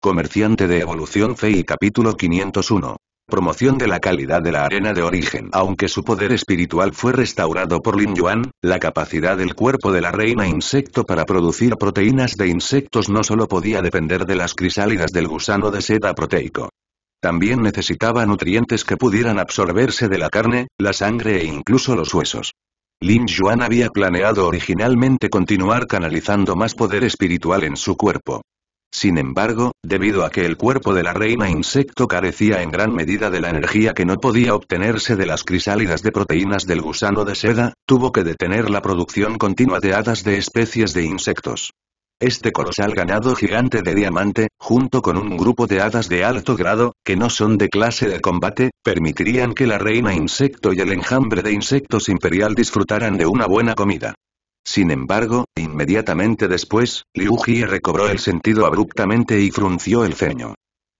Comerciante de Evolución Fei capítulo 501. Promoción de la calidad de la arena de origen. Aunque su poder espiritual fue restaurado por Lin Yuan, la capacidad del cuerpo de la reina insecto para producir proteínas de insectos no solo podía depender de las crisálidas del gusano de seda proteico. También necesitaba nutrientes que pudieran absorberse de la carne, la sangre e incluso los huesos. Lin Yuan había planeado originalmente continuar canalizando más poder espiritual en su cuerpo. Sin embargo, debido a que el cuerpo de la reina insecto carecía en gran medida de la energía que no podía obtenerse de las crisálidas de proteínas del gusano de seda, tuvo que detener la producción continua de hadas de especies de insectos. Este colosal ganado gigante de diamante, junto con un grupo de hadas de alto grado, que no son de clase de combate, permitirían que la reina insecto y el enjambre de insectos imperial disfrutaran de una buena comida. Sin embargo, inmediatamente después, Liu Jie recobró el sentido abruptamente y frunció el ceño.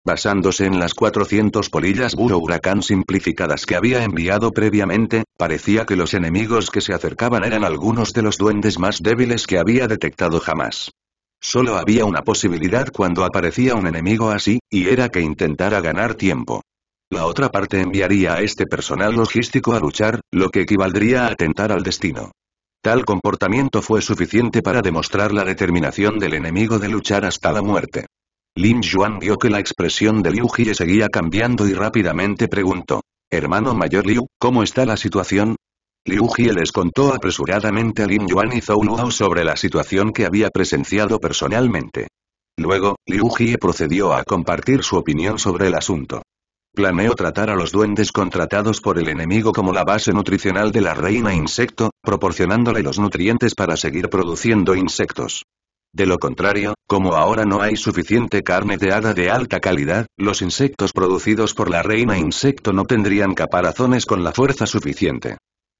Basándose en las 400 polillas Buro Huracán simplificadas que había enviado previamente, parecía que los enemigos que se acercaban eran algunos de los duendes más débiles que había detectado jamás. Solo había una posibilidad cuando aparecía un enemigo así, y era que intentara ganar tiempo. La otra parte enviaría a este personal logístico a luchar, lo que equivaldría a atentar al destino. Tal comportamiento fue suficiente para demostrar la determinación del enemigo de luchar hasta la muerte. Lin Yuan vio que la expresión de Liu Jie seguía cambiando y rápidamente preguntó. Hermano mayor Liu, ¿cómo está la situación? Liu Jie les contó apresuradamente a Lin Yuan y Zhou Luo sobre la situación que había presenciado personalmente. Luego, Liu Jie procedió a compartir su opinión sobre el asunto. Planeo tratar a los duendes contratados por el enemigo como la base nutricional de la reina insecto, proporcionándole los nutrientes para seguir produciendo insectos. De lo contrario, como ahora no hay suficiente carne de hada de alta calidad, los insectos producidos por la reina insecto no tendrían caparazones con la fuerza suficiente.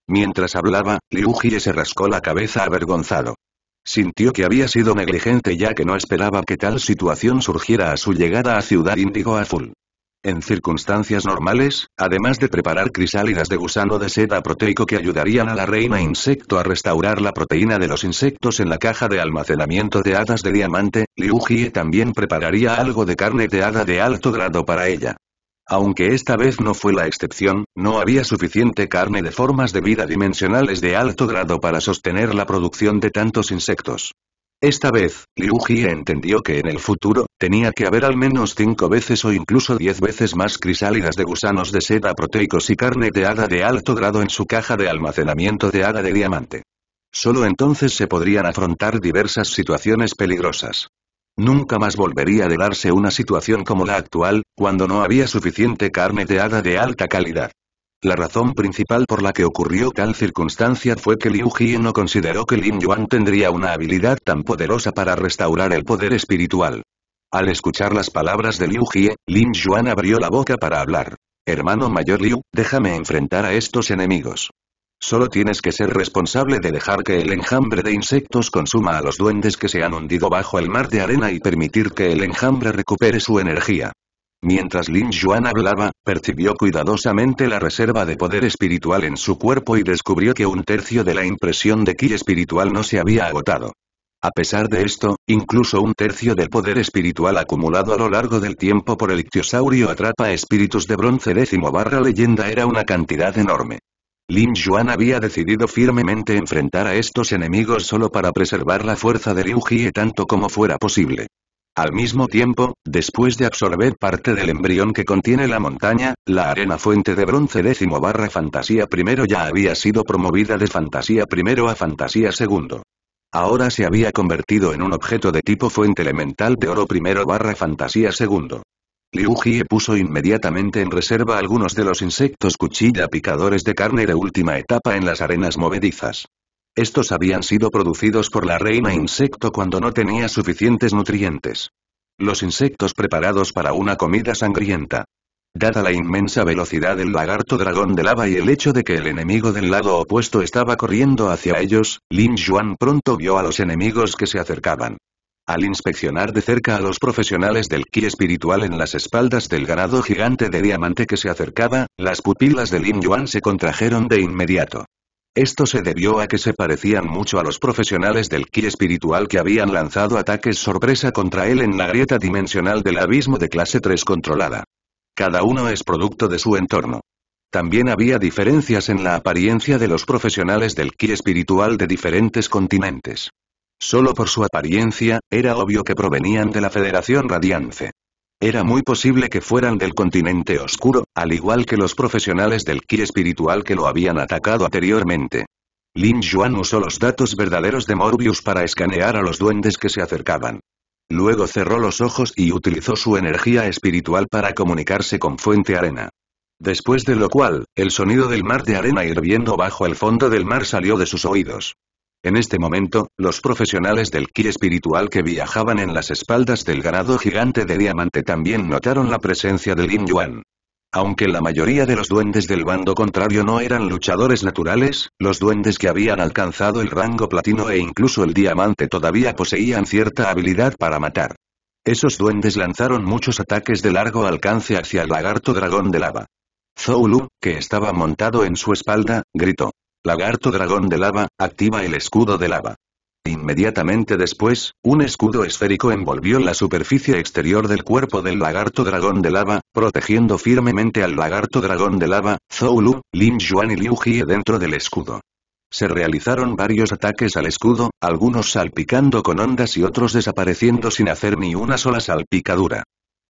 Mientras hablaba, Liu se rascó la cabeza avergonzado. Sintió que había sido negligente ya que no esperaba que tal situación surgiera a su llegada a Ciudad Índigo Azul. En circunstancias normales, además de preparar crisálidas de gusano de seda proteico que ayudarían a la reina insecto a restaurar la proteína de los insectos en la caja de almacenamiento de hadas de diamante, Liu Jie también prepararía algo de carne de hada de alto grado para ella. Aunque esta vez no fue la excepción, no había suficiente carne de formas de vida dimensionales de alto grado para sostener la producción de tantos insectos. Esta vez, Liu Jie entendió que en el futuro, tenía que haber al menos cinco veces o incluso diez veces más crisálidas de gusanos de seda proteicos y carne de hada de alto grado en su caja de almacenamiento de hada de diamante. Solo entonces se podrían afrontar diversas situaciones peligrosas. Nunca más volvería a darse una situación como la actual, cuando no había suficiente carne de hada de alta calidad. La razón principal por la que ocurrió tal circunstancia fue que Liu Jie no consideró que Lin Yuan tendría una habilidad tan poderosa para restaurar el poder espiritual. Al escuchar las palabras de Liu Jie, Lin Yuan abrió la boca para hablar. Hermano mayor Liu, déjame enfrentar a estos enemigos. Solo tienes que ser responsable de dejar que el enjambre de insectos consuma a los duendes que se han hundido bajo el mar de arena y permitir que el enjambre recupere su energía. Mientras Lin Yuan hablaba, percibió cuidadosamente la reserva de poder espiritual en su cuerpo y descubrió que un tercio de la impresión de ki espiritual no se había agotado. A pesar de esto, incluso un tercio del poder espiritual acumulado a lo largo del tiempo por el ictiosaurio atrapa espíritus de bronce décimo barra leyenda era una cantidad enorme. Lin Yuan había decidido firmemente enfrentar a estos enemigos solo para preservar la fuerza de Jie tanto como fuera posible. Al mismo tiempo, después de absorber parte del embrión que contiene la montaña, la arena fuente de bronce décimo barra fantasía primero ya había sido promovida de fantasía primero a fantasía segundo. Ahora se había convertido en un objeto de tipo fuente elemental de oro primero barra fantasía segundo. Liu Jie puso inmediatamente en reserva algunos de los insectos cuchilla picadores de carne de última etapa en las arenas movedizas. Estos habían sido producidos por la reina insecto cuando no tenía suficientes nutrientes. Los insectos preparados para una comida sangrienta. Dada la inmensa velocidad del lagarto dragón de lava y el hecho de que el enemigo del lado opuesto estaba corriendo hacia ellos, Lin Yuan pronto vio a los enemigos que se acercaban. Al inspeccionar de cerca a los profesionales del ki espiritual en las espaldas del ganado gigante de diamante que se acercaba, las pupilas de Lin Yuan se contrajeron de inmediato. Esto se debió a que se parecían mucho a los profesionales del ki espiritual que habían lanzado ataques sorpresa contra él en la grieta dimensional del abismo de clase 3 controlada. Cada uno es producto de su entorno. También había diferencias en la apariencia de los profesionales del ki espiritual de diferentes continentes. Solo por su apariencia, era obvio que provenían de la Federación Radiance. Era muy posible que fueran del continente oscuro, al igual que los profesionales del ki espiritual que lo habían atacado anteriormente. Lin Yuan usó los datos verdaderos de Morbius para escanear a los duendes que se acercaban. Luego cerró los ojos y utilizó su energía espiritual para comunicarse con Fuente Arena. Después de lo cual, el sonido del mar de arena hirviendo bajo el fondo del mar salió de sus oídos. En este momento, los profesionales del ki espiritual que viajaban en las espaldas del ganado gigante de diamante también notaron la presencia de Lin Yuan. Aunque la mayoría de los duendes del bando contrario no eran luchadores naturales, los duendes que habían alcanzado el rango platino e incluso el diamante todavía poseían cierta habilidad para matar. Esos duendes lanzaron muchos ataques de largo alcance hacia el lagarto dragón de lava. Lu, que estaba montado en su espalda, gritó. Lagarto dragón de lava, activa el escudo de lava. Inmediatamente después, un escudo esférico envolvió la superficie exterior del cuerpo del lagarto dragón de lava, protegiendo firmemente al lagarto dragón de lava, Zhou Lu, Lin Yuan y Liu Jie dentro del escudo. Se realizaron varios ataques al escudo, algunos salpicando con ondas y otros desapareciendo sin hacer ni una sola salpicadura.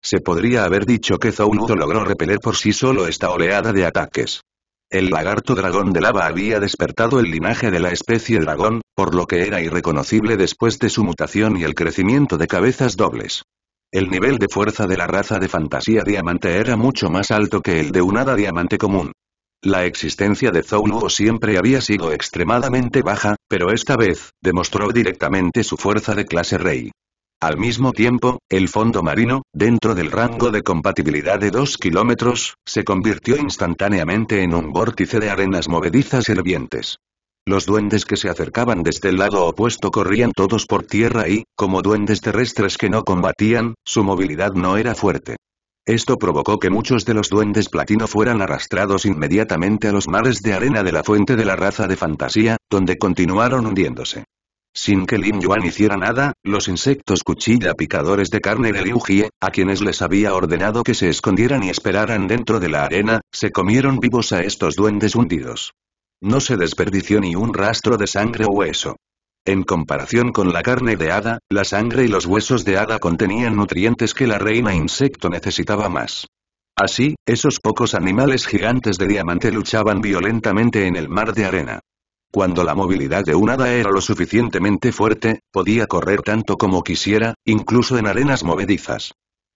Se podría haber dicho que Zhou logró repeler por sí solo esta oleada de ataques. El lagarto dragón de lava había despertado el linaje de la especie dragón, por lo que era irreconocible después de su mutación y el crecimiento de cabezas dobles. El nivel de fuerza de la raza de fantasía diamante era mucho más alto que el de un hada diamante común. La existencia de Zouluo siempre había sido extremadamente baja, pero esta vez, demostró directamente su fuerza de clase rey. Al mismo tiempo, el fondo marino, dentro del rango de compatibilidad de 2 kilómetros, se convirtió instantáneamente en un vórtice de arenas movedizas hirvientes. Los duendes que se acercaban desde el lado opuesto corrían todos por tierra y, como duendes terrestres que no combatían, su movilidad no era fuerte. Esto provocó que muchos de los duendes platino fueran arrastrados inmediatamente a los mares de arena de la fuente de la raza de fantasía, donde continuaron hundiéndose. Sin que Lin Yuan hiciera nada, los insectos cuchilla picadores de carne de Liu a quienes les había ordenado que se escondieran y esperaran dentro de la arena, se comieron vivos a estos duendes hundidos. No se desperdició ni un rastro de sangre o hueso. En comparación con la carne de hada, la sangre y los huesos de hada contenían nutrientes que la reina insecto necesitaba más. Así, esos pocos animales gigantes de diamante luchaban violentamente en el mar de arena. Cuando la movilidad de un hada era lo suficientemente fuerte, podía correr tanto como quisiera, incluso en arenas movedizas.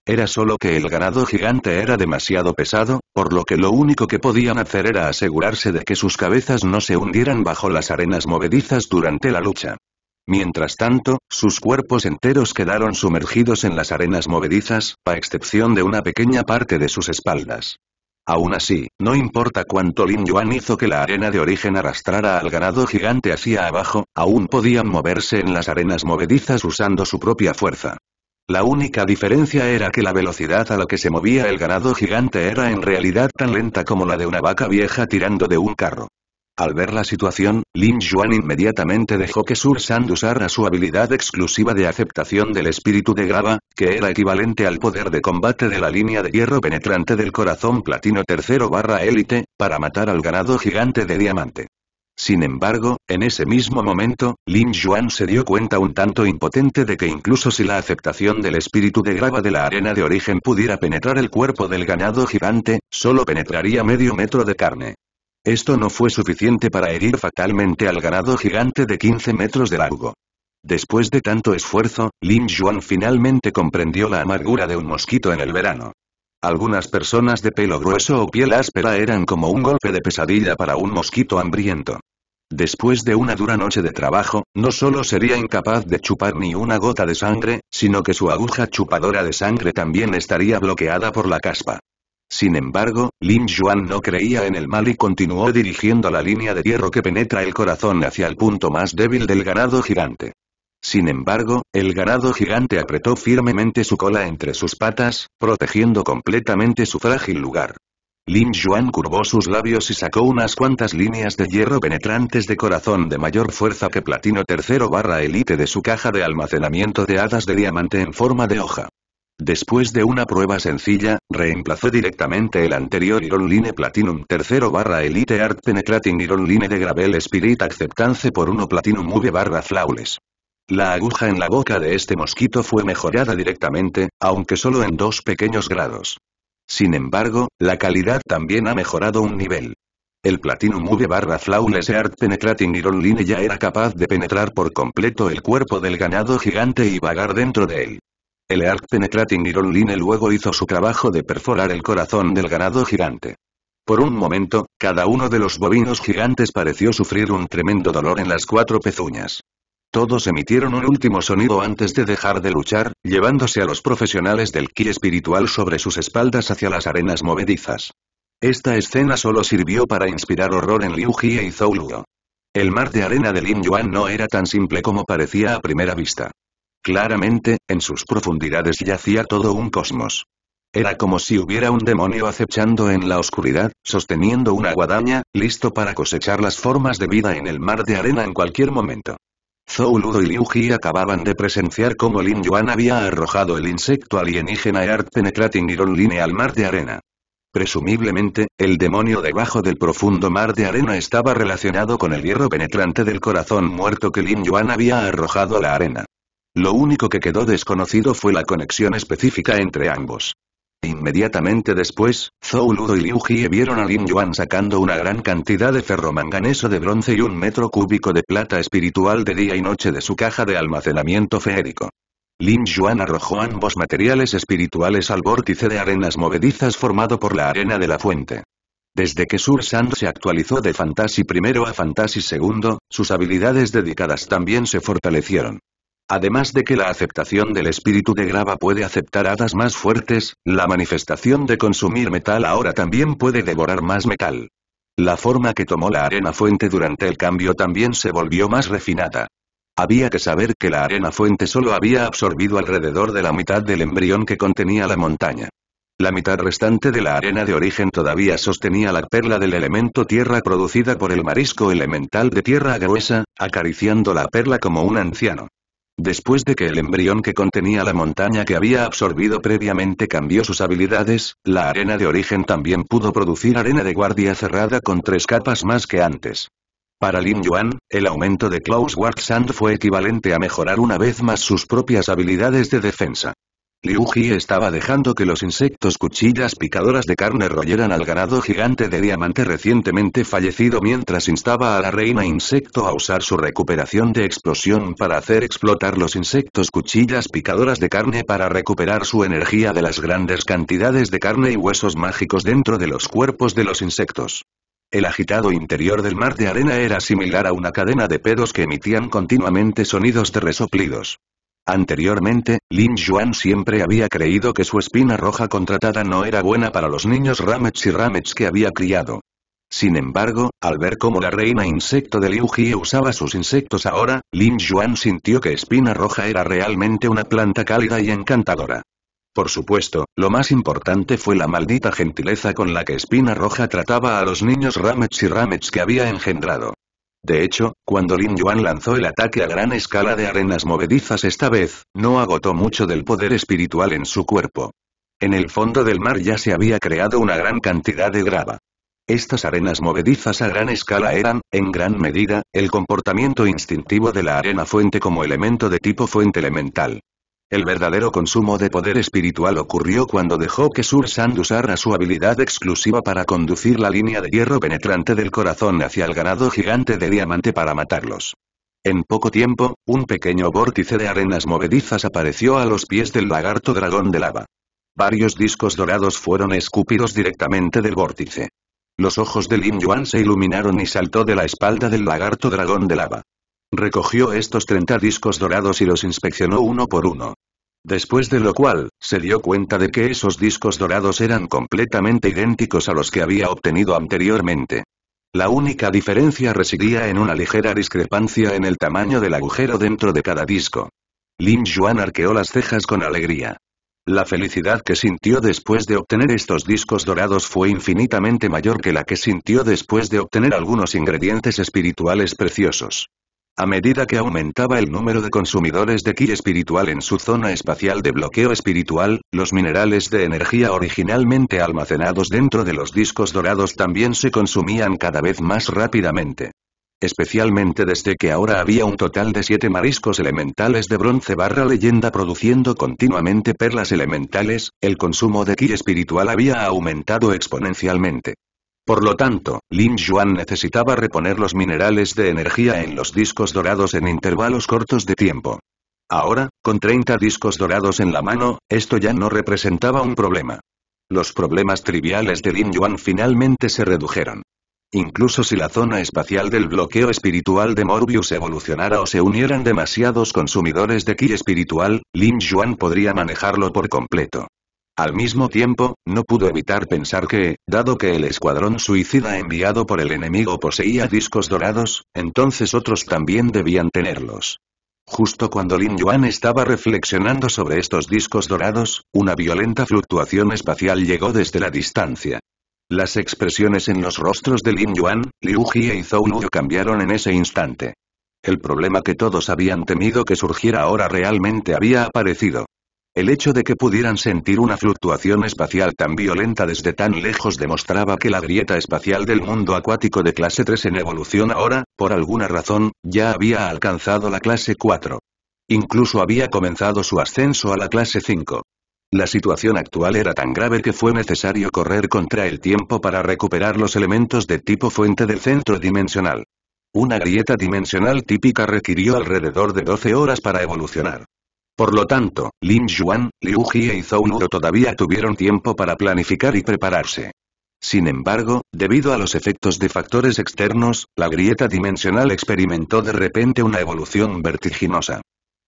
Era solo que el ganado gigante era demasiado pesado, por lo que lo único que podían hacer era asegurarse de que sus cabezas no se hundieran bajo las arenas movedizas durante la lucha. Mientras tanto, sus cuerpos enteros quedaron sumergidos en las arenas movedizas, a excepción de una pequeña parte de sus espaldas. Aún así, no importa cuánto Lin Yuan hizo que la arena de origen arrastrara al ganado gigante hacia abajo, aún podían moverse en las arenas movedizas usando su propia fuerza. La única diferencia era que la velocidad a la que se movía el ganado gigante era en realidad tan lenta como la de una vaca vieja tirando de un carro. Al ver la situación, Lin Yuan inmediatamente dejó que Sur Sand usara su habilidad exclusiva de aceptación del espíritu de grava, que era equivalente al poder de combate de la línea de hierro penetrante del corazón platino tercero barra élite, para matar al ganado gigante de diamante. Sin embargo, en ese mismo momento, Lin Yuan se dio cuenta un tanto impotente de que incluso si la aceptación del espíritu de grava de la arena de origen pudiera penetrar el cuerpo del ganado gigante, solo penetraría medio metro de carne. Esto no fue suficiente para herir fatalmente al ganado gigante de 15 metros de largo. Después de tanto esfuerzo, Lin Yuan finalmente comprendió la amargura de un mosquito en el verano. Algunas personas de pelo grueso o piel áspera eran como un golpe de pesadilla para un mosquito hambriento. Después de una dura noche de trabajo, no solo sería incapaz de chupar ni una gota de sangre, sino que su aguja chupadora de sangre también estaría bloqueada por la caspa. Sin embargo, Lin Yuan no creía en el mal y continuó dirigiendo la línea de hierro que penetra el corazón hacia el punto más débil del ganado gigante. Sin embargo, el ganado gigante apretó firmemente su cola entre sus patas, protegiendo completamente su frágil lugar. Lin Yuan curvó sus labios y sacó unas cuantas líneas de hierro penetrantes de corazón de mayor fuerza que platino III barra elite de su caja de almacenamiento de hadas de diamante en forma de hoja. Después de una prueba sencilla, reemplazó directamente el anterior Iron Line Platinum III barra Elite Art Penetrating Iron Line de Gravel Spirit Acceptance por uno Platinum V barra Flawless. La aguja en la boca de este mosquito fue mejorada directamente, aunque solo en dos pequeños grados. Sin embargo, la calidad también ha mejorado un nivel. El Platinum V barra Flawless Art Penetrating Iron Line ya era capaz de penetrar por completo el cuerpo del ganado gigante y vagar dentro de él. El Earthnetrating Iron luego hizo su trabajo de perforar el corazón del ganado gigante. Por un momento, cada uno de los bovinos gigantes pareció sufrir un tremendo dolor en las cuatro pezuñas. Todos emitieron un último sonido antes de dejar de luchar, llevándose a los profesionales del ki espiritual sobre sus espaldas hacia las arenas movedizas. Esta escena solo sirvió para inspirar horror en Liu Jie y Zhou Luo. El mar de arena de Lin Yuan no era tan simple como parecía a primera vista. Claramente, en sus profundidades yacía todo un cosmos. Era como si hubiera un demonio acechando en la oscuridad, sosteniendo una guadaña, listo para cosechar las formas de vida en el mar de arena en cualquier momento. Zhou Ludo y Liu Ji acababan de presenciar cómo Lin Yuan había arrojado el insecto alienígena Art Penetrating Iron Line al mar de arena. Presumiblemente, el demonio debajo del profundo mar de arena estaba relacionado con el hierro penetrante del corazón muerto que Lin Yuan había arrojado a la arena. Lo único que quedó desconocido fue la conexión específica entre ambos. Inmediatamente después, Zhou Ludo y Liu Jie vieron a Lin Yuan sacando una gran cantidad de ferromanganeso de bronce y un metro cúbico de plata espiritual de día y noche de su caja de almacenamiento feérico. Lin Yuan arrojó ambos materiales espirituales al vórtice de arenas movedizas formado por la arena de la fuente. Desde que Sur Sand se actualizó de Fantasy I a Fantasy II, sus habilidades dedicadas también se fortalecieron. Además de que la aceptación del espíritu de grava puede aceptar hadas más fuertes, la manifestación de consumir metal ahora también puede devorar más metal. La forma que tomó la arena fuente durante el cambio también se volvió más refinada. Había que saber que la arena fuente solo había absorbido alrededor de la mitad del embrión que contenía la montaña. La mitad restante de la arena de origen todavía sostenía la perla del elemento tierra producida por el marisco elemental de tierra gruesa, acariciando la perla como un anciano. Después de que el embrión que contenía la montaña que había absorbido previamente cambió sus habilidades, la arena de origen también pudo producir arena de guardia cerrada con tres capas más que antes. Para Lin Yuan, el aumento de Klaus Sand fue equivalente a mejorar una vez más sus propias habilidades de defensa. Liu estaba dejando que los insectos cuchillas picadoras de carne royeran al ganado gigante de diamante recientemente fallecido mientras instaba a la reina insecto a usar su recuperación de explosión para hacer explotar los insectos cuchillas picadoras de carne para recuperar su energía de las grandes cantidades de carne y huesos mágicos dentro de los cuerpos de los insectos. El agitado interior del mar de arena era similar a una cadena de pedos que emitían continuamente sonidos de resoplidos. Anteriormente, Lin Yuan siempre había creído que su espina roja contratada no era buena para los niños Ramets y Ramets que había criado. Sin embargo, al ver cómo la reina insecto de Liu Jie usaba sus insectos ahora, Lin Yuan sintió que espina roja era realmente una planta cálida y encantadora. Por supuesto, lo más importante fue la maldita gentileza con la que Espina Roja trataba a los niños Ramets y Ramets que había engendrado. De hecho, cuando Lin Yuan lanzó el ataque a gran escala de arenas movedizas esta vez, no agotó mucho del poder espiritual en su cuerpo. En el fondo del mar ya se había creado una gran cantidad de grava. Estas arenas movedizas a gran escala eran, en gran medida, el comportamiento instintivo de la arena fuente como elemento de tipo fuente elemental. El verdadero consumo de poder espiritual ocurrió cuando dejó que Sur Sand usara su habilidad exclusiva para conducir la línea de hierro penetrante del corazón hacia el ganado gigante de diamante para matarlos. En poco tiempo, un pequeño vórtice de arenas movedizas apareció a los pies del lagarto dragón de lava. Varios discos dorados fueron escupidos directamente del vórtice. Los ojos de Lin Yuan se iluminaron y saltó de la espalda del lagarto dragón de lava. Recogió estos 30 discos dorados y los inspeccionó uno por uno. Después de lo cual, se dio cuenta de que esos discos dorados eran completamente idénticos a los que había obtenido anteriormente. La única diferencia residía en una ligera discrepancia en el tamaño del agujero dentro de cada disco. Lin Yuan arqueó las cejas con alegría. La felicidad que sintió después de obtener estos discos dorados fue infinitamente mayor que la que sintió después de obtener algunos ingredientes espirituales preciosos. A medida que aumentaba el número de consumidores de ki espiritual en su zona espacial de bloqueo espiritual, los minerales de energía originalmente almacenados dentro de los discos dorados también se consumían cada vez más rápidamente. Especialmente desde que ahora había un total de siete mariscos elementales de bronce barra leyenda produciendo continuamente perlas elementales, el consumo de ki espiritual había aumentado exponencialmente. Por lo tanto, Lin Yuan necesitaba reponer los minerales de energía en los discos dorados en intervalos cortos de tiempo. Ahora, con 30 discos dorados en la mano, esto ya no representaba un problema. Los problemas triviales de Lin Yuan finalmente se redujeron. Incluso si la zona espacial del bloqueo espiritual de Morbius evolucionara o se unieran demasiados consumidores de ki espiritual, Lin Yuan podría manejarlo por completo. Al mismo tiempo, no pudo evitar pensar que, dado que el escuadrón suicida enviado por el enemigo poseía discos dorados, entonces otros también debían tenerlos. Justo cuando Lin Yuan estaba reflexionando sobre estos discos dorados, una violenta fluctuación espacial llegó desde la distancia. Las expresiones en los rostros de Lin Yuan, Liu Jie y Zhou Liu cambiaron en ese instante. El problema que todos habían temido que surgiera ahora realmente había aparecido. El hecho de que pudieran sentir una fluctuación espacial tan violenta desde tan lejos demostraba que la grieta espacial del mundo acuático de clase 3 en evolución ahora, por alguna razón, ya había alcanzado la clase 4. Incluso había comenzado su ascenso a la clase 5. La situación actual era tan grave que fue necesario correr contra el tiempo para recuperar los elementos de tipo fuente del centro dimensional. Una grieta dimensional típica requirió alrededor de 12 horas para evolucionar. Por lo tanto, Lin Yuan, Liu Jie y Zhou Nuro todavía tuvieron tiempo para planificar y prepararse. Sin embargo, debido a los efectos de factores externos, la grieta dimensional experimentó de repente una evolución vertiginosa.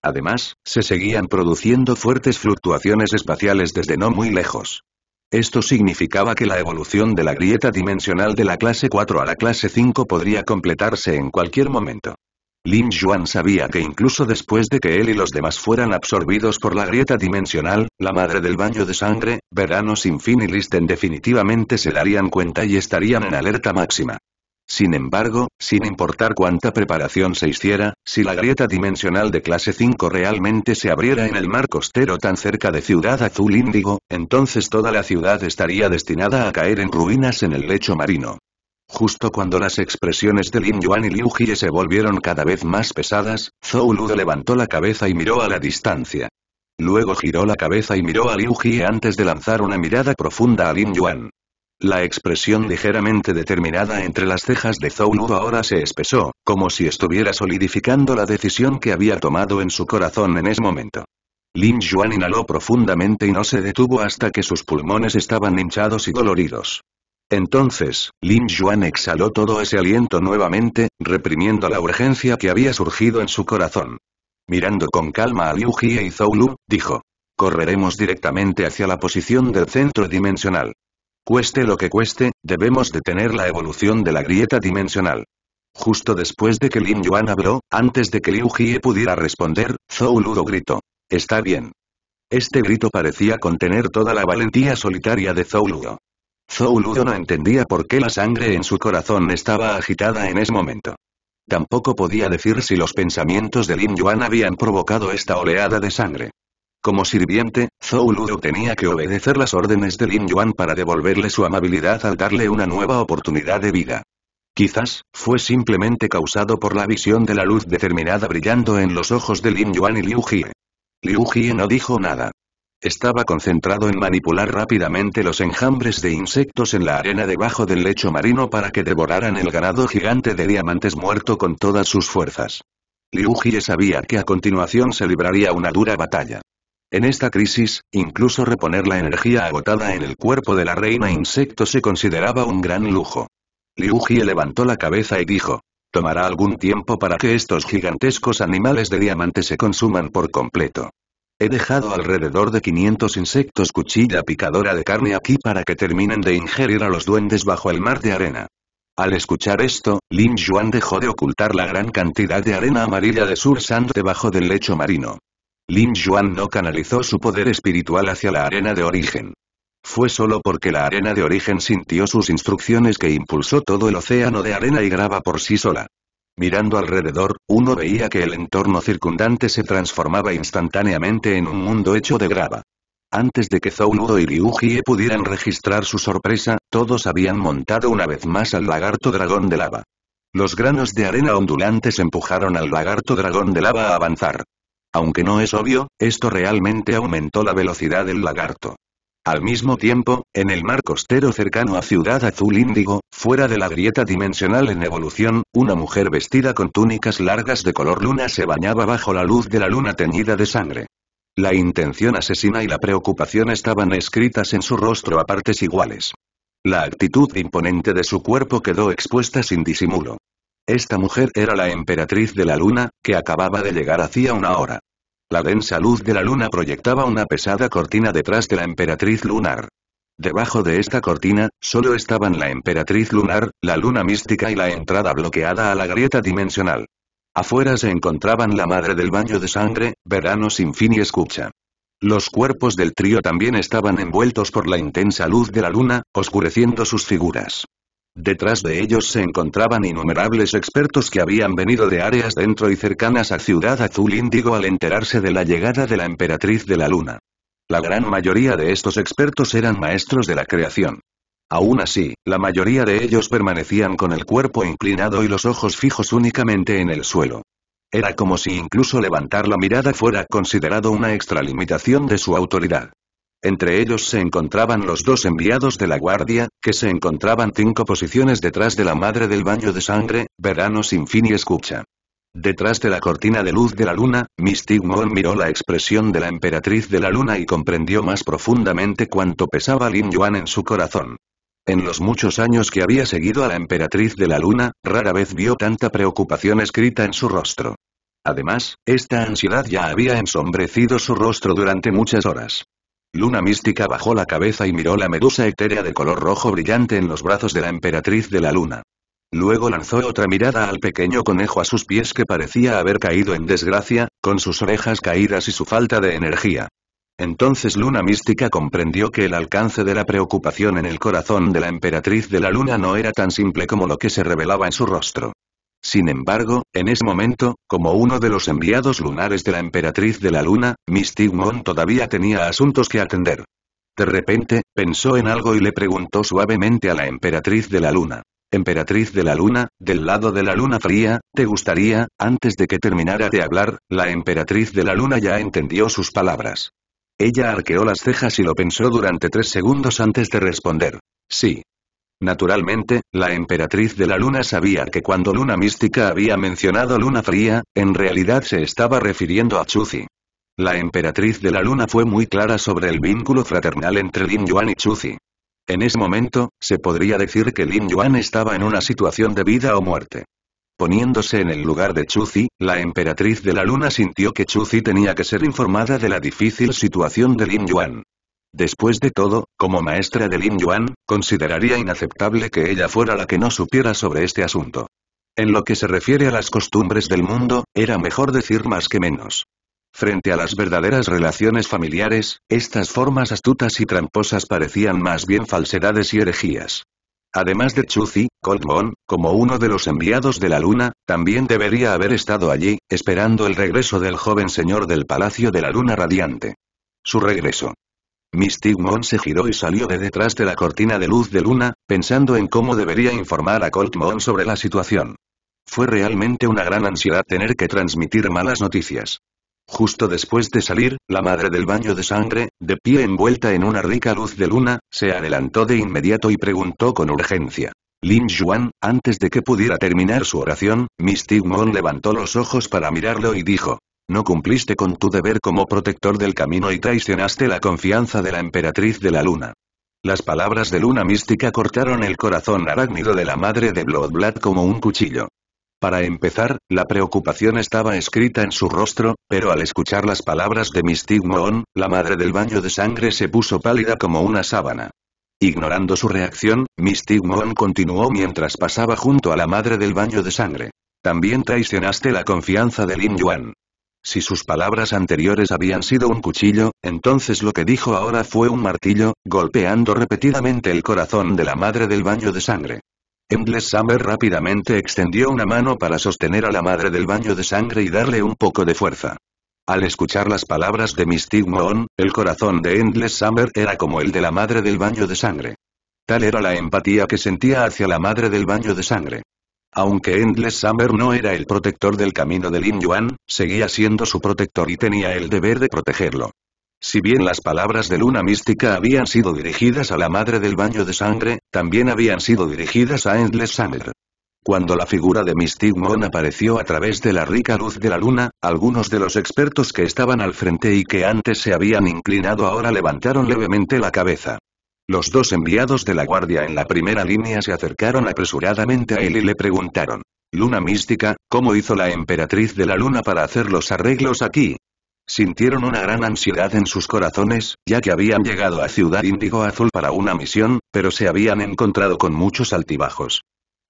Además, se seguían produciendo fuertes fluctuaciones espaciales desde no muy lejos. Esto significaba que la evolución de la grieta dimensional de la clase 4 a la clase 5 podría completarse en cualquier momento. Lin Yuan sabía que incluso después de que él y los demás fueran absorbidos por la grieta dimensional, la madre del baño de sangre, Verano sin fin y Listen definitivamente se darían cuenta y estarían en alerta máxima. Sin embargo, sin importar cuánta preparación se hiciera, si la grieta dimensional de clase 5 realmente se abriera en el mar costero tan cerca de Ciudad Azul Índigo, entonces toda la ciudad estaría destinada a caer en ruinas en el lecho marino. Justo cuando las expresiones de Lin Yuan y Liu Jie se volvieron cada vez más pesadas, Zhou Ludo levantó la cabeza y miró a la distancia. Luego giró la cabeza y miró a Liu Jie antes de lanzar una mirada profunda a Lin Yuan. La expresión ligeramente determinada entre las cejas de Zhou Ludo ahora se espesó, como si estuviera solidificando la decisión que había tomado en su corazón en ese momento. Lin Yuan inhaló profundamente y no se detuvo hasta que sus pulmones estaban hinchados y doloridos. Entonces, Lin Yuan exhaló todo ese aliento nuevamente, reprimiendo la urgencia que había surgido en su corazón. Mirando con calma a Liu Jie y Zhou Lu, dijo. Correremos directamente hacia la posición del centro dimensional. Cueste lo que cueste, debemos detener la evolución de la grieta dimensional. Justo después de que Lin Yuan habló, antes de que Liu Jie pudiera responder, Zhou Ludo gritó. Está bien. Este grito parecía contener toda la valentía solitaria de Zhou Lu. Zhou Ludo no entendía por qué la sangre en su corazón estaba agitada en ese momento. Tampoco podía decir si los pensamientos de Lin Yuan habían provocado esta oleada de sangre. Como sirviente, Zhou Ludo tenía que obedecer las órdenes de Lin Yuan para devolverle su amabilidad al darle una nueva oportunidad de vida. Quizás, fue simplemente causado por la visión de la luz determinada brillando en los ojos de Lin Yuan y Liu Jie. Liu Jie no dijo nada. Estaba concentrado en manipular rápidamente los enjambres de insectos en la arena debajo del lecho marino para que devoraran el ganado gigante de diamantes muerto con todas sus fuerzas. Liu sabía que a continuación se libraría una dura batalla. En esta crisis, incluso reponer la energía agotada en el cuerpo de la reina insecto se consideraba un gran lujo. Liu levantó la cabeza y dijo, tomará algún tiempo para que estos gigantescos animales de diamantes se consuman por completo. He dejado alrededor de 500 insectos cuchilla picadora de carne aquí para que terminen de ingerir a los duendes bajo el mar de arena. Al escuchar esto, Lin Yuan dejó de ocultar la gran cantidad de arena amarilla de Sur Sand debajo del lecho marino. Lin Yuan no canalizó su poder espiritual hacia la arena de origen. Fue solo porque la arena de origen sintió sus instrucciones que impulsó todo el océano de arena y grava por sí sola. Mirando alrededor, uno veía que el entorno circundante se transformaba instantáneamente en un mundo hecho de grava. Antes de que Zounudo y Ryuji pudieran registrar su sorpresa, todos habían montado una vez más al lagarto dragón de lava. Los granos de arena ondulantes empujaron al lagarto dragón de lava a avanzar. Aunque no es obvio, esto realmente aumentó la velocidad del lagarto. Al mismo tiempo, en el mar costero cercano a Ciudad Azul Índigo, fuera de la grieta dimensional en evolución, una mujer vestida con túnicas largas de color luna se bañaba bajo la luz de la luna teñida de sangre. La intención asesina y la preocupación estaban escritas en su rostro a partes iguales. La actitud imponente de su cuerpo quedó expuesta sin disimulo. Esta mujer era la emperatriz de la luna, que acababa de llegar hacía una hora. La densa luz de la luna proyectaba una pesada cortina detrás de la emperatriz lunar. Debajo de esta cortina, solo estaban la emperatriz lunar, la luna mística y la entrada bloqueada a la grieta dimensional. Afuera se encontraban la madre del baño de sangre, verano sin fin y escucha. Los cuerpos del trío también estaban envueltos por la intensa luz de la luna, oscureciendo sus figuras. Detrás de ellos se encontraban innumerables expertos que habían venido de áreas dentro y cercanas a Ciudad Azul Índigo al enterarse de la llegada de la Emperatriz de la Luna. La gran mayoría de estos expertos eran maestros de la creación. Aún así, la mayoría de ellos permanecían con el cuerpo inclinado y los ojos fijos únicamente en el suelo. Era como si incluso levantar la mirada fuera considerado una extralimitación de su autoridad. Entre ellos se encontraban los dos enviados de la guardia, que se encontraban cinco posiciones detrás de la madre del baño de sangre, verano sin fin y escucha. Detrás de la cortina de luz de la luna, Mystic Moon miró la expresión de la emperatriz de la luna y comprendió más profundamente cuánto pesaba Lin Yuan en su corazón. En los muchos años que había seguido a la emperatriz de la luna, rara vez vio tanta preocupación escrita en su rostro. Además, esta ansiedad ya había ensombrecido su rostro durante muchas horas. Luna Mística bajó la cabeza y miró la medusa etérea de color rojo brillante en los brazos de la emperatriz de la luna. Luego lanzó otra mirada al pequeño conejo a sus pies que parecía haber caído en desgracia, con sus orejas caídas y su falta de energía. Entonces Luna Mística comprendió que el alcance de la preocupación en el corazón de la emperatriz de la luna no era tan simple como lo que se revelaba en su rostro. Sin embargo, en ese momento, como uno de los enviados lunares de la Emperatriz de la Luna, Mistigmon todavía tenía asuntos que atender. De repente, pensó en algo y le preguntó suavemente a la Emperatriz de la Luna. Emperatriz de la Luna, del lado de la Luna Fría, ¿te gustaría, antes de que terminara de hablar, la Emperatriz de la Luna ya entendió sus palabras. Ella arqueó las cejas y lo pensó durante tres segundos antes de responder. Sí. Naturalmente, la emperatriz de la luna sabía que cuando Luna Mística había mencionado Luna Fría, en realidad se estaba refiriendo a Chuzi. La emperatriz de la luna fue muy clara sobre el vínculo fraternal entre Lin Yuan y Chuzi. En ese momento, se podría decir que Lin Yuan estaba en una situación de vida o muerte. Poniéndose en el lugar de Chuzi, la emperatriz de la luna sintió que Chuzi tenía que ser informada de la difícil situación de Lin Yuan. Después de todo, como maestra de Lin Yuan, consideraría inaceptable que ella fuera la que no supiera sobre este asunto. En lo que se refiere a las costumbres del mundo, era mejor decir más que menos. Frente a las verdaderas relaciones familiares, estas formas astutas y tramposas parecían más bien falsedades y herejías. Además de Chuzi, Moon, como uno de los enviados de la luna, también debería haber estado allí, esperando el regreso del joven señor del Palacio de la Luna Radiante. Su regreso. Mystic Moon se giró y salió de detrás de la cortina de luz de luna, pensando en cómo debería informar a Colt Moon sobre la situación. Fue realmente una gran ansiedad tener que transmitir malas noticias. Justo después de salir, la madre del baño de sangre, de pie envuelta en una rica luz de luna, se adelantó de inmediato y preguntó con urgencia. Lin Yuan, antes de que pudiera terminar su oración, Mystic Moon levantó los ojos para mirarlo y dijo, no cumpliste con tu deber como protector del camino y traicionaste la confianza de la emperatriz de la luna. Las palabras de Luna Mística cortaron el corazón arácnido de la madre de Bloodblad como un cuchillo. Para empezar, la preocupación estaba escrita en su rostro, pero al escuchar las palabras de Mystic Moon, la madre del baño de sangre se puso pálida como una sábana. Ignorando su reacción, Mystic Moon continuó mientras pasaba junto a la madre del baño de sangre. También traicionaste la confianza de Lin Yuan. Si sus palabras anteriores habían sido un cuchillo, entonces lo que dijo ahora fue un martillo, golpeando repetidamente el corazón de la madre del baño de sangre. Endless Summer rápidamente extendió una mano para sostener a la madre del baño de sangre y darle un poco de fuerza. Al escuchar las palabras de Mystic Moon, el corazón de Endless Summer era como el de la madre del baño de sangre. Tal era la empatía que sentía hacia la madre del baño de sangre. Aunque Endless Summer no era el protector del camino de Lin Yuan, seguía siendo su protector y tenía el deber de protegerlo. Si bien las palabras de Luna Mística habían sido dirigidas a la madre del baño de sangre, también habían sido dirigidas a Endless Summer. Cuando la figura de Misty Moon apareció a través de la rica luz de la luna, algunos de los expertos que estaban al frente y que antes se habían inclinado ahora levantaron levemente la cabeza. Los dos enviados de la guardia en la primera línea se acercaron apresuradamente a él y le preguntaron. Luna mística, ¿cómo hizo la emperatriz de la luna para hacer los arreglos aquí? Sintieron una gran ansiedad en sus corazones, ya que habían llegado a Ciudad Índigo Azul para una misión, pero se habían encontrado con muchos altibajos.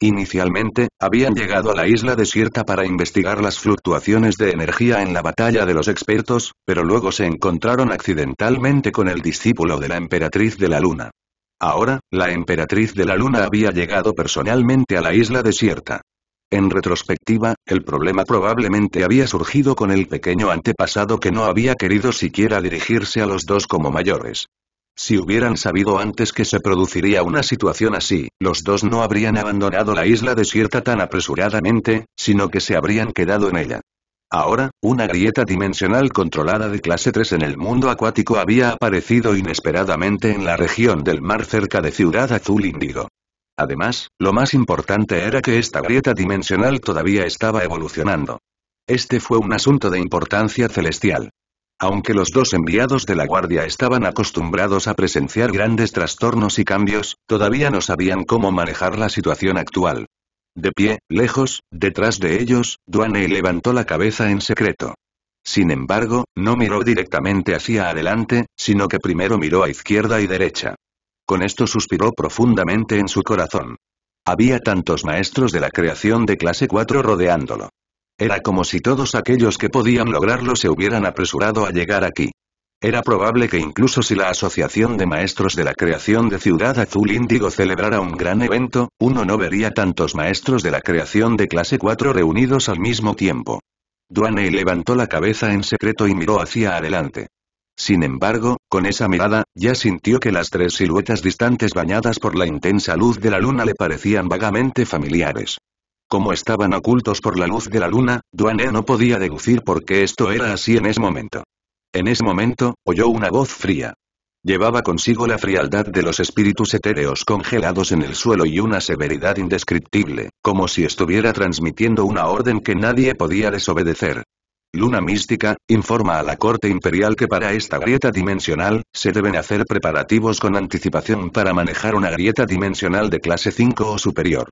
Inicialmente, habían llegado a la isla desierta para investigar las fluctuaciones de energía en la batalla de los expertos, pero luego se encontraron accidentalmente con el discípulo de la emperatriz de la luna. Ahora, la emperatriz de la luna había llegado personalmente a la isla desierta. En retrospectiva, el problema probablemente había surgido con el pequeño antepasado que no había querido siquiera dirigirse a los dos como mayores. Si hubieran sabido antes que se produciría una situación así, los dos no habrían abandonado la isla desierta tan apresuradamente, sino que se habrían quedado en ella. Ahora, una grieta dimensional controlada de clase 3 en el mundo acuático había aparecido inesperadamente en la región del mar cerca de Ciudad Azul Índigo. Además, lo más importante era que esta grieta dimensional todavía estaba evolucionando. Este fue un asunto de importancia celestial. Aunque los dos enviados de la guardia estaban acostumbrados a presenciar grandes trastornos y cambios, todavía no sabían cómo manejar la situación actual. De pie, lejos, detrás de ellos, Duane levantó la cabeza en secreto. Sin embargo, no miró directamente hacia adelante, sino que primero miró a izquierda y derecha. Con esto suspiró profundamente en su corazón. Había tantos maestros de la creación de clase 4 rodeándolo. Era como si todos aquellos que podían lograrlo se hubieran apresurado a llegar aquí. Era probable que incluso si la Asociación de Maestros de la Creación de Ciudad Azul Índigo celebrara un gran evento, uno no vería tantos maestros de la creación de clase 4 reunidos al mismo tiempo. Duane levantó la cabeza en secreto y miró hacia adelante. Sin embargo, con esa mirada, ya sintió que las tres siluetas distantes bañadas por la intensa luz de la luna le parecían vagamente familiares. Como estaban ocultos por la luz de la luna, Duane no podía deducir por qué esto era así en ese momento. En ese momento, oyó una voz fría. Llevaba consigo la frialdad de los espíritus etéreos congelados en el suelo y una severidad indescriptible, como si estuviera transmitiendo una orden que nadie podía desobedecer. Luna Mística, informa a la corte imperial que para esta grieta dimensional, se deben hacer preparativos con anticipación para manejar una grieta dimensional de clase 5 o superior.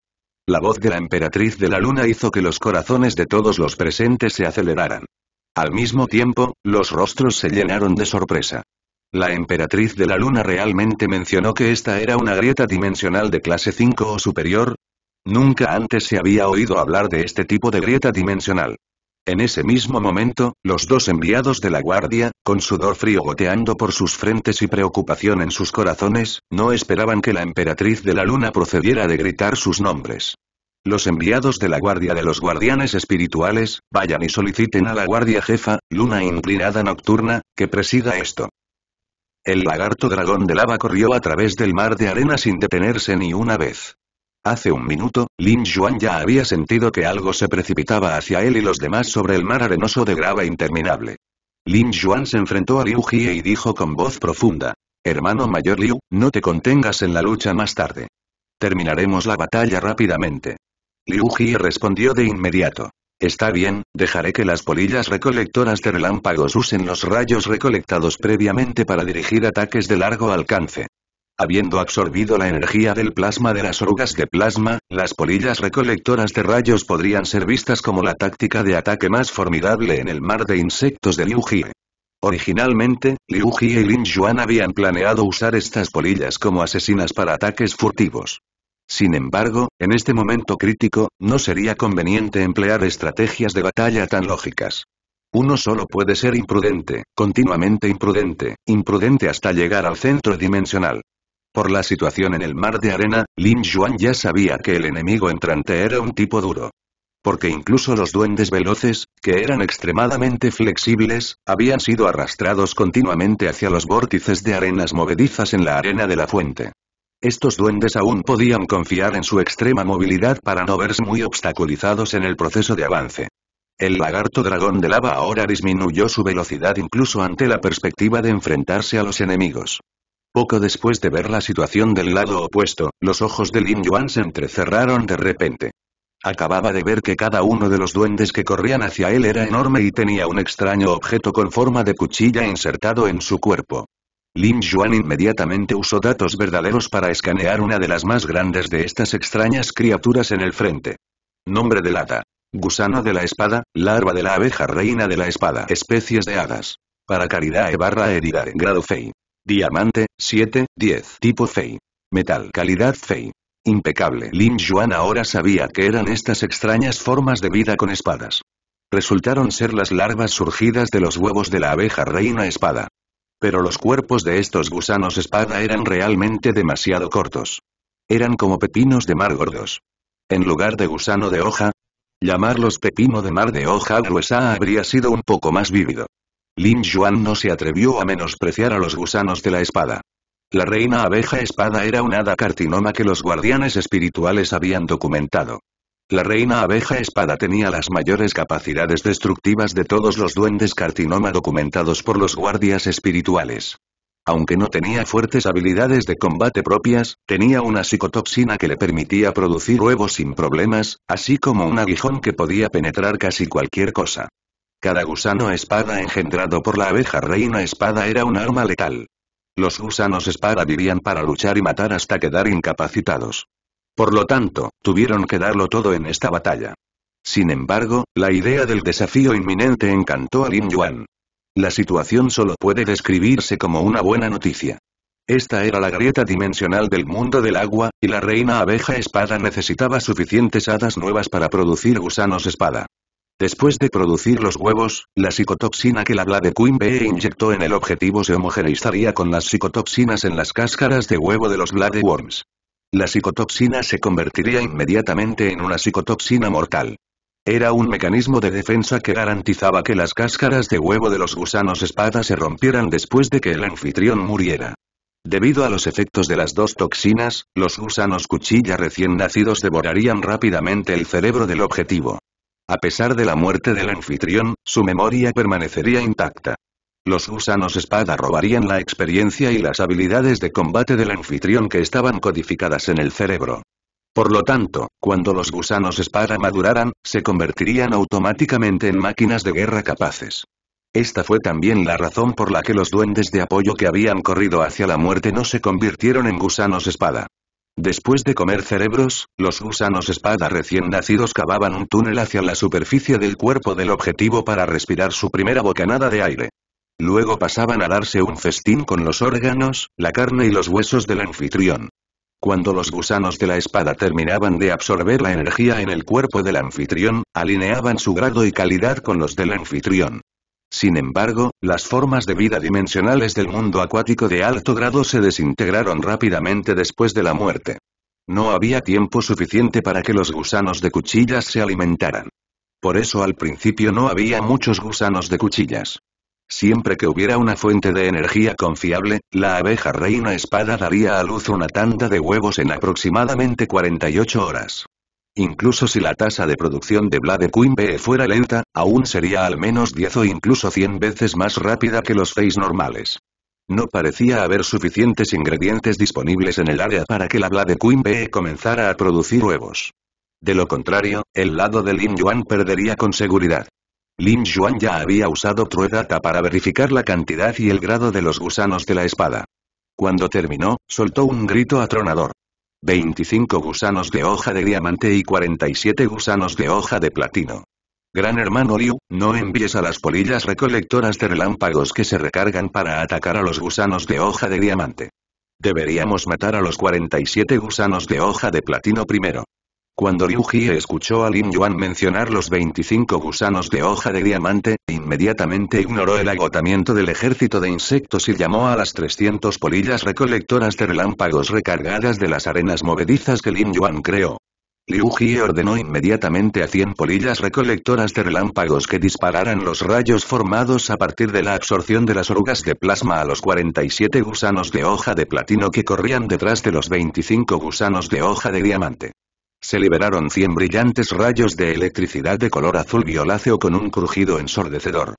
La voz de la emperatriz de la luna hizo que los corazones de todos los presentes se aceleraran. Al mismo tiempo, los rostros se llenaron de sorpresa. La emperatriz de la luna realmente mencionó que esta era una grieta dimensional de clase 5 o superior. Nunca antes se había oído hablar de este tipo de grieta dimensional. En ese mismo momento, los dos enviados de la guardia, con sudor frío goteando por sus frentes y preocupación en sus corazones, no esperaban que la emperatriz de la luna procediera de gritar sus nombres. Los enviados de la guardia de los guardianes espirituales, vayan y soliciten a la guardia jefa, luna inclinada nocturna, que presida esto. El lagarto dragón de lava corrió a través del mar de arena sin detenerse ni una vez. Hace un minuto, Lin Yuan ya había sentido que algo se precipitaba hacia él y los demás sobre el mar arenoso de grava interminable. Lin Yuan se enfrentó a Liu Jie y dijo con voz profunda. Hermano mayor Liu, no te contengas en la lucha más tarde. Terminaremos la batalla rápidamente. Liu Jie respondió de inmediato. Está bien, dejaré que las polillas recolectoras de relámpagos usen los rayos recolectados previamente para dirigir ataques de largo alcance. Habiendo absorbido la energía del plasma de las orugas de plasma, las polillas recolectoras de rayos podrían ser vistas como la táctica de ataque más formidable en el mar de insectos de Liu Jie. Originalmente, Liu Jie y Lin Yuan habían planeado usar estas polillas como asesinas para ataques furtivos. Sin embargo, en este momento crítico, no sería conveniente emplear estrategias de batalla tan lógicas. Uno solo puede ser imprudente, continuamente imprudente, imprudente hasta llegar al centro dimensional. Por la situación en el mar de arena, Lin Yuan ya sabía que el enemigo entrante era un tipo duro. Porque incluso los duendes veloces, que eran extremadamente flexibles, habían sido arrastrados continuamente hacia los vórtices de arenas movedizas en la arena de la fuente. Estos duendes aún podían confiar en su extrema movilidad para no verse muy obstaculizados en el proceso de avance. El lagarto dragón de lava ahora disminuyó su velocidad incluso ante la perspectiva de enfrentarse a los enemigos. Poco después de ver la situación del lado opuesto, los ojos de Lin Yuan se entrecerraron de repente. Acababa de ver que cada uno de los duendes que corrían hacia él era enorme y tenía un extraño objeto con forma de cuchilla insertado en su cuerpo. Lin Yuan inmediatamente usó datos verdaderos para escanear una de las más grandes de estas extrañas criaturas en el frente. Nombre del hada. Gusano de la espada, larva de la abeja reina de la espada. Especies de hadas. Para caridad e barra herida grado fei. Diamante, 7, 10. Tipo Fei. Metal. Calidad Fei. Impecable. Lin Yuan ahora sabía que eran estas extrañas formas de vida con espadas. Resultaron ser las larvas surgidas de los huevos de la abeja reina espada. Pero los cuerpos de estos gusanos espada eran realmente demasiado cortos. Eran como pepinos de mar gordos. En lugar de gusano de hoja, llamarlos pepino de mar de hoja gruesa habría sido un poco más vívido. Lin Yuan no se atrevió a menospreciar a los gusanos de la espada. La reina abeja espada era un hada cartinoma que los guardianes espirituales habían documentado. La reina abeja espada tenía las mayores capacidades destructivas de todos los duendes cartinoma documentados por los guardias espirituales. Aunque no tenía fuertes habilidades de combate propias, tenía una psicotoxina que le permitía producir huevos sin problemas, así como un aguijón que podía penetrar casi cualquier cosa. Cada gusano espada engendrado por la abeja reina espada era un arma letal. Los gusanos espada vivían para luchar y matar hasta quedar incapacitados. Por lo tanto, tuvieron que darlo todo en esta batalla. Sin embargo, la idea del desafío inminente encantó a Lin Yuan. La situación solo puede describirse como una buena noticia. Esta era la grieta dimensional del mundo del agua, y la reina abeja espada necesitaba suficientes hadas nuevas para producir gusanos espada. Después de producir los huevos, la psicotoxina que la Queen B inyectó en el objetivo se homogeneizaría con las psicotoxinas en las cáscaras de huevo de los Worms. La psicotoxina se convertiría inmediatamente en una psicotoxina mortal. Era un mecanismo de defensa que garantizaba que las cáscaras de huevo de los gusanos espada se rompieran después de que el anfitrión muriera. Debido a los efectos de las dos toxinas, los gusanos cuchilla recién nacidos devorarían rápidamente el cerebro del objetivo. A pesar de la muerte del anfitrión, su memoria permanecería intacta. Los gusanos espada robarían la experiencia y las habilidades de combate del anfitrión que estaban codificadas en el cerebro. Por lo tanto, cuando los gusanos espada maduraran, se convertirían automáticamente en máquinas de guerra capaces. Esta fue también la razón por la que los duendes de apoyo que habían corrido hacia la muerte no se convirtieron en gusanos espada. Después de comer cerebros, los gusanos espada recién nacidos cavaban un túnel hacia la superficie del cuerpo del objetivo para respirar su primera bocanada de aire. Luego pasaban a darse un festín con los órganos, la carne y los huesos del anfitrión. Cuando los gusanos de la espada terminaban de absorber la energía en el cuerpo del anfitrión, alineaban su grado y calidad con los del anfitrión. Sin embargo, las formas de vida dimensionales del mundo acuático de alto grado se desintegraron rápidamente después de la muerte. No había tiempo suficiente para que los gusanos de cuchillas se alimentaran. Por eso al principio no había muchos gusanos de cuchillas. Siempre que hubiera una fuente de energía confiable, la abeja reina espada daría a luz una tanda de huevos en aproximadamente 48 horas. Incluso si la tasa de producción de Queen B fuera lenta, aún sería al menos 10 o incluso 100 veces más rápida que los Face normales. No parecía haber suficientes ingredientes disponibles en el área para que la Queen B comenzara a producir huevos. De lo contrario, el lado de Lin Yuan perdería con seguridad. Lin Yuan ya había usado True Data para verificar la cantidad y el grado de los gusanos de la espada. Cuando terminó, soltó un grito atronador. 25 gusanos de hoja de diamante y 47 gusanos de hoja de platino. Gran hermano Liu, no envíes a las polillas recolectoras de relámpagos que se recargan para atacar a los gusanos de hoja de diamante. Deberíamos matar a los 47 gusanos de hoja de platino primero. Cuando Liu Jie escuchó a Lin Yuan mencionar los 25 gusanos de hoja de diamante, inmediatamente ignoró el agotamiento del ejército de insectos y llamó a las 300 polillas recolectoras de relámpagos recargadas de las arenas movedizas que Lin Yuan creó. Liu Jie ordenó inmediatamente a 100 polillas recolectoras de relámpagos que dispararan los rayos formados a partir de la absorción de las orugas de plasma a los 47 gusanos de hoja de platino que corrían detrás de los 25 gusanos de hoja de diamante. Se liberaron 100 brillantes rayos de electricidad de color azul violáceo con un crujido ensordecedor.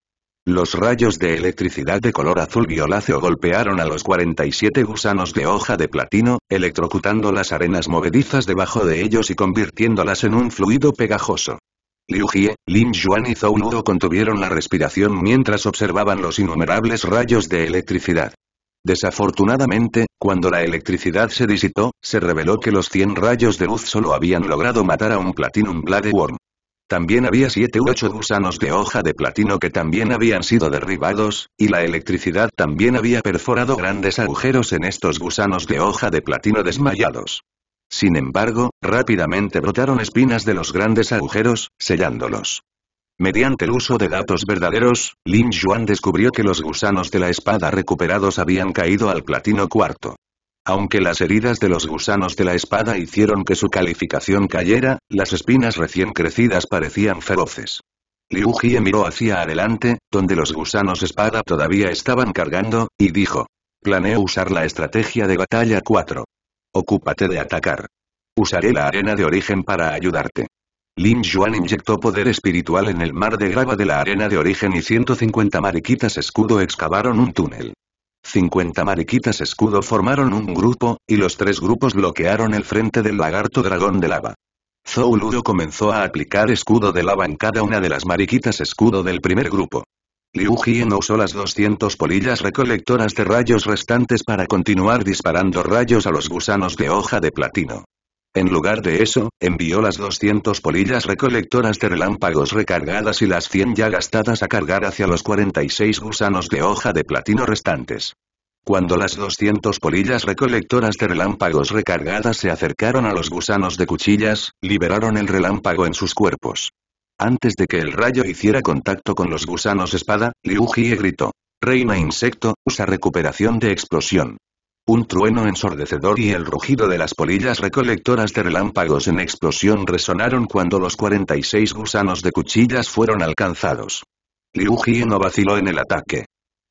Los rayos de electricidad de color azul violáceo golpearon a los 47 gusanos de hoja de platino, electrocutando las arenas movedizas debajo de ellos y convirtiéndolas en un fluido pegajoso. Liu Jie, Lin Yuan y Zhou Luo contuvieron la respiración mientras observaban los innumerables rayos de electricidad. Desafortunadamente, cuando la electricidad se disipó, se reveló que los 100 rayos de luz solo habían logrado matar a un Platinum worm. También había siete u ocho gusanos de hoja de platino que también habían sido derribados, y la electricidad también había perforado grandes agujeros en estos gusanos de hoja de platino desmayados. Sin embargo, rápidamente brotaron espinas de los grandes agujeros, sellándolos. Mediante el uso de datos verdaderos, Lin Yuan descubrió que los gusanos de la espada recuperados habían caído al platino cuarto. Aunque las heridas de los gusanos de la espada hicieron que su calificación cayera, las espinas recién crecidas parecían feroces. Liu Jie miró hacia adelante, donde los gusanos espada todavía estaban cargando, y dijo. Planeo usar la estrategia de batalla 4. Ocúpate de atacar. Usaré la arena de origen para ayudarte. Lin Yuan inyectó poder espiritual en el mar de grava de la arena de origen y 150 mariquitas escudo excavaron un túnel. 50 mariquitas escudo formaron un grupo, y los tres grupos bloquearon el frente del lagarto dragón de lava. Zhou Ludo comenzó a aplicar escudo de lava en cada una de las mariquitas escudo del primer grupo. Liu no usó las 200 polillas recolectoras de rayos restantes para continuar disparando rayos a los gusanos de hoja de platino. En lugar de eso, envió las 200 polillas recolectoras de relámpagos recargadas y las 100 ya gastadas a cargar hacia los 46 gusanos de hoja de platino restantes. Cuando las 200 polillas recolectoras de relámpagos recargadas se acercaron a los gusanos de cuchillas, liberaron el relámpago en sus cuerpos. Antes de que el rayo hiciera contacto con los gusanos espada, Liu gritó. Reina insecto, usa recuperación de explosión. Un trueno ensordecedor y el rugido de las polillas recolectoras de relámpagos en explosión resonaron cuando los 46 gusanos de cuchillas fueron alcanzados. Liu no vaciló en el ataque.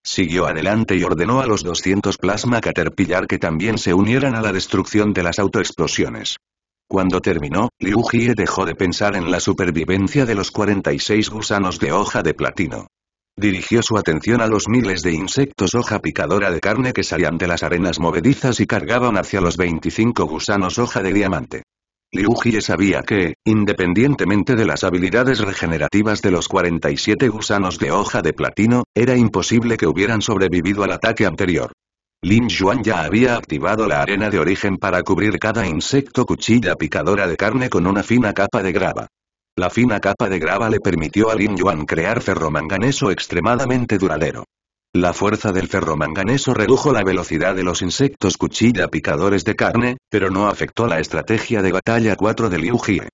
Siguió adelante y ordenó a los 200 plasma caterpillar que también se unieran a la destrucción de las autoexplosiones. Cuando terminó, Liu dejó de pensar en la supervivencia de los 46 gusanos de hoja de platino. Dirigió su atención a los miles de insectos hoja picadora de carne que salían de las arenas movedizas y cargaban hacia los 25 gusanos hoja de diamante. Liu Jie sabía que, independientemente de las habilidades regenerativas de los 47 gusanos de hoja de platino, era imposible que hubieran sobrevivido al ataque anterior. Lin Yuan ya había activado la arena de origen para cubrir cada insecto cuchilla picadora de carne con una fina capa de grava. La fina capa de grava le permitió a Lin Yuan crear ferromanganeso extremadamente duradero. La fuerza del ferromanganeso redujo la velocidad de los insectos cuchilla picadores de carne, pero no afectó la estrategia de batalla 4 de Liu Jie.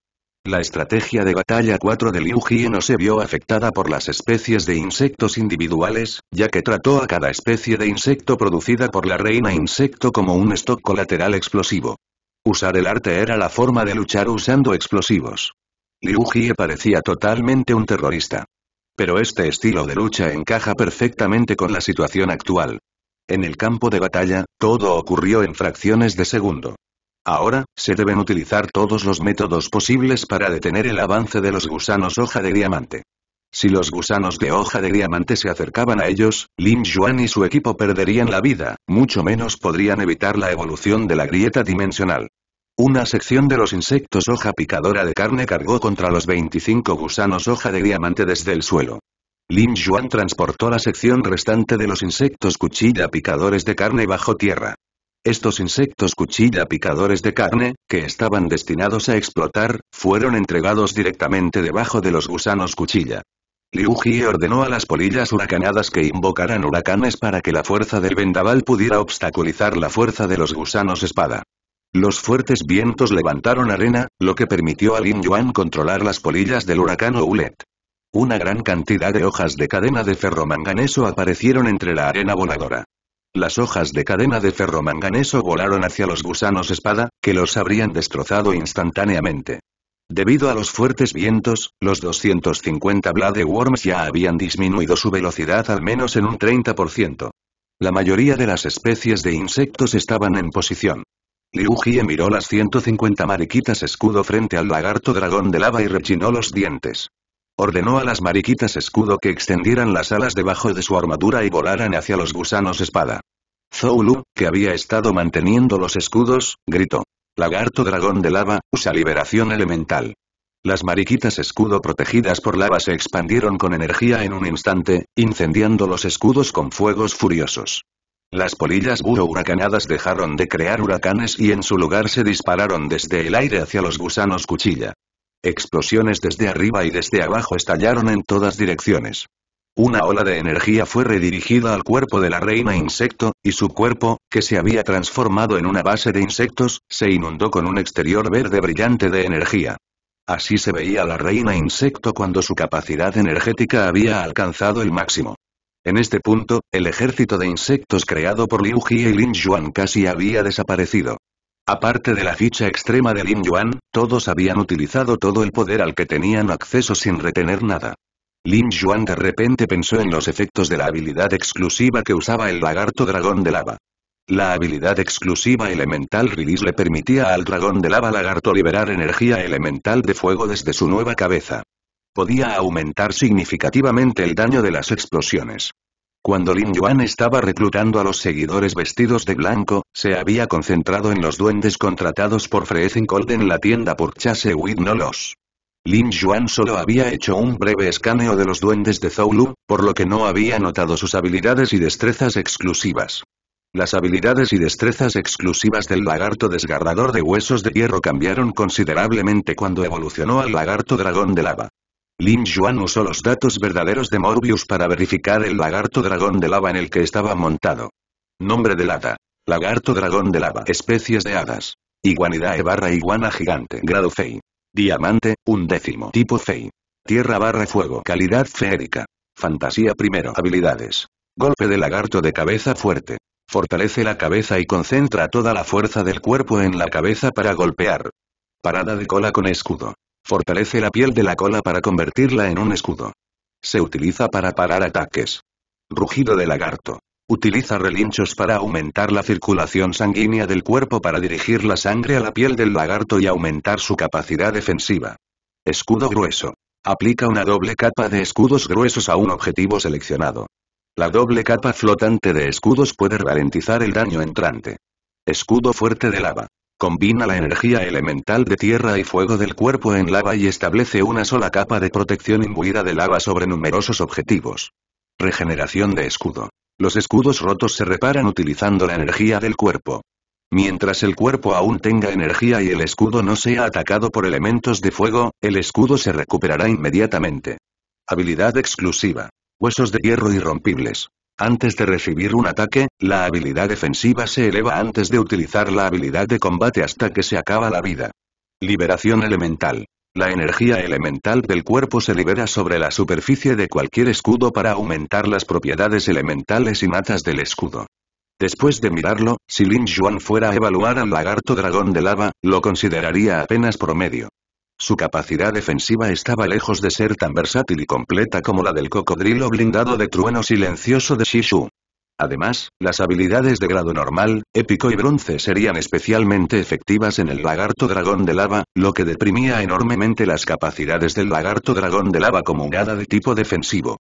La estrategia de batalla 4 de Liu Jie no se vio afectada por las especies de insectos individuales, ya que trató a cada especie de insecto producida por la reina insecto como un stock colateral explosivo. Usar el arte era la forma de luchar usando explosivos. Liu Jie parecía totalmente un terrorista. Pero este estilo de lucha encaja perfectamente con la situación actual. En el campo de batalla, todo ocurrió en fracciones de segundo. Ahora, se deben utilizar todos los métodos posibles para detener el avance de los gusanos hoja de diamante. Si los gusanos de hoja de diamante se acercaban a ellos, Lin Yuan y su equipo perderían la vida, mucho menos podrían evitar la evolución de la grieta dimensional. Una sección de los insectos hoja picadora de carne cargó contra los 25 gusanos hoja de diamante desde el suelo. Lin Yuan transportó la sección restante de los insectos cuchilla picadores de carne bajo tierra. Estos insectos cuchilla picadores de carne, que estaban destinados a explotar, fueron entregados directamente debajo de los gusanos cuchilla. Liu Ji ordenó a las polillas huracanadas que invocaran huracanes para que la fuerza del vendaval pudiera obstaculizar la fuerza de los gusanos espada. Los fuertes vientos levantaron arena, lo que permitió a Lin Yuan controlar las polillas del huracán Oulet. Una gran cantidad de hojas de cadena de ferromanganeso aparecieron entre la arena voladora. Las hojas de cadena de ferromanganeso volaron hacia los gusanos espada, que los habrían destrozado instantáneamente. Debido a los fuertes vientos, los 250 Blade Worms ya habían disminuido su velocidad al menos en un 30%. La mayoría de las especies de insectos estaban en posición. Liu miró las 150 mariquitas escudo frente al lagarto dragón de lava y rechinó los dientes. Ordenó a las mariquitas escudo que extendieran las alas debajo de su armadura y volaran hacia los gusanos espada. Zhou Lu, que había estado manteniendo los escudos, gritó. Lagarto dragón de lava, usa liberación elemental. Las mariquitas escudo protegidas por lava se expandieron con energía en un instante, incendiando los escudos con fuegos furiosos. Las polillas búho huracanadas dejaron de crear huracanes y en su lugar se dispararon desde el aire hacia los gusanos cuchilla. Explosiones desde arriba y desde abajo estallaron en todas direcciones. Una ola de energía fue redirigida al cuerpo de la reina insecto, y su cuerpo, que se había transformado en una base de insectos, se inundó con un exterior verde brillante de energía. Así se veía la reina insecto cuando su capacidad energética había alcanzado el máximo. En este punto, el ejército de insectos creado por Liu Ji y Lin Yuan casi había desaparecido. Aparte de la ficha extrema de Lin Yuan, todos habían utilizado todo el poder al que tenían acceso sin retener nada. Lin Yuan de repente pensó en los efectos de la habilidad exclusiva que usaba el lagarto dragón de lava. La habilidad exclusiva elemental Release le permitía al dragón de lava lagarto liberar energía elemental de fuego desde su nueva cabeza podía aumentar significativamente el daño de las explosiones. Cuando Lin Yuan estaba reclutando a los seguidores vestidos de blanco, se había concentrado en los duendes contratados por Gold en la tienda por Chase No Lin Yuan solo había hecho un breve escaneo de los duendes de Zoulu, por lo que no había notado sus habilidades y destrezas exclusivas. Las habilidades y destrezas exclusivas del lagarto desgarrador de huesos de hierro cambiaron considerablemente cuando evolucionó al lagarto dragón de lava. Lin Yuan usó los datos verdaderos de Morbius para verificar el lagarto dragón de lava en el que estaba montado. Nombre del hada. Lagarto dragón de lava. Especies de hadas. Iguanidae barra iguana gigante. Grado Fei. Diamante, un décimo. Tipo Fei. Tierra barra fuego. Calidad feérica. Fantasía primero. Habilidades. Golpe de lagarto de cabeza fuerte. Fortalece la cabeza y concentra toda la fuerza del cuerpo en la cabeza para golpear. Parada de cola con escudo. Fortalece la piel de la cola para convertirla en un escudo. Se utiliza para parar ataques. Rugido de lagarto. Utiliza relinchos para aumentar la circulación sanguínea del cuerpo para dirigir la sangre a la piel del lagarto y aumentar su capacidad defensiva. Escudo grueso. Aplica una doble capa de escudos gruesos a un objetivo seleccionado. La doble capa flotante de escudos puede ralentizar el daño entrante. Escudo fuerte de lava. Combina la energía elemental de tierra y fuego del cuerpo en lava y establece una sola capa de protección imbuida de lava sobre numerosos objetivos. Regeneración de escudo. Los escudos rotos se reparan utilizando la energía del cuerpo. Mientras el cuerpo aún tenga energía y el escudo no sea atacado por elementos de fuego, el escudo se recuperará inmediatamente. Habilidad exclusiva. Huesos de hierro irrompibles. Antes de recibir un ataque, la habilidad defensiva se eleva antes de utilizar la habilidad de combate hasta que se acaba la vida. Liberación elemental. La energía elemental del cuerpo se libera sobre la superficie de cualquier escudo para aumentar las propiedades elementales y matas del escudo. Después de mirarlo, si Lin Yuan fuera a evaluar al lagarto dragón de lava, lo consideraría apenas promedio. Su capacidad defensiva estaba lejos de ser tan versátil y completa como la del cocodrilo blindado de trueno silencioso de Shishu. Además, las habilidades de grado normal, épico y bronce serían especialmente efectivas en el lagarto dragón de lava, lo que deprimía enormemente las capacidades del lagarto dragón de lava como un de tipo defensivo.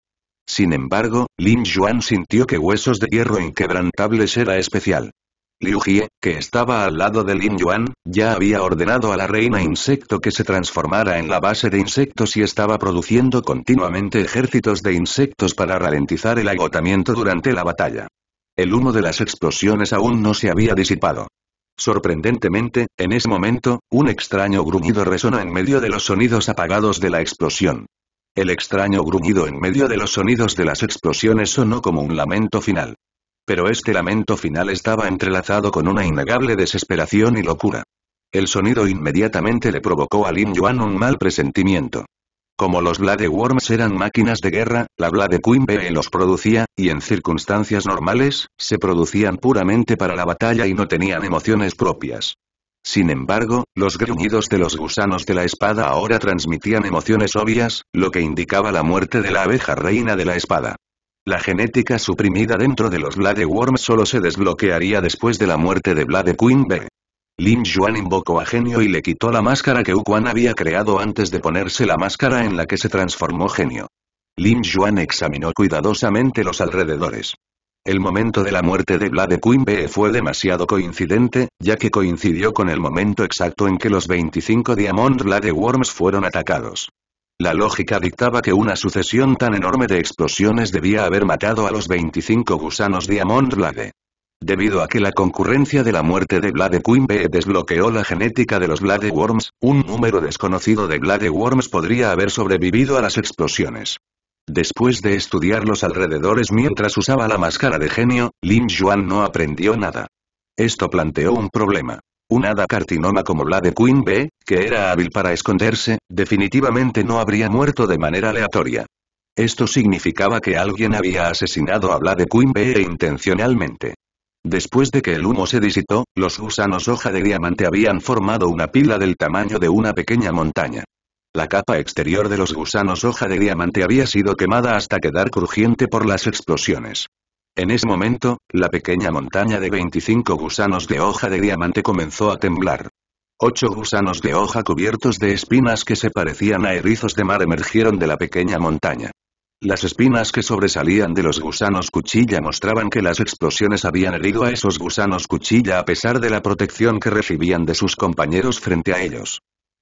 Sin embargo, Lin Yuan sintió que Huesos de Hierro Inquebrantables era especial. Liu Jie, que estaba al lado de Lin Yuan, ya había ordenado a la reina insecto que se transformara en la base de insectos y estaba produciendo continuamente ejércitos de insectos para ralentizar el agotamiento durante la batalla. El humo de las explosiones aún no se había disipado. Sorprendentemente, en ese momento, un extraño gruñido resonó en medio de los sonidos apagados de la explosión. El extraño gruñido en medio de los sonidos de las explosiones sonó como un lamento final. Pero este lamento final estaba entrelazado con una innegable desesperación y locura. El sonido inmediatamente le provocó a Lin Yuan un mal presentimiento. Como los Blade Worms eran máquinas de guerra, la Blade Queen los producía, y en circunstancias normales, se producían puramente para la batalla y no tenían emociones propias. Sin embargo, los gruñidos de los gusanos de la espada ahora transmitían emociones obvias, lo que indicaba la muerte de la abeja reina de la espada. La genética suprimida dentro de los Worms solo se desbloquearía después de la muerte de Blade Queen B. Lin Yuan invocó a Genio y le quitó la máscara que Quan había creado antes de ponerse la máscara en la que se transformó Genio. Lin Yuan examinó cuidadosamente los alrededores. El momento de la muerte de Blade Queen B fue demasiado coincidente, ya que coincidió con el momento exacto en que los 25 Diamond Blade Worms fueron atacados. La lógica dictaba que una sucesión tan enorme de explosiones debía haber matado a los 25 gusanos Diamond Blade. Debido a que la concurrencia de la muerte de Blade quimbe desbloqueó la genética de los Blade Worms, un número desconocido de Blade Worms podría haber sobrevivido a las explosiones. Después de estudiar los alrededores mientras usaba la máscara de genio, Lin Yuan no aprendió nada. Esto planteó un problema. Un hada cartinoma como la de Queen B, que era hábil para esconderse, definitivamente no habría muerto de manera aleatoria. Esto significaba que alguien había asesinado a de Queen B intencionalmente. Después de que el humo se disitó, los gusanos hoja de diamante habían formado una pila del tamaño de una pequeña montaña. La capa exterior de los gusanos hoja de diamante había sido quemada hasta quedar crujiente por las explosiones. En ese momento, la pequeña montaña de 25 gusanos de hoja de diamante comenzó a temblar. Ocho gusanos de hoja cubiertos de espinas que se parecían a erizos de mar emergieron de la pequeña montaña. Las espinas que sobresalían de los gusanos cuchilla mostraban que las explosiones habían herido a esos gusanos cuchilla a pesar de la protección que recibían de sus compañeros frente a ellos.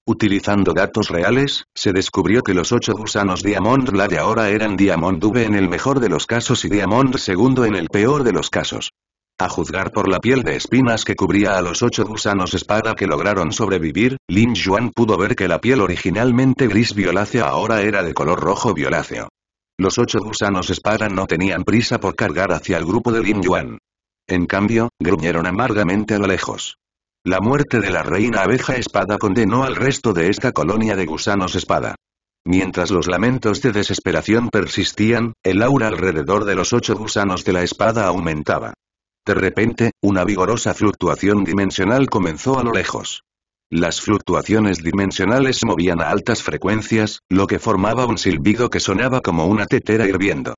Utilizando datos reales, se descubrió que los ocho gusanos Diamond de ahora eran Diamond V en el mejor de los casos y Diamond segundo en el peor de los casos. A juzgar por la piel de espinas que cubría a los ocho gusanos espada que lograron sobrevivir, Lin Yuan pudo ver que la piel originalmente gris violácea ahora era de color rojo violáceo. Los ocho gusanos espada no tenían prisa por cargar hacia el grupo de Lin Yuan. En cambio, gruñeron amargamente a lo lejos. La muerte de la reina abeja espada condenó al resto de esta colonia de gusanos espada. Mientras los lamentos de desesperación persistían, el aura alrededor de los ocho gusanos de la espada aumentaba. De repente, una vigorosa fluctuación dimensional comenzó a lo lejos. Las fluctuaciones dimensionales movían a altas frecuencias, lo que formaba un silbido que sonaba como una tetera hirviendo.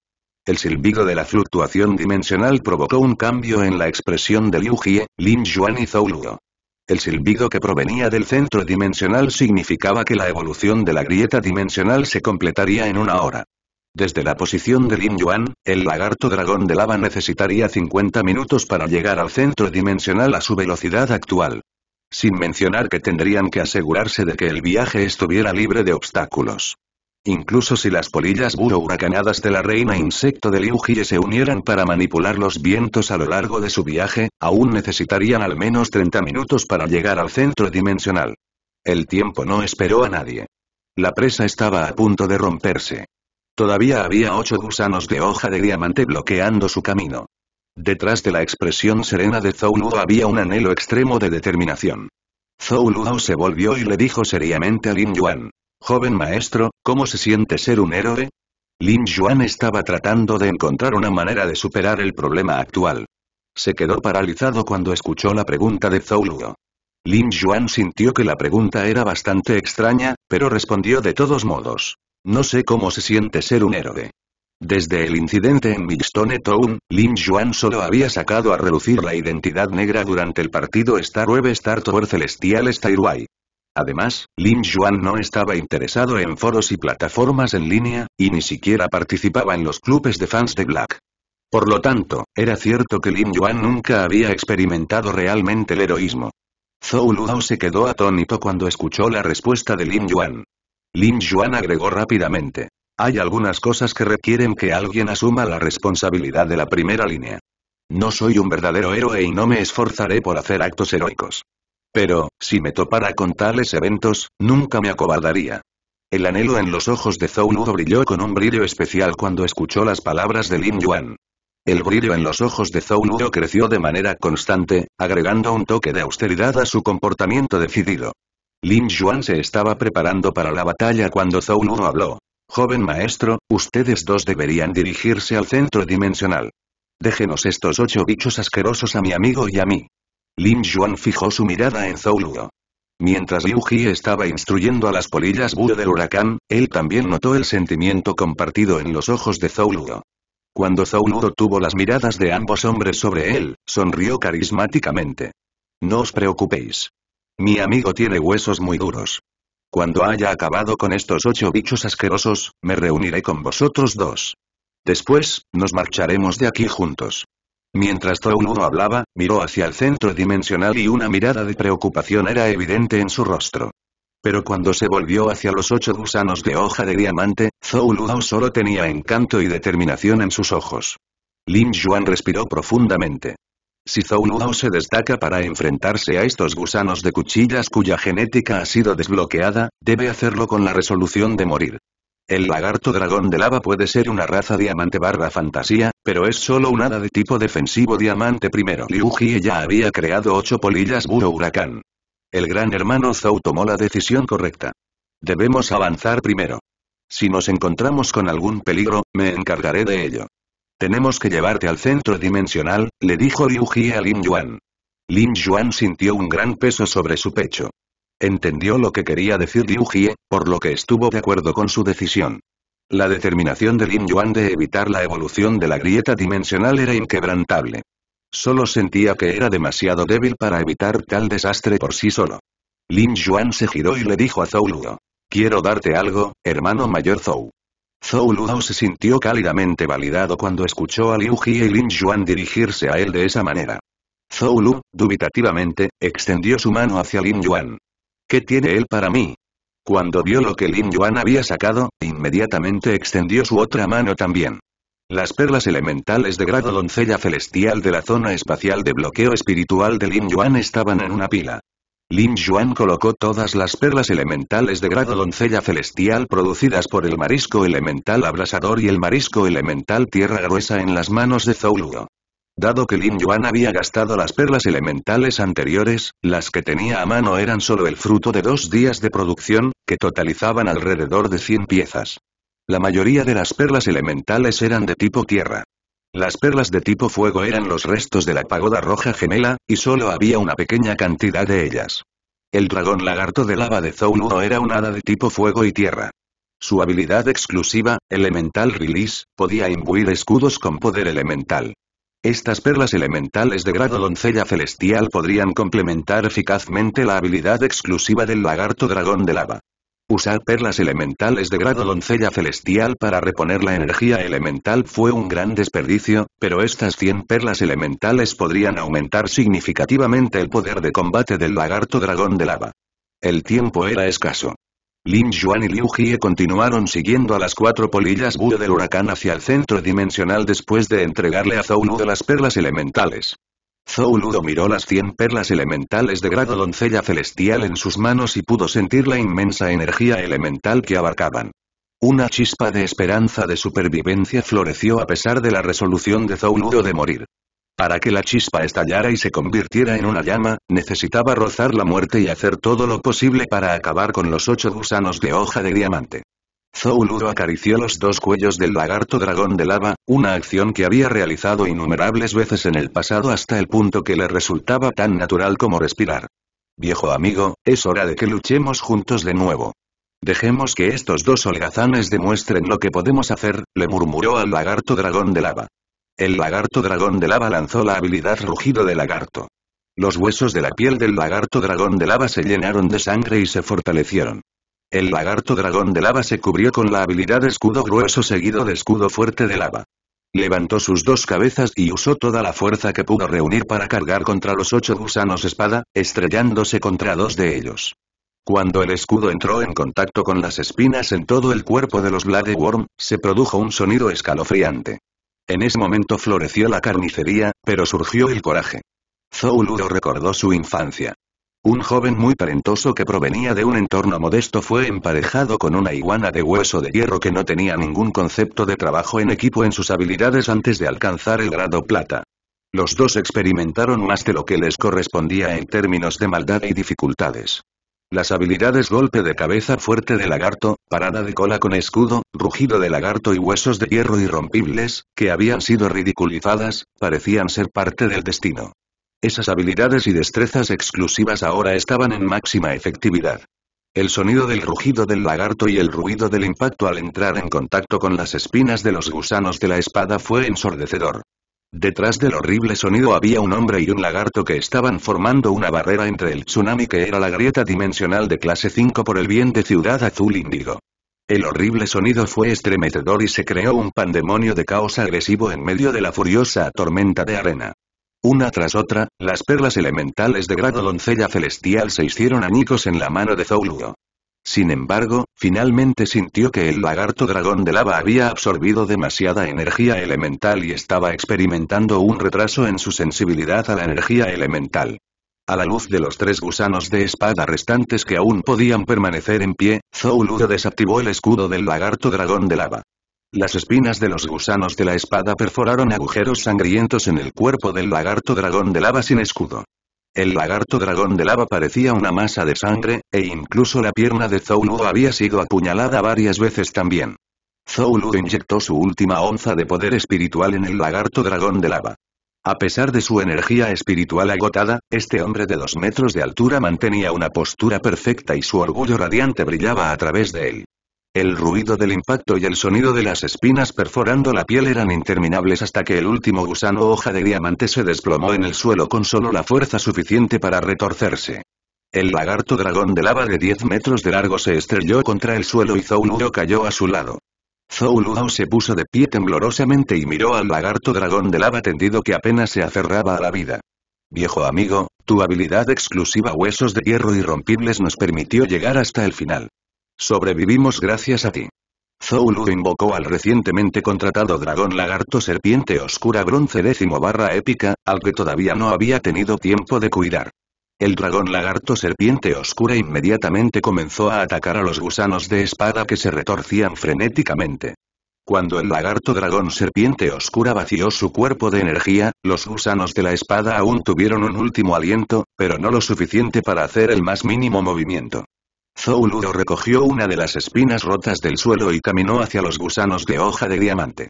El silbido de la fluctuación dimensional provocó un cambio en la expresión de Liu Jie, Lin Yuan y Zhou Luo. El silbido que provenía del centro dimensional significaba que la evolución de la grieta dimensional se completaría en una hora. Desde la posición de Lin Yuan, el lagarto dragón de lava necesitaría 50 minutos para llegar al centro dimensional a su velocidad actual. Sin mencionar que tendrían que asegurarse de que el viaje estuviera libre de obstáculos. Incluso si las polillas buro huracanadas de la reina insecto de Liu Jie se unieran para manipular los vientos a lo largo de su viaje, aún necesitarían al menos 30 minutos para llegar al centro dimensional. El tiempo no esperó a nadie. La presa estaba a punto de romperse. Todavía había ocho gusanos de hoja de diamante bloqueando su camino. Detrás de la expresión serena de Zhou Luo había un anhelo extremo de determinación. Zhou Luo se volvió y le dijo seriamente a Lin Yuan. Joven maestro, ¿cómo se siente ser un héroe? Lin Yuan estaba tratando de encontrar una manera de superar el problema actual. Se quedó paralizado cuando escuchó la pregunta de Zhou Luo. Lin Yuan sintió que la pregunta era bastante extraña, pero respondió de todos modos. No sé cómo se siente ser un héroe. Desde el incidente en Midstone Town, Lin Yuan solo había sacado a relucir la identidad negra durante el partido Star Web Star Tower Celestial White. Además, Lin Yuan no estaba interesado en foros y plataformas en línea, y ni siquiera participaba en los clubes de fans de Black. Por lo tanto, era cierto que Lin Yuan nunca había experimentado realmente el heroísmo. Zhou Luo se quedó atónito cuando escuchó la respuesta de Lin Yuan. Lin Yuan agregó rápidamente. Hay algunas cosas que requieren que alguien asuma la responsabilidad de la primera línea. No soy un verdadero héroe y no me esforzaré por hacer actos heroicos. Pero, si me topara con tales eventos, nunca me acobardaría. El anhelo en los ojos de Zhou Luo brilló con un brillo especial cuando escuchó las palabras de Lin Yuan. El brillo en los ojos de Zhou Luo creció de manera constante, agregando un toque de austeridad a su comportamiento decidido. Lin Yuan se estaba preparando para la batalla cuando Zhou Luo habló. Joven maestro, ustedes dos deberían dirigirse al centro dimensional. Déjenos estos ocho bichos asquerosos a mi amigo y a mí. Lin Yuan fijó su mirada en Zhou Mientras Liu Ji estaba instruyendo a las polillas bule del huracán, él también notó el sentimiento compartido en los ojos de Zhou Cuando Zhou tuvo las miradas de ambos hombres sobre él, sonrió carismáticamente. No os preocupéis. Mi amigo tiene huesos muy duros. Cuando haya acabado con estos ocho bichos asquerosos, me reuniré con vosotros dos. Después, nos marcharemos de aquí juntos. Mientras Luo hablaba, miró hacia el centro dimensional y una mirada de preocupación era evidente en su rostro. Pero cuando se volvió hacia los ocho gusanos de hoja de diamante, Zhou Luo solo tenía encanto y determinación en sus ojos. Lin Yuan respiró profundamente. Si Zhou Luo se destaca para enfrentarse a estos gusanos de cuchillas cuya genética ha sido desbloqueada, debe hacerlo con la resolución de morir. El lagarto dragón de lava puede ser una raza diamante barra fantasía, pero es solo un hada de tipo defensivo diamante primero. Liu Jie ya había creado ocho polillas buro huracán. El gran hermano Zhou tomó la decisión correcta. Debemos avanzar primero. Si nos encontramos con algún peligro, me encargaré de ello. Tenemos que llevarte al centro dimensional, le dijo Liu Jie a Lin Yuan. Lin Yuan sintió un gran peso sobre su pecho. Entendió lo que quería decir Liu Jie, por lo que estuvo de acuerdo con su decisión. La determinación de Lin Yuan de evitar la evolución de la grieta dimensional era inquebrantable. Solo sentía que era demasiado débil para evitar tal desastre por sí solo. Lin Yuan se giró y le dijo a Zhou Luo. Quiero darte algo, hermano mayor Zhou. Zhou Luo se sintió cálidamente validado cuando escuchó a Liu Jie y Lin Yuan dirigirse a él de esa manera. Zhou Lu, dubitativamente, extendió su mano hacia Lin Yuan. ¿Qué tiene él para mí? Cuando vio lo que Lin Yuan había sacado, inmediatamente extendió su otra mano también. Las perlas elementales de grado doncella celestial de la zona espacial de bloqueo espiritual de Lin Yuan estaban en una pila. Lin Yuan colocó todas las perlas elementales de grado doncella celestial producidas por el marisco elemental abrasador y el marisco elemental tierra gruesa en las manos de Luo. Dado que Lin Yuan había gastado las perlas elementales anteriores, las que tenía a mano eran solo el fruto de dos días de producción, que totalizaban alrededor de 100 piezas. La mayoría de las perlas elementales eran de tipo tierra. Las perlas de tipo fuego eran los restos de la pagoda roja gemela, y solo había una pequeña cantidad de ellas. El dragón lagarto de lava de Wu era un hada de tipo fuego y tierra. Su habilidad exclusiva, Elemental Release, podía imbuir escudos con poder elemental. Estas perlas elementales de grado doncella celestial podrían complementar eficazmente la habilidad exclusiva del lagarto dragón de lava. Usar perlas elementales de grado doncella celestial para reponer la energía elemental fue un gran desperdicio, pero estas 100 perlas elementales podrían aumentar significativamente el poder de combate del lagarto dragón de lava. El tiempo era escaso. Lin Yuan y Liu Jie continuaron siguiendo a las cuatro polillas Buda del huracán hacia el centro dimensional después de entregarle a Zhou Ludo las perlas elementales. Zhou Ludo miró las cien perlas elementales de grado doncella celestial en sus manos y pudo sentir la inmensa energía elemental que abarcaban. Una chispa de esperanza de supervivencia floreció a pesar de la resolución de Zhou Ludo de morir. Para que la chispa estallara y se convirtiera en una llama, necesitaba rozar la muerte y hacer todo lo posible para acabar con los ocho gusanos de hoja de diamante. Zouluro acarició los dos cuellos del lagarto dragón de lava, una acción que había realizado innumerables veces en el pasado hasta el punto que le resultaba tan natural como respirar. Viejo amigo, es hora de que luchemos juntos de nuevo. Dejemos que estos dos holgazanes demuestren lo que podemos hacer, le murmuró al lagarto dragón de lava. El lagarto dragón de lava lanzó la habilidad rugido de lagarto. Los huesos de la piel del lagarto dragón de lava se llenaron de sangre y se fortalecieron. El lagarto dragón de lava se cubrió con la habilidad escudo grueso seguido de escudo fuerte de lava. Levantó sus dos cabezas y usó toda la fuerza que pudo reunir para cargar contra los ocho gusanos espada, estrellándose contra dos de ellos. Cuando el escudo entró en contacto con las espinas en todo el cuerpo de los Bladeworm, se produjo un sonido escalofriante. En ese momento floreció la carnicería, pero surgió el coraje. Zou Ludo recordó su infancia. Un joven muy talentoso que provenía de un entorno modesto fue emparejado con una iguana de hueso de hierro que no tenía ningún concepto de trabajo en equipo en sus habilidades antes de alcanzar el grado plata. Los dos experimentaron más de lo que les correspondía en términos de maldad y dificultades. Las habilidades golpe de cabeza fuerte de lagarto, parada de cola con escudo, rugido de lagarto y huesos de hierro irrompibles, que habían sido ridiculizadas, parecían ser parte del destino. Esas habilidades y destrezas exclusivas ahora estaban en máxima efectividad. El sonido del rugido del lagarto y el ruido del impacto al entrar en contacto con las espinas de los gusanos de la espada fue ensordecedor. Detrás del horrible sonido había un hombre y un lagarto que estaban formando una barrera entre el tsunami que era la grieta dimensional de clase 5 por el bien de Ciudad Azul Índigo. El horrible sonido fue estremecedor y se creó un pandemonio de caos agresivo en medio de la furiosa tormenta de arena. Una tras otra, las perlas elementales de grado doncella celestial se hicieron añicos en la mano de Zouluo. Sin embargo, finalmente sintió que el lagarto dragón de lava había absorbido demasiada energía elemental y estaba experimentando un retraso en su sensibilidad a la energía elemental. A la luz de los tres gusanos de espada restantes que aún podían permanecer en pie, Zouludo desactivó el escudo del lagarto dragón de lava. Las espinas de los gusanos de la espada perforaron agujeros sangrientos en el cuerpo del lagarto dragón de lava sin escudo. El lagarto dragón de lava parecía una masa de sangre, e incluso la pierna de Zulu había sido apuñalada varias veces también. Lu inyectó su última onza de poder espiritual en el lagarto dragón de lava. A pesar de su energía espiritual agotada, este hombre de dos metros de altura mantenía una postura perfecta y su orgullo radiante brillaba a través de él. El ruido del impacto y el sonido de las espinas perforando la piel eran interminables hasta que el último gusano hoja de diamante se desplomó en el suelo con solo la fuerza suficiente para retorcerse. El lagarto dragón de lava de 10 metros de largo se estrelló contra el suelo y Zouluo cayó a su lado. Zouluo se puso de pie temblorosamente y miró al lagarto dragón de lava tendido que apenas se aferraba a la vida. Viejo amigo, tu habilidad exclusiva huesos de hierro irrompibles nos permitió llegar hasta el final. Sobrevivimos gracias a ti. Zoulu invocó al recientemente contratado dragón lagarto serpiente oscura bronce décimo barra épica, al que todavía no había tenido tiempo de cuidar. El dragón lagarto serpiente oscura inmediatamente comenzó a atacar a los gusanos de espada que se retorcían frenéticamente. Cuando el lagarto dragón serpiente oscura vació su cuerpo de energía, los gusanos de la espada aún tuvieron un último aliento, pero no lo suficiente para hacer el más mínimo movimiento. Zouludo recogió una de las espinas rotas del suelo y caminó hacia los gusanos de hoja de diamante.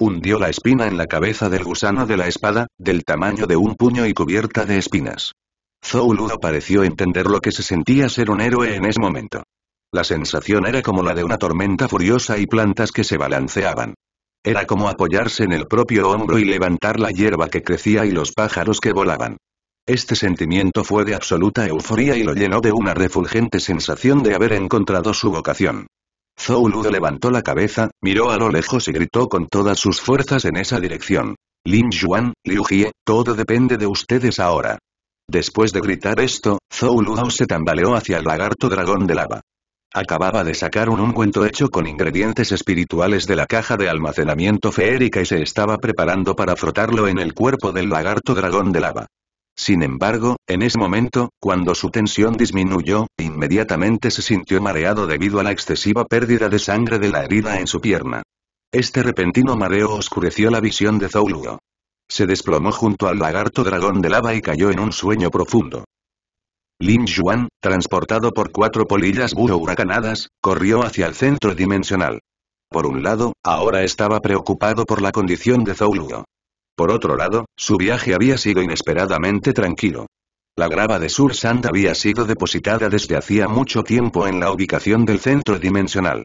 Hundió la espina en la cabeza del gusano de la espada, del tamaño de un puño y cubierta de espinas. Zouludo pareció entender lo que se sentía ser un héroe en ese momento. La sensación era como la de una tormenta furiosa y plantas que se balanceaban. Era como apoyarse en el propio hombro y levantar la hierba que crecía y los pájaros que volaban. Este sentimiento fue de absoluta euforia y lo llenó de una refulgente sensación de haber encontrado su vocación. Zhou Ludo levantó la cabeza, miró a lo lejos y gritó con todas sus fuerzas en esa dirección. Lin Yuan, Liu Jie, todo depende de ustedes ahora. Después de gritar esto, Zhou Ludo se tambaleó hacia el lagarto dragón de lava. Acababa de sacar un ungüento hecho con ingredientes espirituales de la caja de almacenamiento feérica y se estaba preparando para frotarlo en el cuerpo del lagarto dragón de lava. Sin embargo, en ese momento, cuando su tensión disminuyó, inmediatamente se sintió mareado debido a la excesiva pérdida de sangre de la herida en su pierna. Este repentino mareo oscureció la visión de Zouluo. Se desplomó junto al lagarto dragón de lava y cayó en un sueño profundo. Lin Yuan, transportado por cuatro polillas buro huracanadas, corrió hacia el centro dimensional. Por un lado, ahora estaba preocupado por la condición de Zouluo. Por otro lado, su viaje había sido inesperadamente tranquilo. La grava de Sur Sand había sido depositada desde hacía mucho tiempo en la ubicación del centro dimensional.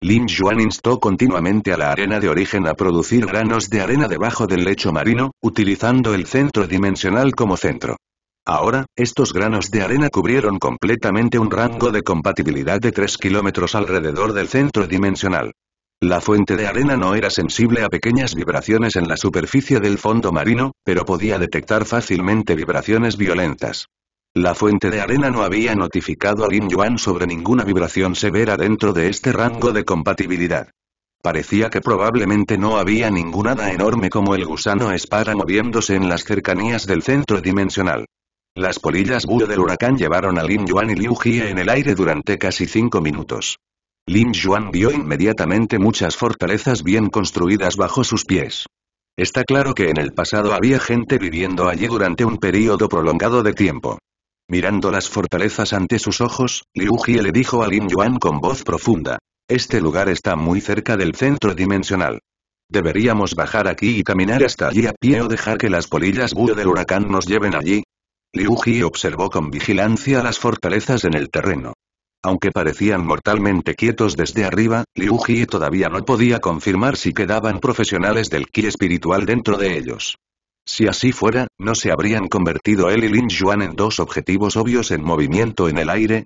Lin Yuan instó continuamente a la arena de origen a producir granos de arena debajo del lecho marino, utilizando el centro dimensional como centro. Ahora, estos granos de arena cubrieron completamente un rango de compatibilidad de 3 kilómetros alrededor del centro dimensional. La fuente de arena no era sensible a pequeñas vibraciones en la superficie del fondo marino, pero podía detectar fácilmente vibraciones violentas. La fuente de arena no había notificado a Lin Yuan sobre ninguna vibración severa dentro de este rango de compatibilidad. Parecía que probablemente no había ningún hada enorme como el gusano espara moviéndose en las cercanías del centro dimensional. Las polillas búho del huracán llevaron a Lin Yuan y Liu Jie en el aire durante casi cinco minutos. Lin Yuan vio inmediatamente muchas fortalezas bien construidas bajo sus pies. Está claro que en el pasado había gente viviendo allí durante un período prolongado de tiempo. Mirando las fortalezas ante sus ojos, Liu Jie le dijo a Lin Yuan con voz profunda. Este lugar está muy cerca del centro dimensional. Deberíamos bajar aquí y caminar hasta allí a pie o dejar que las polillas búho del huracán nos lleven allí. Liu Ji observó con vigilancia las fortalezas en el terreno. Aunque parecían mortalmente quietos desde arriba, Liu Ji todavía no podía confirmar si quedaban profesionales del ki espiritual dentro de ellos. Si así fuera, ¿no se habrían convertido él y Lin Yuan en dos objetivos obvios en movimiento en el aire?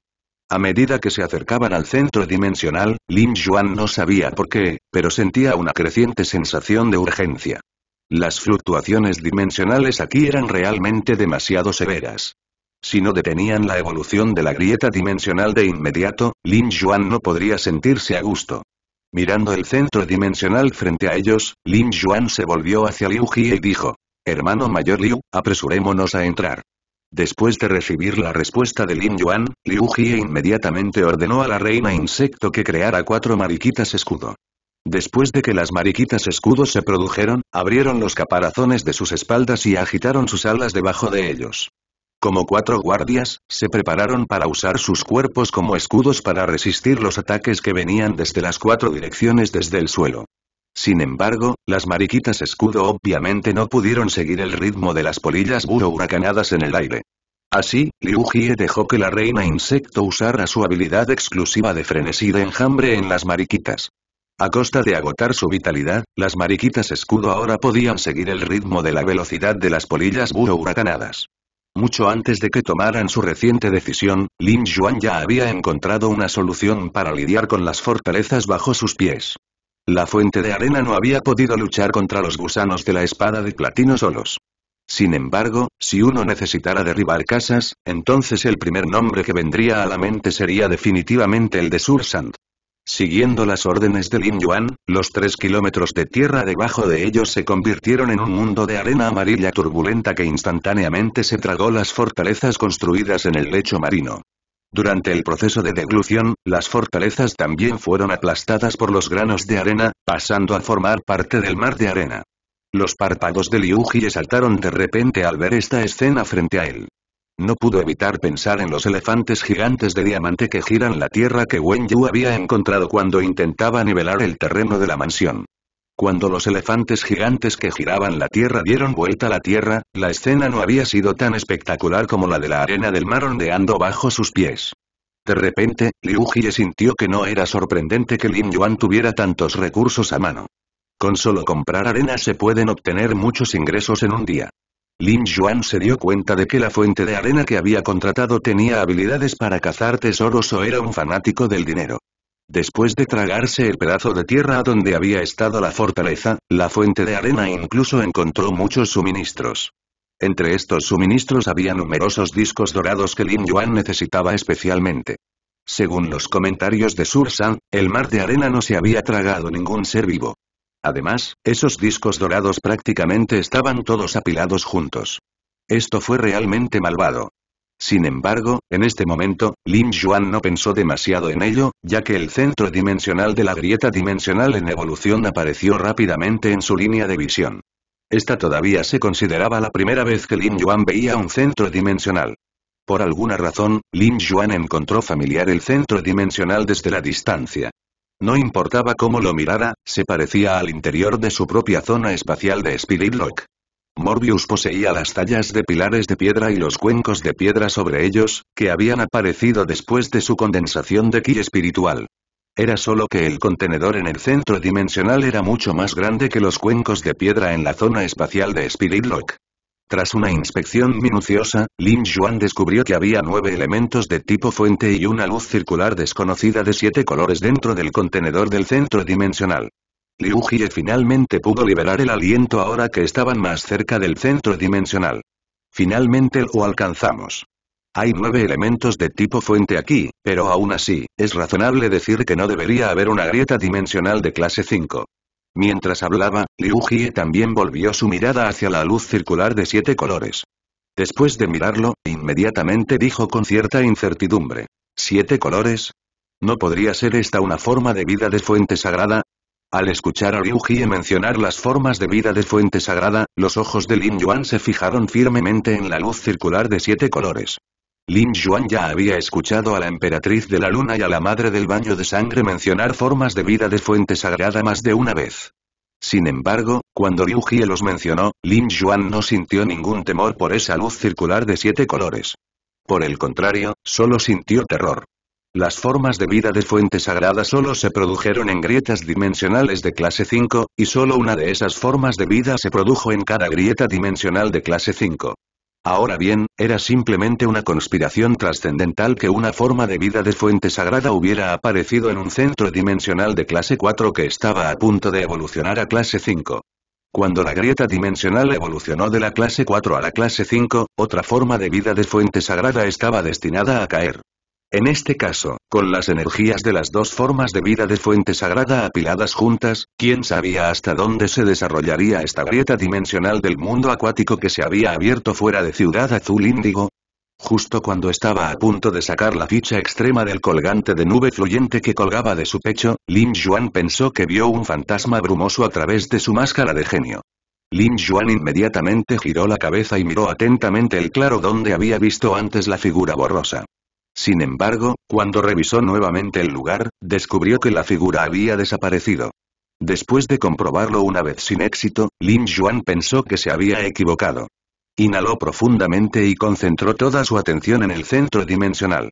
A medida que se acercaban al centro dimensional, Lin Yuan no sabía por qué, pero sentía una creciente sensación de urgencia. Las fluctuaciones dimensionales aquí eran realmente demasiado severas. Si no detenían la evolución de la grieta dimensional de inmediato, Lin Yuan no podría sentirse a gusto. Mirando el centro dimensional frente a ellos, Lin Yuan se volvió hacia Liu Jie y dijo, Hermano mayor Liu, apresurémonos a entrar. Después de recibir la respuesta de Lin Yuan, Liu Jie inmediatamente ordenó a la reina insecto que creara cuatro mariquitas escudo. Después de que las mariquitas escudo se produjeron, abrieron los caparazones de sus espaldas y agitaron sus alas debajo de ellos. Como cuatro guardias, se prepararon para usar sus cuerpos como escudos para resistir los ataques que venían desde las cuatro direcciones desde el suelo. Sin embargo, las mariquitas escudo obviamente no pudieron seguir el ritmo de las polillas buro huracanadas en el aire. Así, Liu Jie dejó que la reina insecto usara su habilidad exclusiva de frenesí de enjambre en las mariquitas. A costa de agotar su vitalidad, las mariquitas escudo ahora podían seguir el ritmo de la velocidad de las polillas buro huracanadas. Mucho antes de que tomaran su reciente decisión, Lin Yuan ya había encontrado una solución para lidiar con las fortalezas bajo sus pies. La fuente de arena no había podido luchar contra los gusanos de la espada de platino solos. Sin embargo, si uno necesitara derribar casas, entonces el primer nombre que vendría a la mente sería definitivamente el de Sursand. Siguiendo las órdenes de Lin Yuan, los tres kilómetros de tierra debajo de ellos se convirtieron en un mundo de arena amarilla turbulenta que instantáneamente se tragó las fortalezas construidas en el lecho marino. Durante el proceso de deglución, las fortalezas también fueron aplastadas por los granos de arena, pasando a formar parte del mar de arena. Los párpados de Liu Jie saltaron de repente al ver esta escena frente a él. No pudo evitar pensar en los elefantes gigantes de diamante que giran la tierra que Wen Yu había encontrado cuando intentaba nivelar el terreno de la mansión. Cuando los elefantes gigantes que giraban la tierra dieron vuelta a la tierra, la escena no había sido tan espectacular como la de la arena del mar ondeando bajo sus pies. De repente, Liu Jie sintió que no era sorprendente que Lin Yuan tuviera tantos recursos a mano. Con solo comprar arena se pueden obtener muchos ingresos en un día. Lin Yuan se dio cuenta de que la fuente de arena que había contratado tenía habilidades para cazar tesoros o era un fanático del dinero. Después de tragarse el pedazo de tierra donde había estado la fortaleza, la fuente de arena incluso encontró muchos suministros. Entre estos suministros había numerosos discos dorados que Lin Yuan necesitaba especialmente. Según los comentarios de Sur San, el mar de arena no se había tragado ningún ser vivo. Además, esos discos dorados prácticamente estaban todos apilados juntos. Esto fue realmente malvado. Sin embargo, en este momento, Lin Yuan no pensó demasiado en ello, ya que el centro dimensional de la grieta dimensional en evolución apareció rápidamente en su línea de visión. Esta todavía se consideraba la primera vez que Lin Yuan veía un centro dimensional. Por alguna razón, Lin Yuan encontró familiar el centro dimensional desde la distancia. No importaba cómo lo mirara, se parecía al interior de su propia zona espacial de Spirit Lock. Morbius poseía las tallas de pilares de piedra y los cuencos de piedra sobre ellos, que habían aparecido después de su condensación de ki espiritual. Era solo que el contenedor en el centro dimensional era mucho más grande que los cuencos de piedra en la zona espacial de Spirit Lock. Tras una inspección minuciosa, Lin Yuan descubrió que había nueve elementos de tipo fuente y una luz circular desconocida de siete colores dentro del contenedor del centro dimensional. Liu Jie finalmente pudo liberar el aliento ahora que estaban más cerca del centro dimensional. Finalmente lo alcanzamos. Hay nueve elementos de tipo fuente aquí, pero aún así, es razonable decir que no debería haber una grieta dimensional de clase 5. Mientras hablaba, Liu Jie también volvió su mirada hacia la luz circular de siete colores. Después de mirarlo, inmediatamente dijo con cierta incertidumbre. ¿Siete colores? ¿No podría ser esta una forma de vida de fuente sagrada? Al escuchar a Liu Jie mencionar las formas de vida de fuente sagrada, los ojos de Lin Yuan se fijaron firmemente en la luz circular de siete colores. Lin Yuan ya había escuchado a la emperatriz de la luna y a la madre del baño de sangre mencionar formas de vida de fuente sagrada más de una vez. Sin embargo, cuando Liu Jie los mencionó, Lin Yuan no sintió ningún temor por esa luz circular de siete colores. Por el contrario, solo sintió terror. Las formas de vida de fuente sagrada solo se produjeron en grietas dimensionales de clase 5, y solo una de esas formas de vida se produjo en cada grieta dimensional de clase 5. Ahora bien, era simplemente una conspiración trascendental que una forma de vida de fuente sagrada hubiera aparecido en un centro dimensional de clase 4 que estaba a punto de evolucionar a clase 5. Cuando la grieta dimensional evolucionó de la clase 4 a la clase 5, otra forma de vida de fuente sagrada estaba destinada a caer. En este caso, con las energías de las dos formas de vida de fuente sagrada apiladas juntas, quién sabía hasta dónde se desarrollaría esta grieta dimensional del mundo acuático que se había abierto fuera de Ciudad Azul Índigo, Justo cuando estaba a punto de sacar la ficha extrema del colgante de nube fluyente que colgaba de su pecho, Lin Yuan pensó que vio un fantasma brumoso a través de su máscara de genio. Lin Yuan inmediatamente giró la cabeza y miró atentamente el claro donde había visto antes la figura borrosa. Sin embargo, cuando revisó nuevamente el lugar, descubrió que la figura había desaparecido. Después de comprobarlo una vez sin éxito, Lin Yuan pensó que se había equivocado. Inhaló profundamente y concentró toda su atención en el centro dimensional.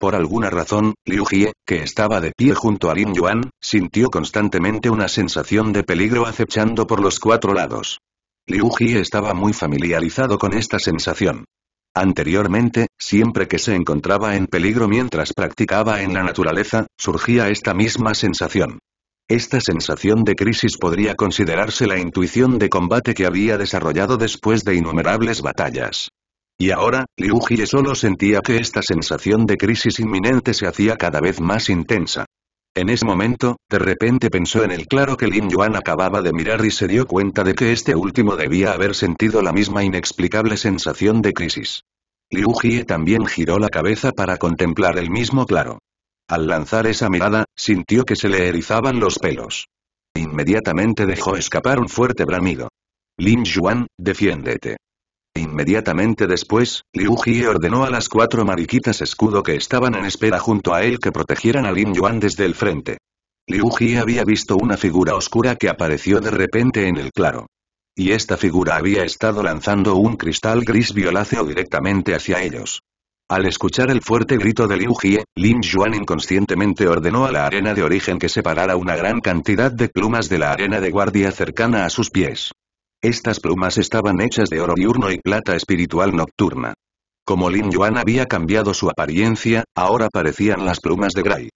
Por alguna razón, Liu Jie, que estaba de pie junto a Lin Yuan, sintió constantemente una sensación de peligro acechando por los cuatro lados. Liu Jie estaba muy familiarizado con esta sensación. Anteriormente, siempre que se encontraba en peligro mientras practicaba en la naturaleza, surgía esta misma sensación. Esta sensación de crisis podría considerarse la intuición de combate que había desarrollado después de innumerables batallas. Y ahora, Liu Jie solo sentía que esta sensación de crisis inminente se hacía cada vez más intensa. En ese momento, de repente pensó en el claro que Lin Yuan acababa de mirar y se dio cuenta de que este último debía haber sentido la misma inexplicable sensación de crisis. Liu Jie también giró la cabeza para contemplar el mismo claro. Al lanzar esa mirada, sintió que se le erizaban los pelos. Inmediatamente dejó escapar un fuerte bramido. Lin Yuan, defiéndete. Inmediatamente después, Liu Jie ordenó a las cuatro mariquitas escudo que estaban en espera junto a él que protegieran a Lin Yuan desde el frente. Liu Jie había visto una figura oscura que apareció de repente en el claro. Y esta figura había estado lanzando un cristal gris violáceo directamente hacia ellos. Al escuchar el fuerte grito de Liu Jie, Lin Yuan inconscientemente ordenó a la arena de origen que separara una gran cantidad de plumas de la arena de guardia cercana a sus pies. Estas plumas estaban hechas de oro diurno y plata espiritual nocturna. Como Lin Yuan había cambiado su apariencia, ahora parecían las plumas de Gray.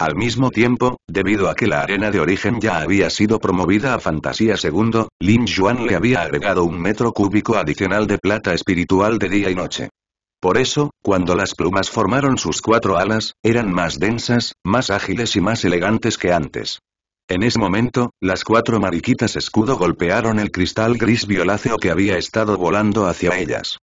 Al mismo tiempo, debido a que la arena de origen ya había sido promovida a fantasía segundo, Lin Yuan le había agregado un metro cúbico adicional de plata espiritual de día y noche. Por eso, cuando las plumas formaron sus cuatro alas, eran más densas, más ágiles y más elegantes que antes. En ese momento, las cuatro mariquitas escudo golpearon el cristal gris violáceo que había estado volando hacia ellas.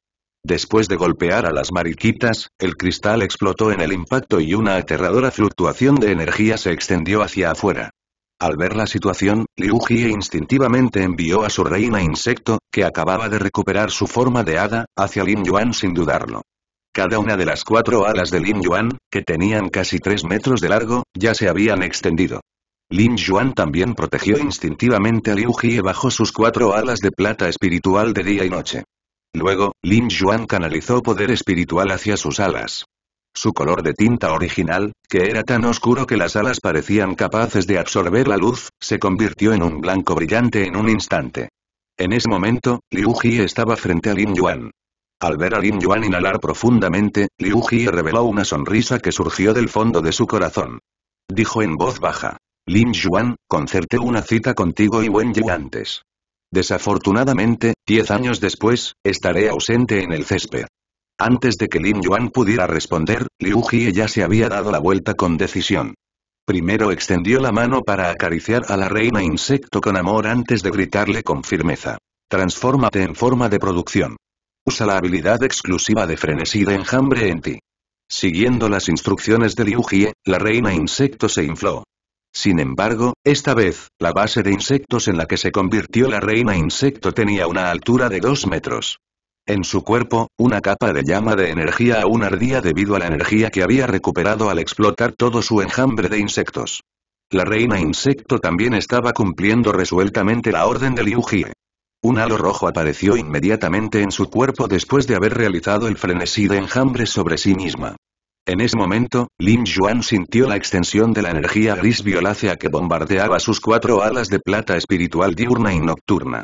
Después de golpear a las mariquitas, el cristal explotó en el impacto y una aterradora fluctuación de energía se extendió hacia afuera. Al ver la situación, Liu Jie instintivamente envió a su reina insecto, que acababa de recuperar su forma de hada, hacia Lin Yuan sin dudarlo. Cada una de las cuatro alas de Lin Yuan, que tenían casi tres metros de largo, ya se habían extendido. Lin Yuan también protegió instintivamente a Liu Jie bajo sus cuatro alas de plata espiritual de día y noche. Luego, Lin Yuan canalizó poder espiritual hacia sus alas. Su color de tinta original, que era tan oscuro que las alas parecían capaces de absorber la luz, se convirtió en un blanco brillante en un instante. En ese momento, Liu Jie estaba frente a Lin Yuan. Al ver a Lin Yuan inhalar profundamente, Liu Jie reveló una sonrisa que surgió del fondo de su corazón. Dijo en voz baja. Lin Yuan, concerté una cita contigo y Wen Yu antes. Desafortunadamente, diez años después, estaré ausente en el césped. Antes de que Lin Yuan pudiera responder, Liu Jie ya se había dado la vuelta con decisión. Primero extendió la mano para acariciar a la reina insecto con amor antes de gritarle con firmeza. Transfórmate en forma de producción. Usa la habilidad exclusiva de frenesí de enjambre en ti. Siguiendo las instrucciones de Liu Jie, la reina insecto se infló. Sin embargo, esta vez, la base de insectos en la que se convirtió la reina insecto tenía una altura de 2 metros. En su cuerpo, una capa de llama de energía aún ardía debido a la energía que había recuperado al explotar todo su enjambre de insectos. La reina insecto también estaba cumpliendo resueltamente la orden de Liu Un halo rojo apareció inmediatamente en su cuerpo después de haber realizado el frenesí de enjambre sobre sí misma. En ese momento, Lin Yuan sintió la extensión de la energía gris violácea que bombardeaba sus cuatro alas de plata espiritual diurna y nocturna.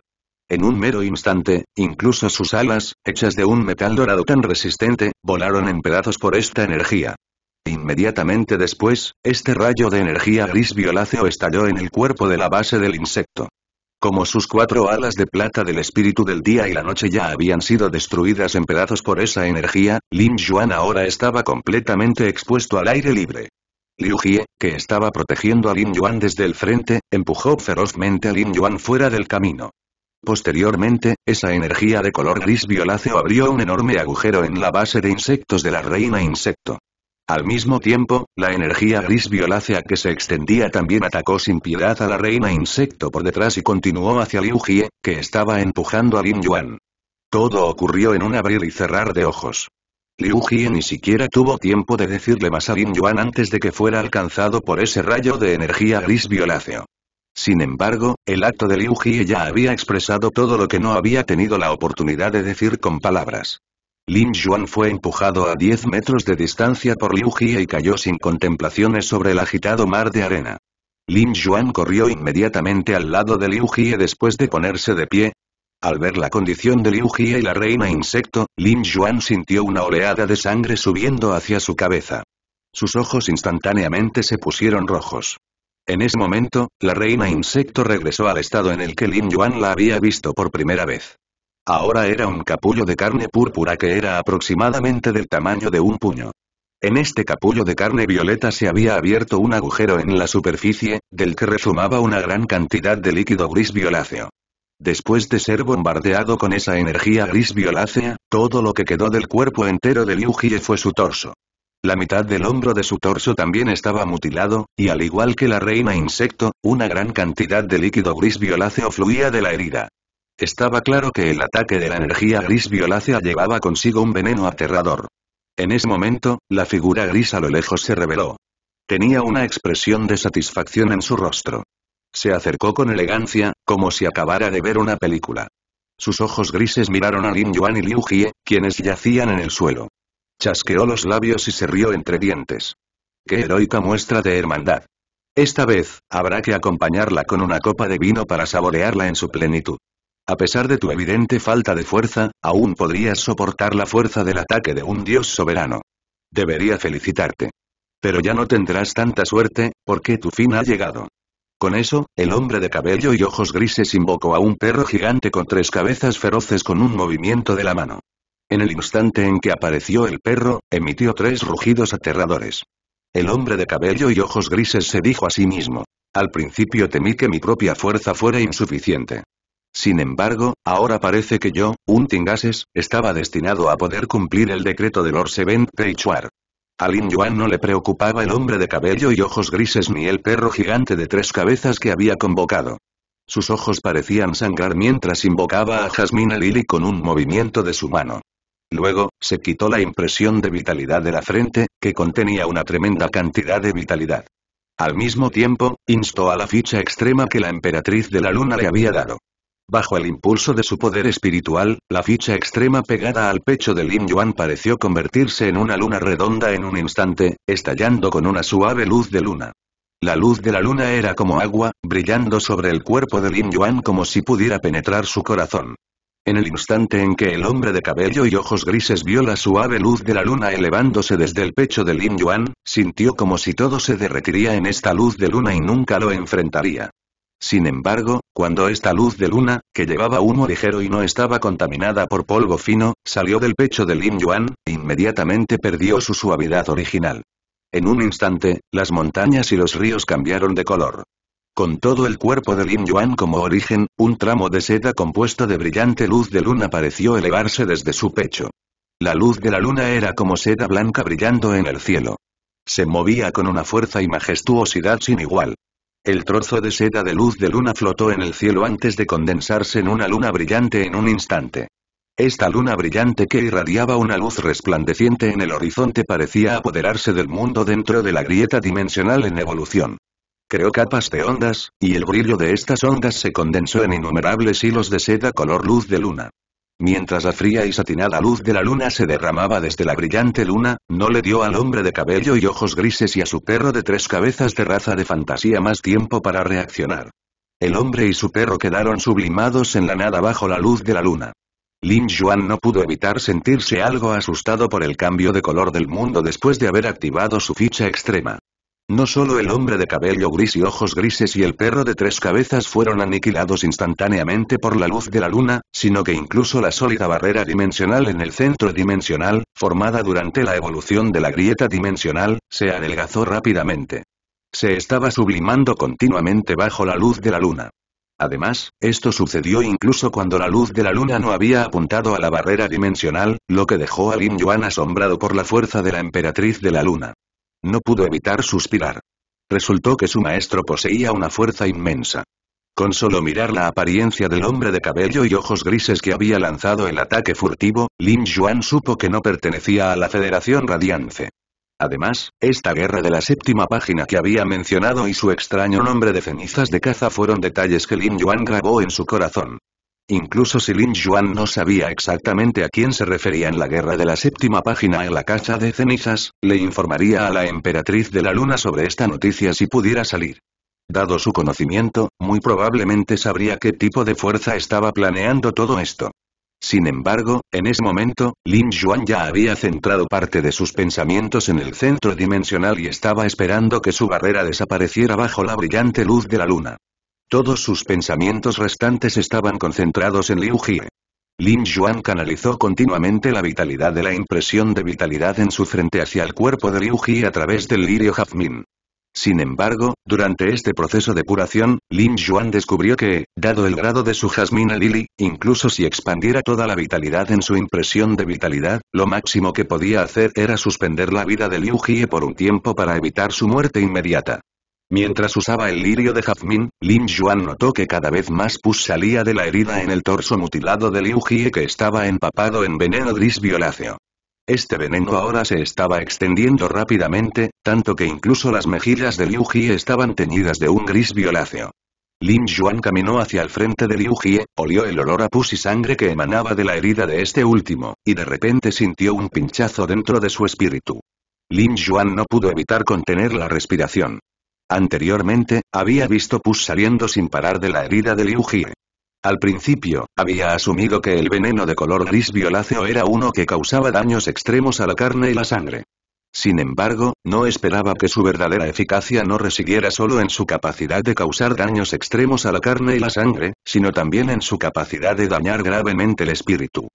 En un mero instante, incluso sus alas, hechas de un metal dorado tan resistente, volaron en pedazos por esta energía. Inmediatamente después, este rayo de energía gris violáceo estalló en el cuerpo de la base del insecto. Como sus cuatro alas de plata del espíritu del día y la noche ya habían sido destruidas en pedazos por esa energía, Lin Yuan ahora estaba completamente expuesto al aire libre. Liu Jie, que estaba protegiendo a Lin Yuan desde el frente, empujó ferozmente a Lin Yuan fuera del camino. Posteriormente, esa energía de color gris violáceo abrió un enorme agujero en la base de insectos de la reina insecto. Al mismo tiempo, la energía gris violácea que se extendía también atacó sin piedad a la reina insecto por detrás y continuó hacia Liu Jie, que estaba empujando a Lin Yuan. Todo ocurrió en un abrir y cerrar de ojos. Liu Jie ni siquiera tuvo tiempo de decirle más a Lin Yuan antes de que fuera alcanzado por ese rayo de energía gris violáceo. Sin embargo, el acto de Liu Jie ya había expresado todo lo que no había tenido la oportunidad de decir con palabras. Lin Yuan fue empujado a 10 metros de distancia por Liu Jie y cayó sin contemplaciones sobre el agitado mar de arena. Lin Yuan corrió inmediatamente al lado de Liu Jie después de ponerse de pie. Al ver la condición de Liu Jie y la reina insecto, Lin Yuan sintió una oleada de sangre subiendo hacia su cabeza. Sus ojos instantáneamente se pusieron rojos. En ese momento, la reina insecto regresó al estado en el que Lin Yuan la había visto por primera vez. Ahora era un capullo de carne púrpura que era aproximadamente del tamaño de un puño. En este capullo de carne violeta se había abierto un agujero en la superficie, del que resumaba una gran cantidad de líquido gris violáceo. Después de ser bombardeado con esa energía gris violácea, todo lo que quedó del cuerpo entero de Liu Jie fue su torso. La mitad del hombro de su torso también estaba mutilado, y al igual que la reina insecto, una gran cantidad de líquido gris violáceo fluía de la herida. Estaba claro que el ataque de la energía gris violácea llevaba consigo un veneno aterrador. En ese momento, la figura gris a lo lejos se reveló. Tenía una expresión de satisfacción en su rostro. Se acercó con elegancia, como si acabara de ver una película. Sus ojos grises miraron a Lin Yuan y Liu Jie, quienes yacían en el suelo. Chasqueó los labios y se rió entre dientes. ¡Qué heroica muestra de hermandad! Esta vez, habrá que acompañarla con una copa de vino para saborearla en su plenitud. A pesar de tu evidente falta de fuerza, aún podrías soportar la fuerza del ataque de un dios soberano. Debería felicitarte. Pero ya no tendrás tanta suerte, porque tu fin ha llegado. Con eso, el hombre de cabello y ojos grises invocó a un perro gigante con tres cabezas feroces con un movimiento de la mano. En el instante en que apareció el perro, emitió tres rugidos aterradores. El hombre de cabello y ojos grises se dijo a sí mismo. Al principio temí que mi propia fuerza fuera insuficiente. Sin embargo, ahora parece que yo, un Tingases, estaba destinado a poder cumplir el decreto del Orseven Peichuar. A Lin Yuan no le preocupaba el hombre de cabello y ojos grises ni el perro gigante de tres cabezas que había convocado. Sus ojos parecían sangrar mientras invocaba a Jasmine Lily con un movimiento de su mano. Luego, se quitó la impresión de vitalidad de la frente, que contenía una tremenda cantidad de vitalidad. Al mismo tiempo, instó a la ficha extrema que la emperatriz de la luna le había dado. Bajo el impulso de su poder espiritual, la ficha extrema pegada al pecho de Lin Yuan pareció convertirse en una luna redonda en un instante, estallando con una suave luz de luna. La luz de la luna era como agua, brillando sobre el cuerpo de Lin Yuan como si pudiera penetrar su corazón. En el instante en que el hombre de cabello y ojos grises vio la suave luz de la luna elevándose desde el pecho de Lin Yuan, sintió como si todo se derretiría en esta luz de luna y nunca lo enfrentaría. Sin embargo, cuando esta luz de luna, que llevaba humo ligero y no estaba contaminada por polvo fino, salió del pecho de Lin Yuan, e inmediatamente perdió su suavidad original. En un instante, las montañas y los ríos cambiaron de color. Con todo el cuerpo de Lin Yuan como origen, un tramo de seda compuesto de brillante luz de luna pareció elevarse desde su pecho. La luz de la luna era como seda blanca brillando en el cielo. Se movía con una fuerza y majestuosidad sin igual. El trozo de seda de luz de luna flotó en el cielo antes de condensarse en una luna brillante en un instante. Esta luna brillante que irradiaba una luz resplandeciente en el horizonte parecía apoderarse del mundo dentro de la grieta dimensional en evolución. Creó capas de ondas, y el brillo de estas ondas se condensó en innumerables hilos de seda color luz de luna. Mientras la fría y satinada luz de la luna se derramaba desde la brillante luna, no le dio al hombre de cabello y ojos grises y a su perro de tres cabezas de raza de fantasía más tiempo para reaccionar. El hombre y su perro quedaron sublimados en la nada bajo la luz de la luna. Lin Yuan no pudo evitar sentirse algo asustado por el cambio de color del mundo después de haber activado su ficha extrema. No solo el hombre de cabello gris y ojos grises y el perro de tres cabezas fueron aniquilados instantáneamente por la luz de la luna, sino que incluso la sólida barrera dimensional en el centro dimensional, formada durante la evolución de la grieta dimensional, se adelgazó rápidamente. Se estaba sublimando continuamente bajo la luz de la luna. Además, esto sucedió incluso cuando la luz de la luna no había apuntado a la barrera dimensional, lo que dejó a Lin Yuan asombrado por la fuerza de la emperatriz de la luna. No pudo evitar suspirar. Resultó que su maestro poseía una fuerza inmensa. Con solo mirar la apariencia del hombre de cabello y ojos grises que había lanzado el ataque furtivo, Lin Yuan supo que no pertenecía a la Federación Radiance. Además, esta guerra de la séptima página que había mencionado y su extraño nombre de cenizas de caza fueron detalles que Lin Yuan grabó en su corazón. Incluso si Lin Yuan no sabía exactamente a quién se refería en la guerra de la séptima página en la Casa de Cenizas, le informaría a la emperatriz de la Luna sobre esta noticia si pudiera salir. Dado su conocimiento, muy probablemente sabría qué tipo de fuerza estaba planeando todo esto. Sin embargo, en ese momento, Lin Yuan ya había centrado parte de sus pensamientos en el centro dimensional y estaba esperando que su barrera desapareciera bajo la brillante luz de la luna. Todos sus pensamientos restantes estaban concentrados en Liu Jie. Lin Yuan canalizó continuamente la vitalidad de la impresión de vitalidad en su frente hacia el cuerpo de Liu Jie a través del lirio jazmín. Sin embargo, durante este proceso de curación, Lin Yuan descubrió que, dado el grado de su jazmín a Lili, incluso si expandiera toda la vitalidad en su impresión de vitalidad, lo máximo que podía hacer era suspender la vida de Liu Jie por un tiempo para evitar su muerte inmediata. Mientras usaba el lirio de jazmín, Lin Yuan notó que cada vez más pus salía de la herida en el torso mutilado de Liu Jie que estaba empapado en veneno gris violáceo. Este veneno ahora se estaba extendiendo rápidamente, tanto que incluso las mejillas de Liu Jie estaban teñidas de un gris violáceo. Lin Yuan caminó hacia el frente de Liu Jie, olió el olor a pus y sangre que emanaba de la herida de este último, y de repente sintió un pinchazo dentro de su espíritu. Lin Yuan no pudo evitar contener la respiración. Anteriormente, había visto pus saliendo sin parar de la herida de Liu Al principio, había asumido que el veneno de color gris violáceo era uno que causaba daños extremos a la carne y la sangre. Sin embargo, no esperaba que su verdadera eficacia no residiera solo en su capacidad de causar daños extremos a la carne y la sangre, sino también en su capacidad de dañar gravemente el espíritu.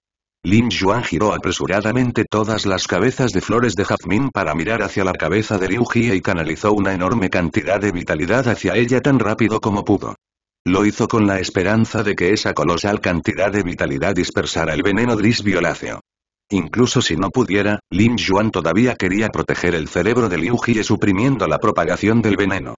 Lin Yuan giró apresuradamente todas las cabezas de flores de jazmín para mirar hacia la cabeza de Liu Jie y canalizó una enorme cantidad de vitalidad hacia ella tan rápido como pudo. Lo hizo con la esperanza de que esa colosal cantidad de vitalidad dispersara el veneno gris violáceo. Incluso si no pudiera, Lin Yuan todavía quería proteger el cerebro de Liu Jie suprimiendo la propagación del veneno.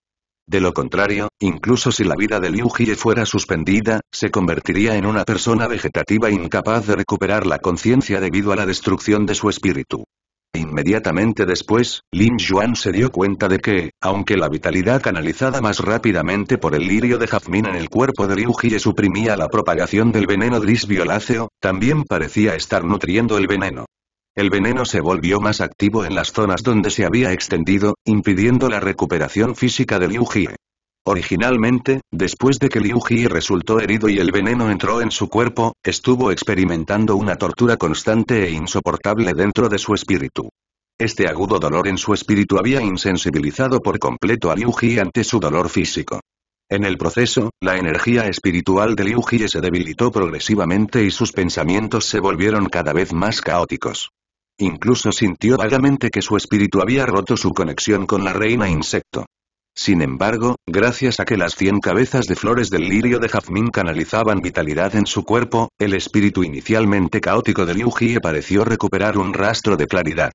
De lo contrario, incluso si la vida de Liu Jie fuera suspendida, se convertiría en una persona vegetativa incapaz de recuperar la conciencia debido a la destrucción de su espíritu. Inmediatamente después, Lin Yuan se dio cuenta de que, aunque la vitalidad canalizada más rápidamente por el lirio de jazmín en el cuerpo de Liu Jie suprimía la propagación del veneno gris violáceo, también parecía estar nutriendo el veneno. El veneno se volvió más activo en las zonas donde se había extendido, impidiendo la recuperación física de Liu Jie. Originalmente, después de que Liu Ji resultó herido y el veneno entró en su cuerpo, estuvo experimentando una tortura constante e insoportable dentro de su espíritu. Este agudo dolor en su espíritu había insensibilizado por completo a Liu Ji ante su dolor físico. En el proceso, la energía espiritual de Liu Jie se debilitó progresivamente y sus pensamientos se volvieron cada vez más caóticos. Incluso sintió vagamente que su espíritu había roto su conexión con la reina insecto. Sin embargo, gracias a que las cien cabezas de flores del lirio de jazmín canalizaban vitalidad en su cuerpo, el espíritu inicialmente caótico de Liu Jie pareció recuperar un rastro de claridad.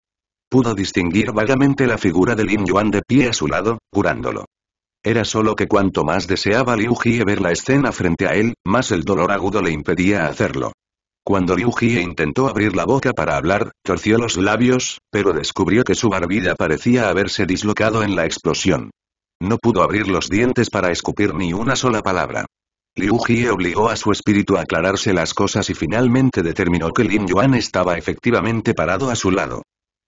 Pudo distinguir vagamente la figura de Lin Yuan de pie a su lado, curándolo. Era solo que cuanto más deseaba Liu Jie ver la escena frente a él, más el dolor agudo le impedía hacerlo. Cuando Liu Jie intentó abrir la boca para hablar, torció los labios, pero descubrió que su barbilla parecía haberse dislocado en la explosión. No pudo abrir los dientes para escupir ni una sola palabra. Liu Jie obligó a su espíritu a aclararse las cosas y finalmente determinó que Lin Yuan estaba efectivamente parado a su lado.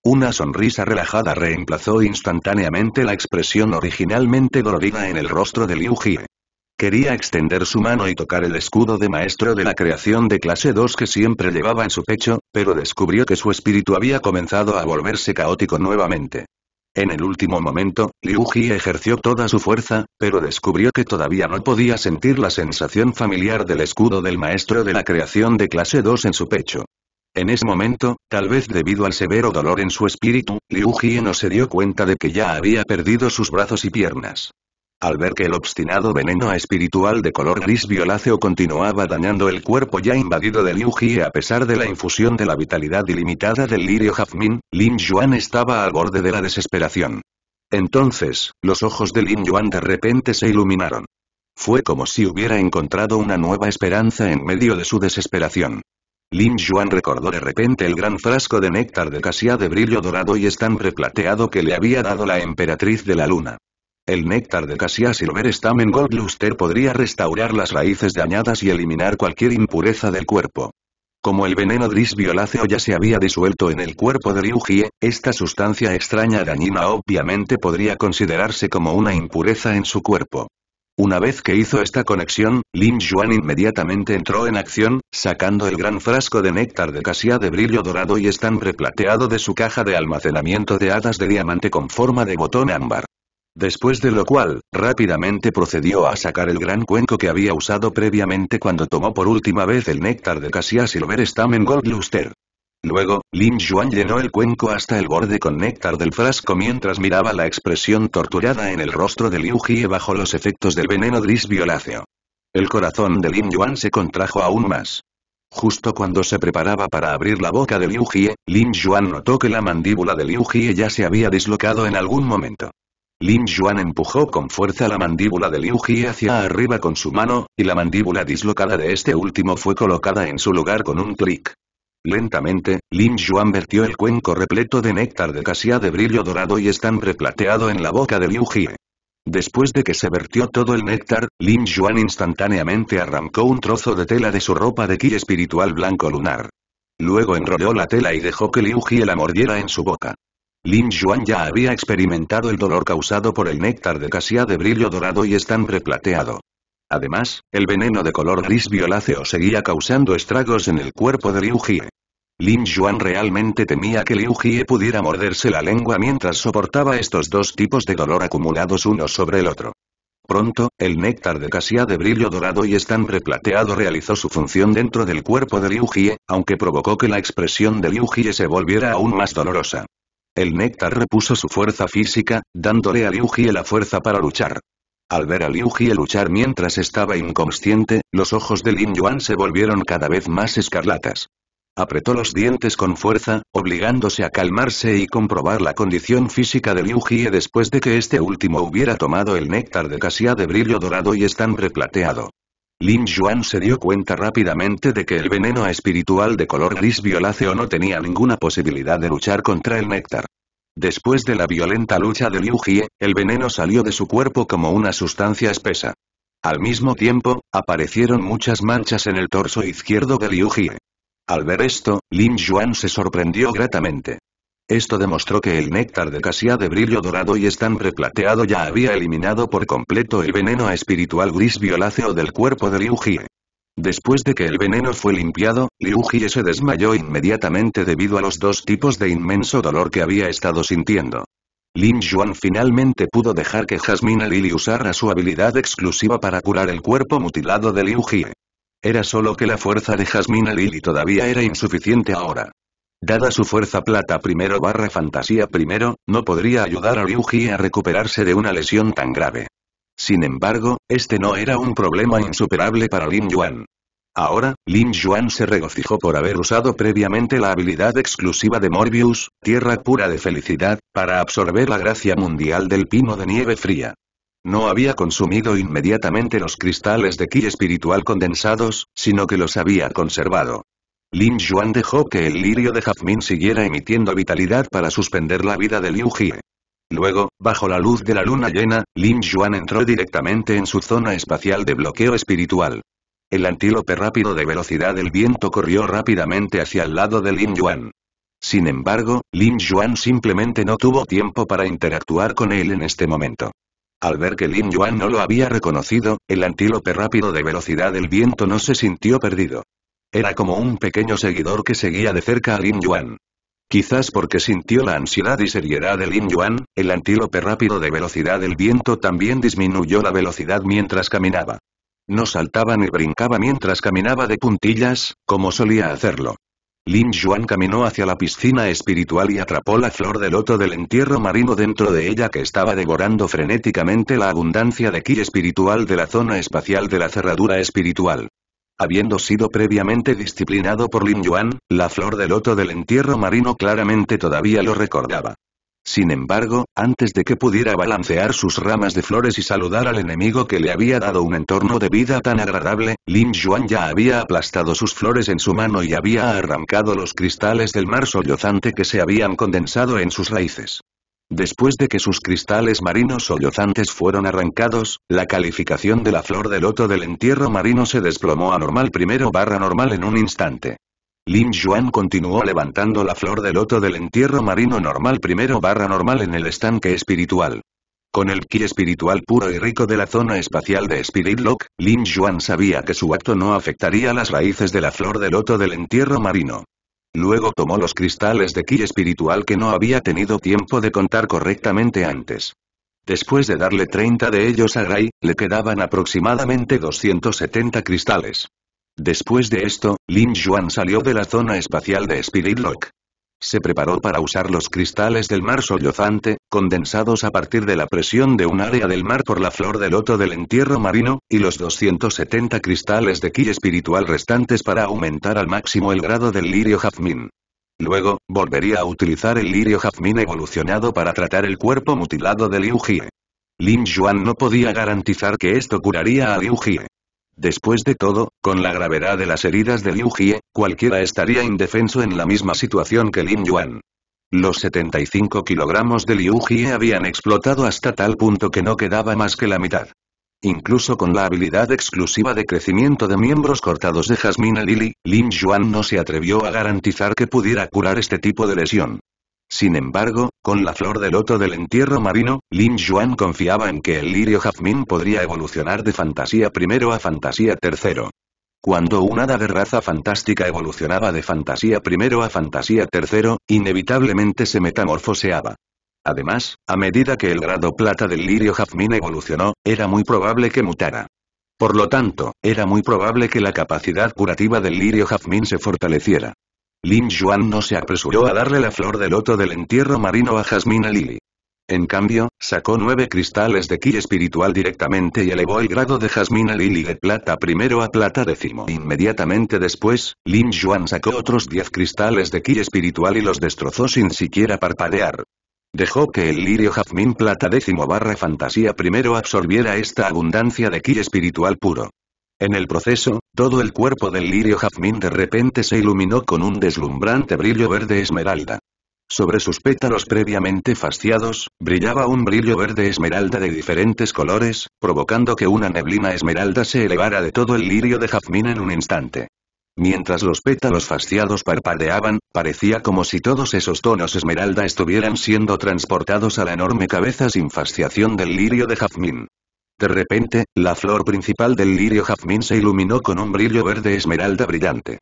Una sonrisa relajada reemplazó instantáneamente la expresión originalmente dolorida en el rostro de Liu Jie. Quería extender su mano y tocar el escudo de maestro de la creación de clase 2 que siempre llevaba en su pecho, pero descubrió que su espíritu había comenzado a volverse caótico nuevamente. En el último momento, Liu Ji ejerció toda su fuerza, pero descubrió que todavía no podía sentir la sensación familiar del escudo del maestro de la creación de clase 2 en su pecho. En ese momento, tal vez debido al severo dolor en su espíritu, Liu Ji no se dio cuenta de que ya había perdido sus brazos y piernas al ver que el obstinado veneno espiritual de color gris violáceo continuaba dañando el cuerpo ya invadido de Liu Ji a pesar de la infusión de la vitalidad ilimitada del lirio jazmín, Lin Yuan estaba al borde de la desesperación. Entonces, los ojos de Lin Yuan de repente se iluminaron. Fue como si hubiera encontrado una nueva esperanza en medio de su desesperación. Lin Yuan recordó de repente el gran frasco de néctar de casía de brillo dorado y tan replateado que le había dado la emperatriz de la luna. El néctar de Silver Stamen Gold Luster podría restaurar las raíces dañadas y eliminar cualquier impureza del cuerpo. Como el veneno gris violáceo ya se había disuelto en el cuerpo de Jie, esta sustancia extraña dañina obviamente podría considerarse como una impureza en su cuerpo. Una vez que hizo esta conexión, Lin Yuan inmediatamente entró en acción, sacando el gran frasco de néctar de Casia de brillo dorado y estambre plateado de su caja de almacenamiento de hadas de diamante con forma de botón ámbar. Después de lo cual, rápidamente procedió a sacar el gran cuenco que había usado previamente cuando tomó por última vez el néctar de Cassia Silver Stamen Gold Luego, Lin Yuan llenó el cuenco hasta el borde con néctar del frasco mientras miraba la expresión torturada en el rostro de Liu Jie bajo los efectos del veneno gris violáceo. El corazón de Lin Yuan se contrajo aún más. Justo cuando se preparaba para abrir la boca de Liu Jie, Lin Yuan notó que la mandíbula de Liu Jie ya se había dislocado en algún momento. Lin Yuan empujó con fuerza la mandíbula de Liu Ji hacia arriba con su mano, y la mandíbula dislocada de este último fue colocada en su lugar con un clic. Lentamente, Lin Yuan vertió el cuenco repleto de néctar de casia de brillo dorado y estambre plateado en la boca de Liu Ji. Después de que se vertió todo el néctar, Lin Yuan instantáneamente arrancó un trozo de tela de su ropa de ki espiritual blanco lunar. Luego enrolló la tela y dejó que Liu Ji la mordiera en su boca. Lin Yuan ya había experimentado el dolor causado por el néctar de casia de brillo dorado y estambre plateado. Además, el veneno de color gris violáceo seguía causando estragos en el cuerpo de Liu Jie. Lin Yuan realmente temía que Liu Jie pudiera morderse la lengua mientras soportaba estos dos tipos de dolor acumulados uno sobre el otro. Pronto, el néctar de casia de brillo dorado y estambre plateado realizó su función dentro del cuerpo de Liu Jie, aunque provocó que la expresión de Liu Jie se volviera aún más dolorosa. El néctar repuso su fuerza física, dándole a Liu Jie la fuerza para luchar. Al ver a Liu Jie luchar mientras estaba inconsciente, los ojos de Lin Yuan se volvieron cada vez más escarlatas. Apretó los dientes con fuerza, obligándose a calmarse y comprobar la condición física de Liu Jie después de que este último hubiera tomado el néctar de Casia de brillo dorado y estambre plateado. Lin Yuan se dio cuenta rápidamente de que el veneno espiritual de color gris violáceo no tenía ninguna posibilidad de luchar contra el néctar. Después de la violenta lucha de Liu Jie, el veneno salió de su cuerpo como una sustancia espesa. Al mismo tiempo, aparecieron muchas manchas en el torso izquierdo de Liu Jie. Al ver esto, Lin Yuan se sorprendió gratamente. Esto demostró que el néctar de Casia de brillo dorado y estambre plateado ya había eliminado por completo el veneno espiritual gris violáceo del cuerpo de Liu Jie. Después de que el veneno fue limpiado, Liu Jie se desmayó inmediatamente debido a los dos tipos de inmenso dolor que había estado sintiendo. Lin Yuan finalmente pudo dejar que Jasmine Lili usara su habilidad exclusiva para curar el cuerpo mutilado de Liu Jie. Era solo que la fuerza de Jasmine Lili todavía era insuficiente ahora. Dada su fuerza plata primero barra fantasía primero, no podría ayudar a Ryuji a recuperarse de una lesión tan grave. Sin embargo, este no era un problema insuperable para Lin Yuan. Ahora, Lin Yuan se regocijó por haber usado previamente la habilidad exclusiva de Morbius, tierra pura de felicidad, para absorber la gracia mundial del pino de nieve fría. No había consumido inmediatamente los cristales de ki espiritual condensados, sino que los había conservado. Lin Yuan dejó que el lirio de jazmín siguiera emitiendo vitalidad para suspender la vida de Liu Jie. Luego, bajo la luz de la luna llena, Lin Yuan entró directamente en su zona espacial de bloqueo espiritual. El antílope rápido de velocidad del viento corrió rápidamente hacia el lado de Lin Yuan. Sin embargo, Lin Yuan simplemente no tuvo tiempo para interactuar con él en este momento. Al ver que Lin Yuan no lo había reconocido, el antílope rápido de velocidad del viento no se sintió perdido. Era como un pequeño seguidor que seguía de cerca a Lin Yuan. Quizás porque sintió la ansiedad y seriedad de Lin Yuan, el antílope rápido de velocidad del viento también disminuyó la velocidad mientras caminaba. No saltaba ni brincaba mientras caminaba de puntillas, como solía hacerlo. Lin Yuan caminó hacia la piscina espiritual y atrapó la flor del loto del entierro marino dentro de ella que estaba devorando frenéticamente la abundancia de ki espiritual de la zona espacial de la cerradura espiritual. Habiendo sido previamente disciplinado por Lin Yuan, la flor del loto del entierro marino claramente todavía lo recordaba. Sin embargo, antes de que pudiera balancear sus ramas de flores y saludar al enemigo que le había dado un entorno de vida tan agradable, Lin Yuan ya había aplastado sus flores en su mano y había arrancado los cristales del mar sollozante que se habían condensado en sus raíces. Después de que sus cristales marinos sollozantes fueron arrancados, la calificación de la flor de loto del entierro marino se desplomó a normal primero barra normal en un instante. Lin Yuan continuó levantando la flor de loto del entierro marino normal primero barra normal en el estanque espiritual. Con el ki espiritual puro y rico de la zona espacial de Spirit Lock, Lin Yuan sabía que su acto no afectaría las raíces de la flor de loto del entierro marino. Luego tomó los cristales de ki espiritual que no había tenido tiempo de contar correctamente antes. Después de darle 30 de ellos a Ray, le quedaban aproximadamente 270 cristales. Después de esto, Lin Yuan salió de la zona espacial de Spirit Lock. Se preparó para usar los cristales del mar sollozante, condensados a partir de la presión de un área del mar por la flor del loto del entierro marino, y los 270 cristales de ki espiritual restantes para aumentar al máximo el grado del lirio jazmín. Luego, volvería a utilizar el lirio jazmín evolucionado para tratar el cuerpo mutilado de Liu Jie. Lin Yuan no podía garantizar que esto curaría a Liu Jie. Después de todo, con la gravedad de las heridas de Liu Jie, cualquiera estaría indefenso en la misma situación que Lin Yuan. Los 75 kilogramos de Liu Jie habían explotado hasta tal punto que no quedaba más que la mitad. Incluso con la habilidad exclusiva de crecimiento de miembros cortados de Jasmine Lily, Lin Yuan no se atrevió a garantizar que pudiera curar este tipo de lesión. Sin embargo, con la flor del loto del entierro marino, Lin Yuan confiaba en que el lirio jazmín podría evolucionar de fantasía primero a fantasía tercero. Cuando un hada de raza fantástica evolucionaba de fantasía primero a fantasía tercero, inevitablemente se metamorfoseaba. Además, a medida que el grado plata del lirio jazmín evolucionó, era muy probable que mutara. Por lo tanto, era muy probable que la capacidad curativa del lirio jazmín se fortaleciera. Lin Yuan no se apresuró a darle la flor de loto del entierro marino a Jasmine Lily. En cambio, sacó nueve cristales de ki espiritual directamente y elevó el grado de Jasmine Lily de plata primero a plata décimo. Inmediatamente después, Lin Yuan sacó otros diez cristales de ki espiritual y los destrozó sin siquiera parpadear. Dejó que el lirio jazmín plata décimo barra fantasía primero absorbiera esta abundancia de ki espiritual puro. En el proceso, todo el cuerpo del lirio jazmín de repente se iluminó con un deslumbrante brillo verde esmeralda. Sobre sus pétalos previamente fasciados, brillaba un brillo verde esmeralda de diferentes colores, provocando que una neblina esmeralda se elevara de todo el lirio de jazmín en un instante. Mientras los pétalos fasciados parpadeaban, parecía como si todos esos tonos esmeralda estuvieran siendo transportados a la enorme cabeza sin fasciación del lirio de jazmín. De repente, la flor principal del lirio jazmín se iluminó con un brillo verde esmeralda brillante.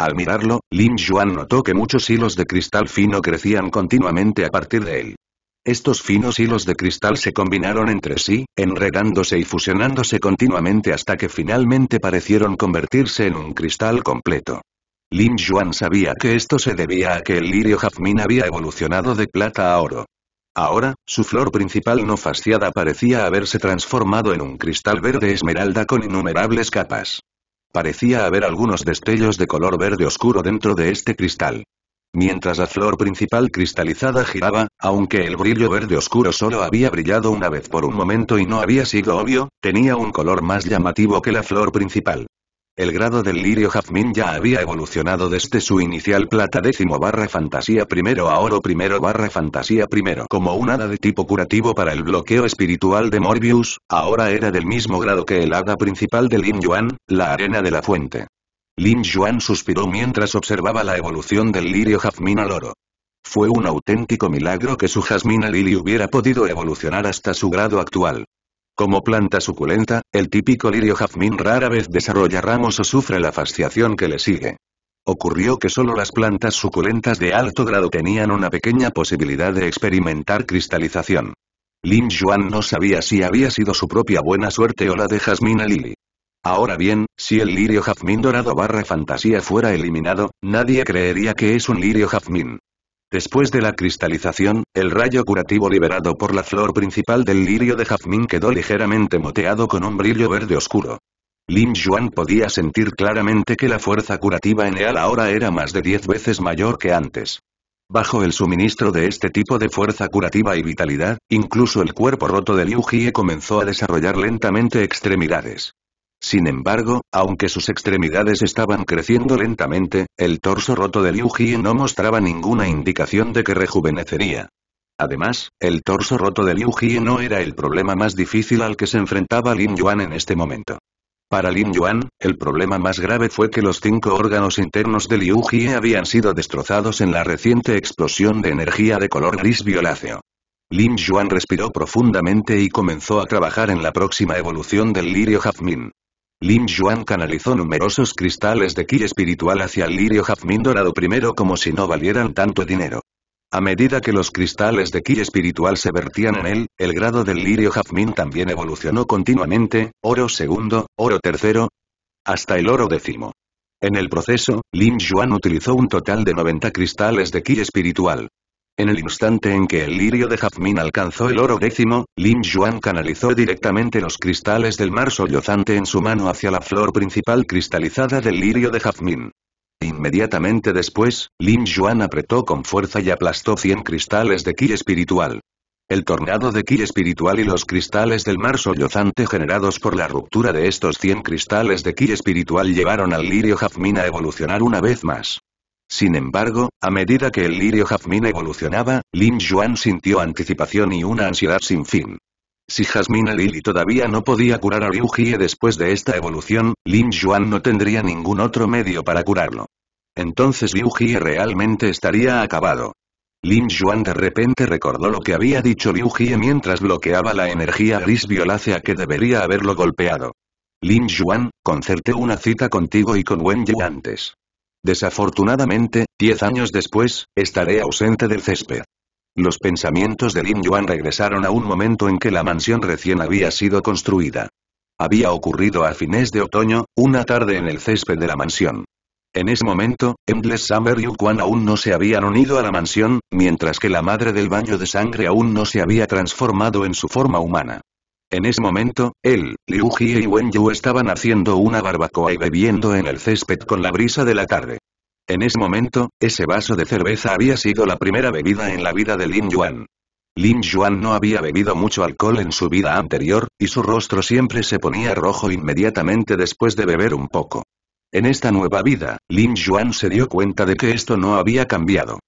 Al mirarlo, Lin Yuan notó que muchos hilos de cristal fino crecían continuamente a partir de él. Estos finos hilos de cristal se combinaron entre sí, enredándose y fusionándose continuamente hasta que finalmente parecieron convertirse en un cristal completo. Lin Yuan sabía que esto se debía a que el lirio jazmín había evolucionado de plata a oro. Ahora, su flor principal no fasciada parecía haberse transformado en un cristal verde esmeralda con innumerables capas. Parecía haber algunos destellos de color verde oscuro dentro de este cristal. Mientras la flor principal cristalizada giraba, aunque el brillo verde oscuro solo había brillado una vez por un momento y no había sido obvio, tenía un color más llamativo que la flor principal. El grado del lirio jazmín ya había evolucionado desde su inicial plata décimo barra fantasía primero a oro primero barra fantasía primero como un hada de tipo curativo para el bloqueo espiritual de Morbius, ahora era del mismo grado que el hada principal de Lin Yuan, la arena de la fuente. Lin Yuan suspiró mientras observaba la evolución del lirio jazmín al oro. Fue un auténtico milagro que su jazmín a hubiera podido evolucionar hasta su grado actual. Como planta suculenta, el típico lirio jazmín rara vez desarrolla ramos o sufre la fasciación que le sigue. Ocurrió que solo las plantas suculentas de alto grado tenían una pequeña posibilidad de experimentar cristalización. Lin Yuan no sabía si había sido su propia buena suerte o la de a Lily. Ahora bien, si el lirio jazmín dorado barra fantasía fuera eliminado, nadie creería que es un lirio jazmín. Después de la cristalización, el rayo curativo liberado por la flor principal del lirio de jazmín quedó ligeramente moteado con un brillo verde oscuro. Lin Yuan podía sentir claramente que la fuerza curativa en Eal ahora era más de diez veces mayor que antes. Bajo el suministro de este tipo de fuerza curativa y vitalidad, incluso el cuerpo roto de Liu Jie comenzó a desarrollar lentamente extremidades. Sin embargo, aunque sus extremidades estaban creciendo lentamente, el torso roto de Liu Jie no mostraba ninguna indicación de que rejuvenecería. Además, el torso roto de Liu Jie no era el problema más difícil al que se enfrentaba Lin Yuan en este momento. Para Lin Yuan, el problema más grave fue que los cinco órganos internos de Liu Jie habían sido destrozados en la reciente explosión de energía de color gris violáceo. Lin Yuan respiró profundamente y comenzó a trabajar en la próxima evolución del lirio jazmín. Lin Yuan canalizó numerosos cristales de ki espiritual hacia el lirio jazmín dorado primero como si no valieran tanto dinero. A medida que los cristales de ki espiritual se vertían en él, el grado del lirio jazmín también evolucionó continuamente, oro segundo, oro tercero, hasta el oro décimo. En el proceso, Lin Yuan utilizó un total de 90 cristales de ki espiritual. En el instante en que el lirio de jazmín alcanzó el oro décimo, Lin Yuan canalizó directamente los cristales del mar sollozante en su mano hacia la flor principal cristalizada del lirio de jazmín. Inmediatamente después, Lin Yuan apretó con fuerza y aplastó 100 cristales de ki espiritual. El tornado de ki espiritual y los cristales del mar sollozante generados por la ruptura de estos 100 cristales de ki espiritual llevaron al lirio jazmín a evolucionar una vez más. Sin embargo, a medida que el lirio jazmín evolucionaba, Lin Yuan sintió anticipación y una ansiedad sin fin. Si Jasmine Lili todavía no podía curar a Liu Jie después de esta evolución, Lin Yuan no tendría ningún otro medio para curarlo. Entonces Liu Jie realmente estaría acabado. Lin Yuan de repente recordó lo que había dicho Liu Jie mientras bloqueaba la energía gris violácea que debería haberlo golpeado. Lin Yuan, concerté una cita contigo y con Wen Yu antes. Desafortunadamente, diez años después, estaré ausente del césped. Los pensamientos de Lin Yuan regresaron a un momento en que la mansión recién había sido construida. Había ocurrido a fines de otoño, una tarde en el césped de la mansión. En ese momento, Endless Summer y Yuquan aún no se habían unido a la mansión, mientras que la madre del baño de sangre aún no se había transformado en su forma humana. En ese momento, él, Liu Jie y Wen Yu estaban haciendo una barbacoa y bebiendo en el césped con la brisa de la tarde. En ese momento, ese vaso de cerveza había sido la primera bebida en la vida de Lin Yuan. Lin Yuan no había bebido mucho alcohol en su vida anterior, y su rostro siempre se ponía rojo inmediatamente después de beber un poco. En esta nueva vida, Lin Yuan se dio cuenta de que esto no había cambiado.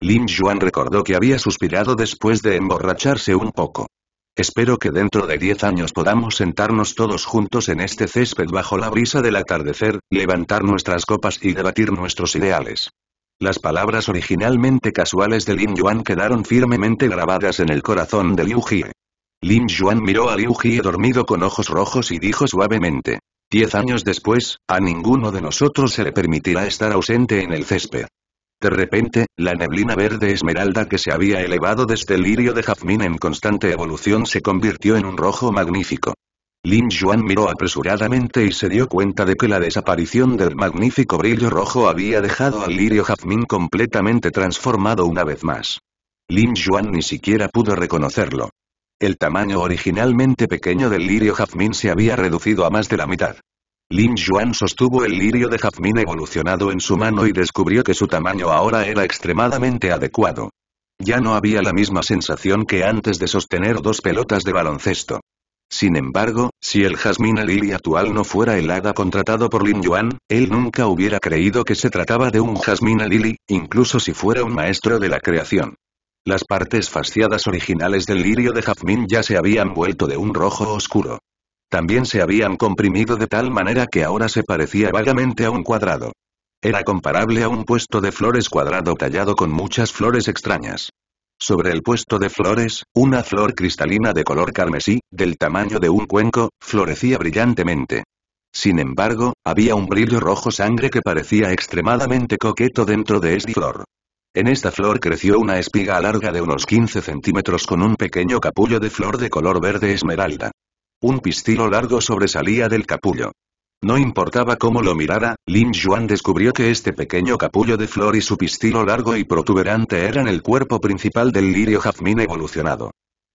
Lin Yuan recordó que había suspirado después de emborracharse un poco. Espero que dentro de diez años podamos sentarnos todos juntos en este césped bajo la brisa del atardecer, levantar nuestras copas y debatir nuestros ideales. Las palabras originalmente casuales de Lin Yuan quedaron firmemente grabadas en el corazón de Liu Jie. Lin Yuan miró a Liu Jie dormido con ojos rojos y dijo suavemente. Diez años después, a ninguno de nosotros se le permitirá estar ausente en el césped. De repente, la neblina verde esmeralda que se había elevado desde el lirio de jazmín en constante evolución se convirtió en un rojo magnífico. Lin Yuan miró apresuradamente y se dio cuenta de que la desaparición del magnífico brillo rojo había dejado al lirio jazmín completamente transformado una vez más. Lin Yuan ni siquiera pudo reconocerlo. El tamaño originalmente pequeño del lirio jazmín se había reducido a más de la mitad. Lin Yuan sostuvo el lirio de jazmín evolucionado en su mano y descubrió que su tamaño ahora era extremadamente adecuado. Ya no había la misma sensación que antes de sostener dos pelotas de baloncesto. Sin embargo, si el jazmín lili actual no fuera el hada contratado por Lin Yuan, él nunca hubiera creído que se trataba de un jazmín lili, incluso si fuera un maestro de la creación. Las partes fasciadas originales del lirio de jazmín ya se habían vuelto de un rojo oscuro. También se habían comprimido de tal manera que ahora se parecía vagamente a un cuadrado. Era comparable a un puesto de flores cuadrado tallado con muchas flores extrañas. Sobre el puesto de flores, una flor cristalina de color carmesí, del tamaño de un cuenco, florecía brillantemente. Sin embargo, había un brillo rojo sangre que parecía extremadamente coqueto dentro de esta flor. En esta flor creció una espiga larga de unos 15 centímetros con un pequeño capullo de flor de color verde esmeralda. Un pistilo largo sobresalía del capullo. No importaba cómo lo mirara, Lin Yuan descubrió que este pequeño capullo de flor y su pistilo largo y protuberante eran el cuerpo principal del lirio jazmín evolucionado.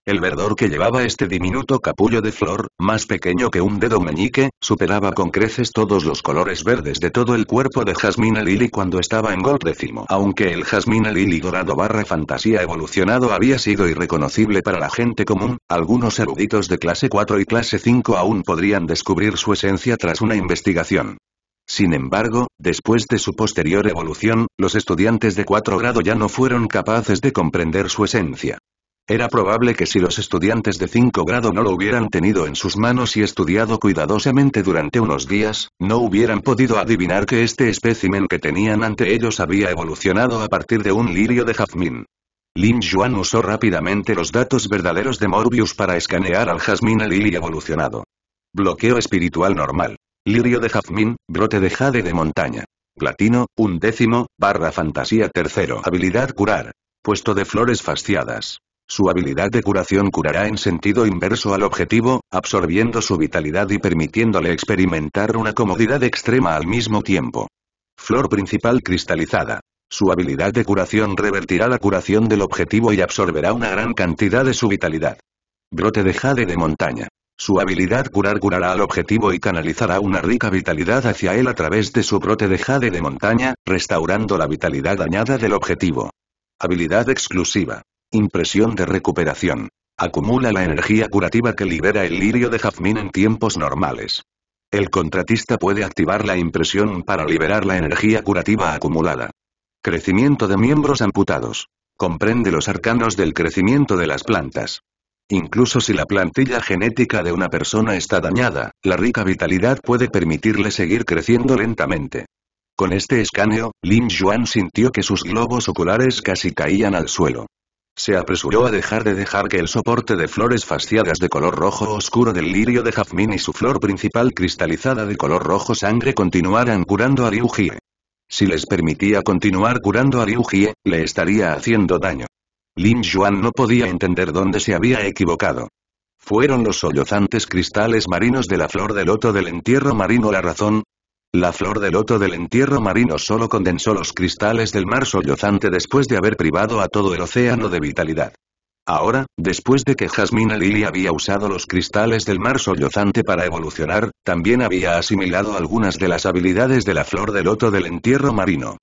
El verdor que llevaba este diminuto capullo de flor, más pequeño que un dedo meñique, superaba con creces todos los colores verdes de todo el cuerpo de Jasmine Lily cuando estaba en Gold décimo. Aunque el Jasmine Lily dorado barra fantasía evolucionado había sido irreconocible para la gente común, algunos eruditos de clase 4 y clase 5 aún podrían descubrir su esencia tras una investigación. Sin embargo, después de su posterior evolución, los estudiantes de 4 grado ya no fueron capaces de comprender su esencia. Era probable que si los estudiantes de 5 grado no lo hubieran tenido en sus manos y estudiado cuidadosamente durante unos días, no hubieran podido adivinar que este espécimen que tenían ante ellos había evolucionado a partir de un lirio de jazmín. Lin Yuan usó rápidamente los datos verdaderos de Morbius para escanear al jazmín a lili evolucionado. Bloqueo espiritual normal. Lirio de jazmín, brote de jade de montaña. Platino, un décimo, barra fantasía tercero. Habilidad curar. Puesto de flores fasciadas. Su habilidad de curación curará en sentido inverso al objetivo, absorbiendo su vitalidad y permitiéndole experimentar una comodidad extrema al mismo tiempo. Flor principal cristalizada. Su habilidad de curación revertirá la curación del objetivo y absorberá una gran cantidad de su vitalidad. Brote de jade de montaña. Su habilidad curar curará al objetivo y canalizará una rica vitalidad hacia él a través de su brote de jade de montaña, restaurando la vitalidad dañada del objetivo. Habilidad exclusiva. Impresión de recuperación. Acumula la energía curativa que libera el lirio de jazmín en tiempos normales. El contratista puede activar la impresión para liberar la energía curativa acumulada. Crecimiento de miembros amputados. Comprende los arcanos del crecimiento de las plantas. Incluso si la plantilla genética de una persona está dañada, la rica vitalidad puede permitirle seguir creciendo lentamente. Con este escaneo, Lin Yuan sintió que sus globos oculares casi caían al suelo. Se apresuró a dejar de dejar que el soporte de flores fasciadas de color rojo oscuro del lirio de jazmín y su flor principal cristalizada de color rojo sangre continuaran curando a Jie. Si les permitía continuar curando a Jie, le estaría haciendo daño. Lin Yuan no podía entender dónde se había equivocado. ¿Fueron los sollozantes cristales marinos de la flor del loto del entierro marino la razón? La flor de loto del entierro marino solo condensó los cristales del mar sollozante después de haber privado a todo el océano de vitalidad. Ahora, después de que Jasmine Lily había usado los cristales del mar sollozante para evolucionar, también había asimilado algunas de las habilidades de la flor de loto del entierro marino.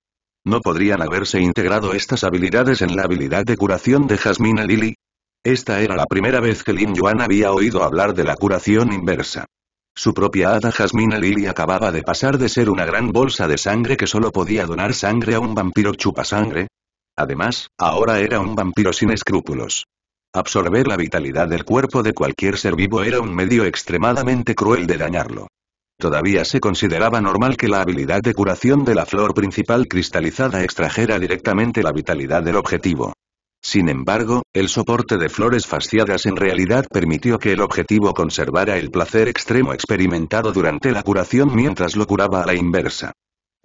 ¿No podrían haberse integrado estas habilidades en la habilidad de curación de Jasmine Lily? Esta era la primera vez que Lin Yuan había oído hablar de la curación inversa. Su propia hada Jasmina Lily acababa de pasar de ser una gran bolsa de sangre que solo podía donar sangre a un vampiro chupasangre. Además, ahora era un vampiro sin escrúpulos. Absorber la vitalidad del cuerpo de cualquier ser vivo era un medio extremadamente cruel de dañarlo. Todavía se consideraba normal que la habilidad de curación de la flor principal cristalizada extrajera directamente la vitalidad del objetivo. Sin embargo, el soporte de flores fasciadas en realidad permitió que el objetivo conservara el placer extremo experimentado durante la curación mientras lo curaba a la inversa.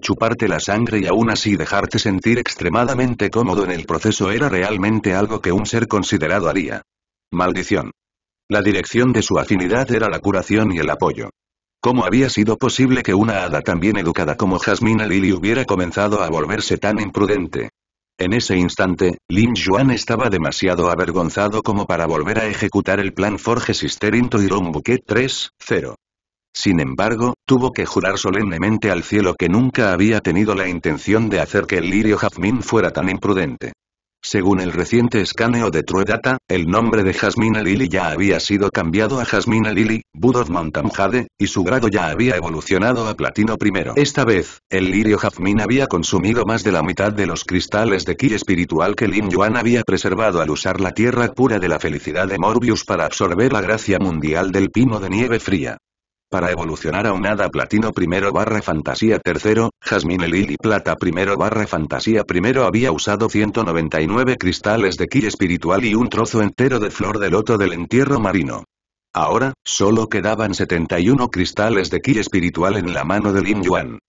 Chuparte la sangre y aún así dejarte sentir extremadamente cómodo en el proceso era realmente algo que un ser considerado haría. Maldición. La dirección de su afinidad era la curación y el apoyo. ¿Cómo había sido posible que una hada tan bien educada como Jasmine Lily hubiera comenzado a volverse tan imprudente? En ese instante, Lin Yuan estaba demasiado avergonzado como para volver a ejecutar el plan Forge Sister Into Iron 3-0. Sin embargo, tuvo que jurar solemnemente al cielo que nunca había tenido la intención de hacer que el lirio jazmín fuera tan imprudente. Según el reciente escaneo de True Data, el nombre de Jasmine Lily ya había sido cambiado a Jasmine Lily, Bud of Mountain Jade, y su grado ya había evolucionado a platino primero. Esta vez, el lirio Jasmine había consumido más de la mitad de los cristales de ki espiritual que Lin Yuan había preservado al usar la tierra pura de la felicidad de Morbius para absorber la gracia mundial del pino de nieve fría. Para evolucionar a un hada platino primero barra fantasía tercero, Jasmine Lily plata primero barra fantasía primero había usado 199 cristales de ki espiritual y un trozo entero de flor de loto del entierro marino. Ahora, solo quedaban 71 cristales de ki espiritual en la mano de Lin Yuan.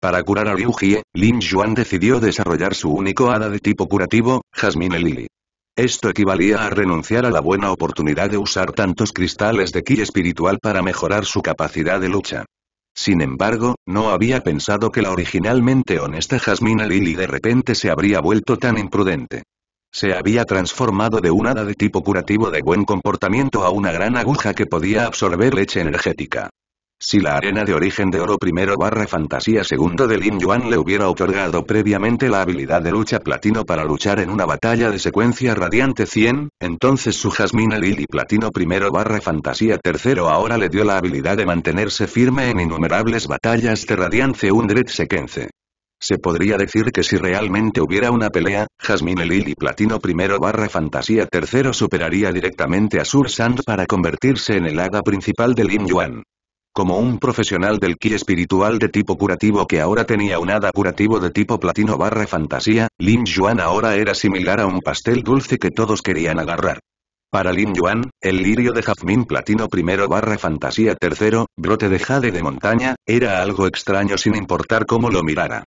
Para curar a Liu Jie, Lin Yuan decidió desarrollar su único hada de tipo curativo, Jasmine Lily. Esto equivalía a renunciar a la buena oportunidad de usar tantos cristales de ki espiritual para mejorar su capacidad de lucha. Sin embargo, no había pensado que la originalmente honesta Jasmina Lily de repente se habría vuelto tan imprudente. Se había transformado de un hada de tipo curativo de buen comportamiento a una gran aguja que podía absorber leche energética. Si la arena de origen de oro primero barra fantasía segundo de Lin Yuan le hubiera otorgado previamente la habilidad de lucha platino para luchar en una batalla de secuencia radiante 100, entonces su Jasmine Lily platino primero barra fantasía tercero ahora le dio la habilidad de mantenerse firme en innumerables batallas de radiance 100 sequence. Se podría decir que si realmente hubiera una pelea, Jasmine Lily Platino primero barra Fantasía tercero superaría directamente a Sur Sand para convertirse en el hada principal de Lin Yuan. Como un profesional del ki espiritual de tipo curativo que ahora tenía un hada curativo de tipo platino barra fantasía, Lin Yuan ahora era similar a un pastel dulce que todos querían agarrar. Para Lin Yuan, el lirio de jazmín platino primero barra fantasía tercero, brote de jade de montaña, era algo extraño sin importar cómo lo mirara.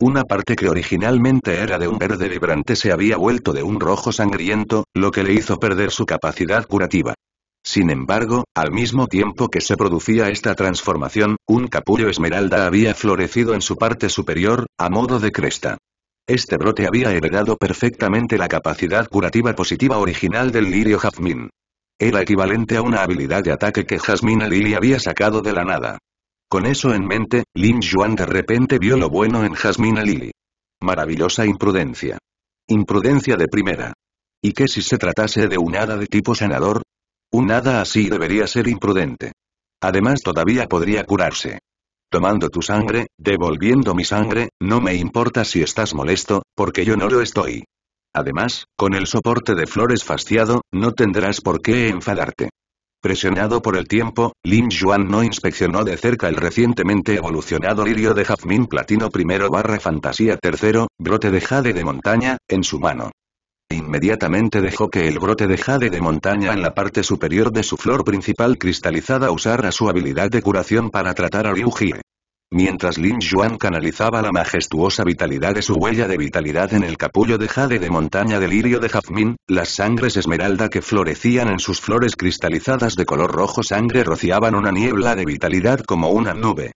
Una parte que originalmente era de un verde vibrante se había vuelto de un rojo sangriento, lo que le hizo perder su capacidad curativa. Sin embargo, al mismo tiempo que se producía esta transformación, un capullo esmeralda había florecido en su parte superior, a modo de cresta. Este brote había heredado perfectamente la capacidad curativa positiva original del lirio jazmín. Era equivalente a una habilidad de ataque que Jasmine Lily había sacado de la nada. Con eso en mente, Lin Yuan de repente vio lo bueno en Jasmine Lily. Maravillosa imprudencia. Imprudencia de primera. ¿Y qué si se tratase de un hada de tipo sanador? Un nada así debería ser imprudente. Además todavía podría curarse. Tomando tu sangre, devolviendo mi sangre, no me importa si estás molesto, porque yo no lo estoy. Además, con el soporte de flores fastiado, no tendrás por qué enfadarte. Presionado por el tiempo, Lin Yuan no inspeccionó de cerca el recientemente evolucionado lirio de jazmín platino primero barra fantasía tercero, brote de jade de montaña, en su mano. Inmediatamente dejó que el brote de jade de montaña en la parte superior de su flor principal cristalizada usara su habilidad de curación para tratar a Liu Jie. Mientras Lin Yuan canalizaba la majestuosa vitalidad de su huella de vitalidad en el capullo de jade de montaña del lirio de jazmín, las sangres esmeralda que florecían en sus flores cristalizadas de color rojo sangre rociaban una niebla de vitalidad como una nube.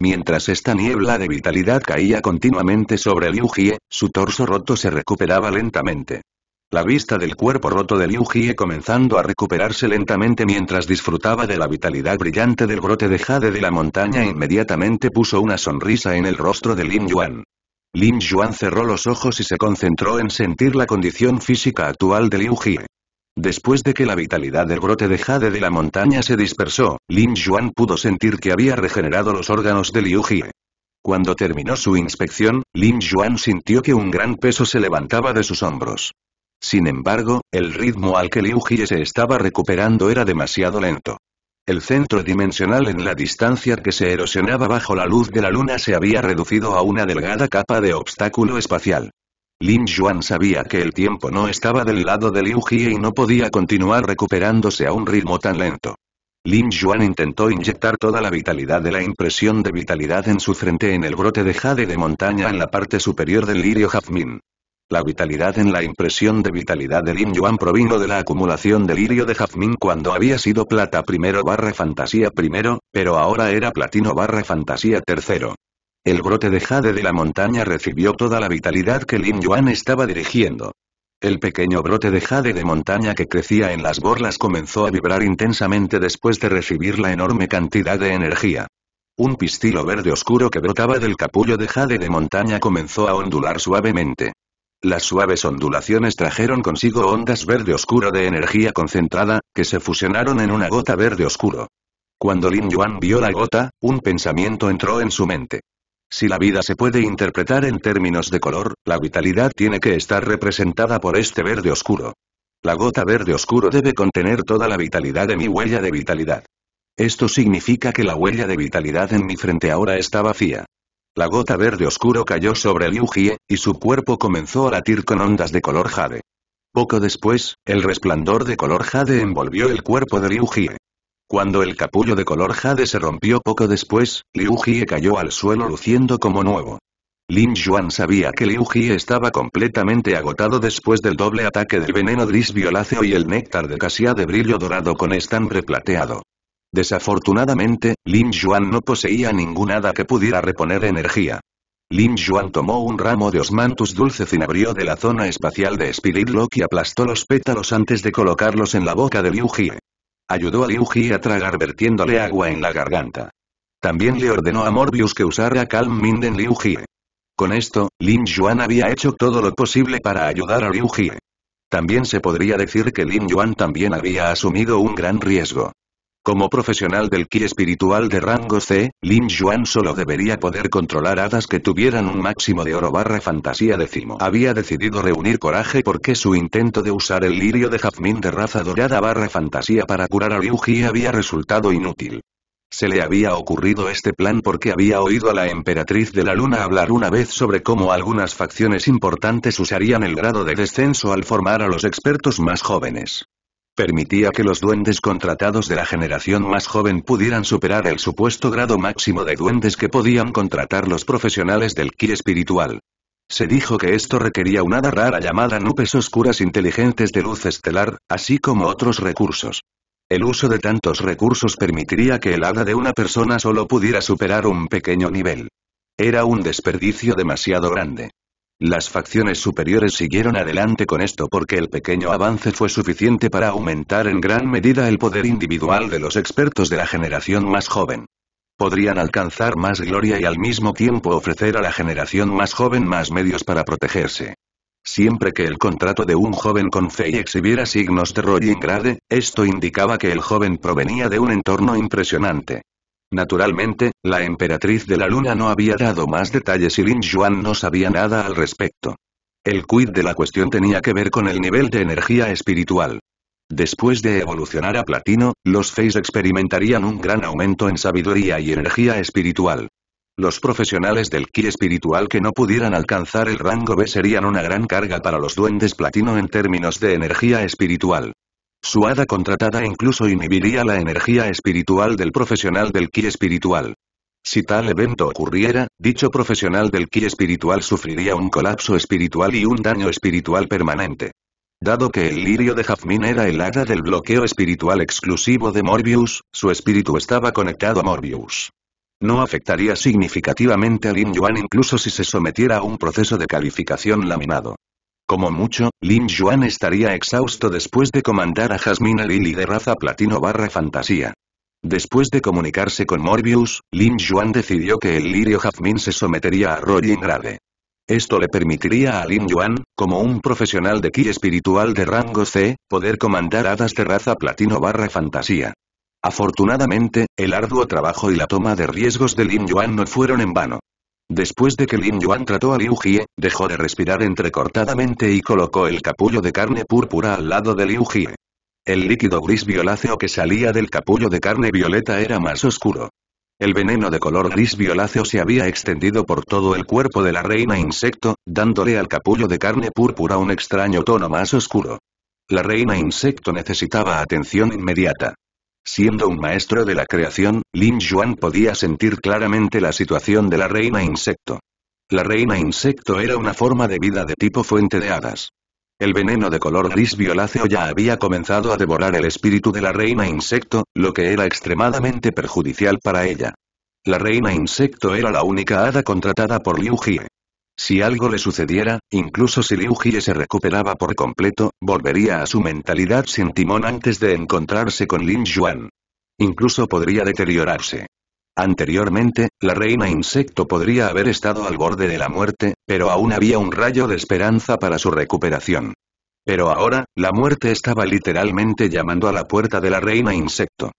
Mientras esta niebla de vitalidad caía continuamente sobre Liu su torso roto se recuperaba lentamente. La vista del cuerpo roto de Liu Jie comenzando a recuperarse lentamente mientras disfrutaba de la vitalidad brillante del brote de jade de la montaña inmediatamente puso una sonrisa en el rostro de Lin Yuan. Lin Yuan cerró los ojos y se concentró en sentir la condición física actual de Liu Jie. Después de que la vitalidad del brote de jade de la montaña se dispersó, Lin Yuan pudo sentir que había regenerado los órganos de Liu Jie. Cuando terminó su inspección, Lin Yuan sintió que un gran peso se levantaba de sus hombros. Sin embargo, el ritmo al que Liu Jie se estaba recuperando era demasiado lento. El centro dimensional en la distancia que se erosionaba bajo la luz de la luna se había reducido a una delgada capa de obstáculo espacial. Lin Yuan sabía que el tiempo no estaba del lado de Liu Jie y no podía continuar recuperándose a un ritmo tan lento. Lin Yuan intentó inyectar toda la vitalidad de la impresión de vitalidad en su frente en el brote de jade de montaña en la parte superior del lirio jazmín. La vitalidad en la impresión de vitalidad de Lin Yuan provino de la acumulación de lirio de jazmín cuando había sido plata primero barra fantasía primero, pero ahora era platino barra fantasía tercero. El brote de jade de la montaña recibió toda la vitalidad que Lin Yuan estaba dirigiendo. El pequeño brote de jade de montaña que crecía en las borlas comenzó a vibrar intensamente después de recibir la enorme cantidad de energía. Un pistilo verde oscuro que brotaba del capullo de jade de montaña comenzó a ondular suavemente. Las suaves ondulaciones trajeron consigo ondas verde oscuro de energía concentrada, que se fusionaron en una gota verde oscuro. Cuando Lin Yuan vio la gota, un pensamiento entró en su mente. Si la vida se puede interpretar en términos de color, la vitalidad tiene que estar representada por este verde oscuro. La gota verde oscuro debe contener toda la vitalidad de mi huella de vitalidad. Esto significa que la huella de vitalidad en mi frente ahora está vacía. La gota verde oscuro cayó sobre Liu Jie, y su cuerpo comenzó a latir con ondas de color jade. Poco después, el resplandor de color jade envolvió el cuerpo de Liu Jie. Cuando el capullo de color jade se rompió poco después, Liu Jie cayó al suelo luciendo como nuevo. Lin Yuan sabía que Liu Jie estaba completamente agotado después del doble ataque del veneno gris violáceo y el néctar de casía de brillo dorado con estambre plateado. Desafortunadamente, Lin Yuan no poseía ningún hada que pudiera reponer energía. Lin Yuan tomó un ramo de osmantus dulce cinabrio de la zona espacial de Spirit Lock y aplastó los pétalos antes de colocarlos en la boca de Liu Jie. Ayudó a Liu Jie a tragar vertiéndole agua en la garganta. También le ordenó a Morbius que usara Calm en Liu Jie. Con esto, Lin Yuan había hecho todo lo posible para ayudar a Liu Jie. También se podría decir que Lin Yuan también había asumido un gran riesgo. Como profesional del ki espiritual de rango C, Lin Yuan solo debería poder controlar hadas que tuvieran un máximo de oro barra fantasía décimo. Había decidido reunir coraje porque su intento de usar el lirio de jazmín de raza dorada barra fantasía para curar a Liu había resultado inútil. Se le había ocurrido este plan porque había oído a la emperatriz de la luna hablar una vez sobre cómo algunas facciones importantes usarían el grado de descenso al formar a los expertos más jóvenes permitía que los duendes contratados de la generación más joven pudieran superar el supuesto grado máximo de duendes que podían contratar los profesionales del ki espiritual. Se dijo que esto requería una hada rara llamada nubes oscuras inteligentes de luz estelar, así como otros recursos. El uso de tantos recursos permitiría que el hada de una persona solo pudiera superar un pequeño nivel. Era un desperdicio demasiado grande. Las facciones superiores siguieron adelante con esto porque el pequeño avance fue suficiente para aumentar en gran medida el poder individual de los expertos de la generación más joven. Podrían alcanzar más gloria y al mismo tiempo ofrecer a la generación más joven más medios para protegerse. Siempre que el contrato de un joven con fe exhibiera signos de Rolling Grade, esto indicaba que el joven provenía de un entorno impresionante. Naturalmente, la emperatriz de la luna no había dado más detalles y Lin Yuan no sabía nada al respecto. El quid de la cuestión tenía que ver con el nivel de energía espiritual. Después de evolucionar a platino, los feis experimentarían un gran aumento en sabiduría y energía espiritual. Los profesionales del ki espiritual que no pudieran alcanzar el rango B serían una gran carga para los duendes platino en términos de energía espiritual. Su hada contratada incluso inhibiría la energía espiritual del profesional del ki espiritual. Si tal evento ocurriera, dicho profesional del ki espiritual sufriría un colapso espiritual y un daño espiritual permanente. Dado que el lirio de Jazmín era el hada del bloqueo espiritual exclusivo de Morbius, su espíritu estaba conectado a Morbius. No afectaría significativamente a Lin Yuan incluso si se sometiera a un proceso de calificación laminado. Como mucho, Lin Yuan estaría exhausto después de comandar a Jasmine Lily de raza platino barra fantasía. Después de comunicarse con Morbius, Lin Yuan decidió que el lirio Jasmine se sometería a Roy Grave. Esto le permitiría a Lin Yuan, como un profesional de ki espiritual de rango C, poder comandar hadas de raza platino barra fantasía. Afortunadamente, el arduo trabajo y la toma de riesgos de Lin Yuan no fueron en vano. Después de que Lin Yuan trató a Liu Jie, dejó de respirar entrecortadamente y colocó el capullo de carne púrpura al lado de Liu Jie. El líquido gris violáceo que salía del capullo de carne violeta era más oscuro. El veneno de color gris violáceo se había extendido por todo el cuerpo de la reina insecto, dándole al capullo de carne púrpura un extraño tono más oscuro. La reina insecto necesitaba atención inmediata. Siendo un maestro de la creación, Lin Yuan podía sentir claramente la situación de la reina insecto. La reina insecto era una forma de vida de tipo fuente de hadas. El veneno de color gris violáceo ya había comenzado a devorar el espíritu de la reina insecto, lo que era extremadamente perjudicial para ella. La reina insecto era la única hada contratada por Liu Jie. Si algo le sucediera, incluso si Liu Jie se recuperaba por completo, volvería a su mentalidad sin timón antes de encontrarse con Lin Yuan. Incluso podría deteriorarse. Anteriormente, la reina insecto podría haber estado al borde de la muerte, pero aún había un rayo de esperanza para su recuperación. Pero ahora, la muerte estaba literalmente llamando a la puerta de la reina insecto.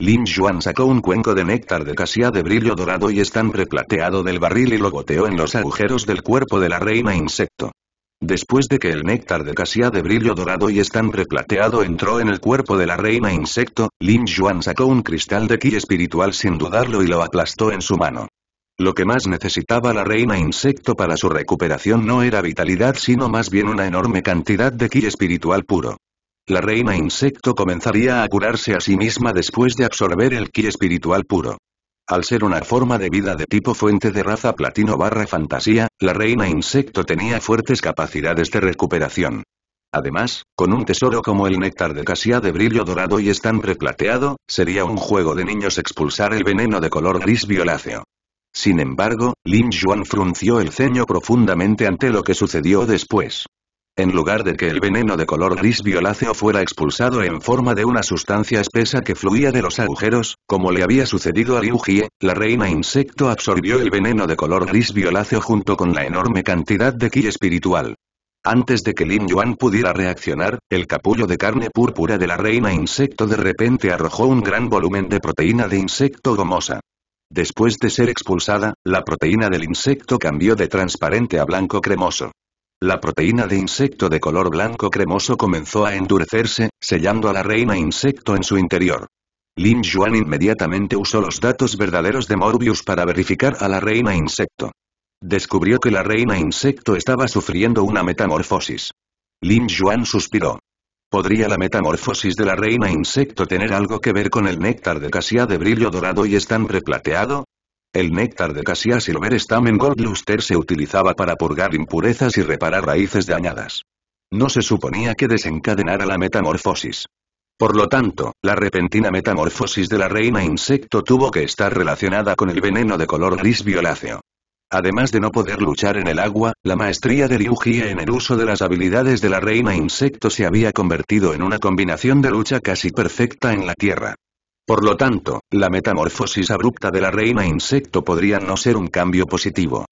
Lin Yuan sacó un cuenco de néctar de casia de brillo dorado y estambre plateado del barril y lo goteó en los agujeros del cuerpo de la reina insecto. Después de que el néctar de casia de brillo dorado y estambre plateado entró en el cuerpo de la reina insecto, Lin Yuan sacó un cristal de ki espiritual sin dudarlo y lo aplastó en su mano. Lo que más necesitaba la reina insecto para su recuperación no era vitalidad sino más bien una enorme cantidad de ki espiritual puro. La reina insecto comenzaría a curarse a sí misma después de absorber el ki espiritual puro. Al ser una forma de vida de tipo fuente de raza platino barra fantasía, la reina insecto tenía fuertes capacidades de recuperación. Además, con un tesoro como el néctar de casia de brillo dorado y estambre plateado, sería un juego de niños expulsar el veneno de color gris violáceo. Sin embargo, Lin Yuan frunció el ceño profundamente ante lo que sucedió después. En lugar de que el veneno de color gris violáceo fuera expulsado en forma de una sustancia espesa que fluía de los agujeros, como le había sucedido a Jie, la reina insecto absorbió el veneno de color gris violáceo junto con la enorme cantidad de ki espiritual. Antes de que Lin Yuan pudiera reaccionar, el capullo de carne púrpura de la reina insecto de repente arrojó un gran volumen de proteína de insecto gomosa. Después de ser expulsada, la proteína del insecto cambió de transparente a blanco cremoso. La proteína de insecto de color blanco cremoso comenzó a endurecerse, sellando a la reina insecto en su interior. Lin Yuan inmediatamente usó los datos verdaderos de Morbius para verificar a la reina insecto. Descubrió que la reina insecto estaba sufriendo una metamorfosis. Lin Yuan suspiró. ¿Podría la metamorfosis de la reina insecto tener algo que ver con el néctar de casia de brillo dorado y estambre plateado? El néctar de Cassia Silver Stamen Gold se utilizaba para purgar impurezas y reparar raíces dañadas. No se suponía que desencadenara la metamorfosis. Por lo tanto, la repentina metamorfosis de la reina insecto tuvo que estar relacionada con el veneno de color gris violáceo. Además de no poder luchar en el agua, la maestría de dirugía en el uso de las habilidades de la reina insecto se había convertido en una combinación de lucha casi perfecta en la tierra. Por lo tanto, la metamorfosis abrupta de la reina insecto podría no ser un cambio positivo.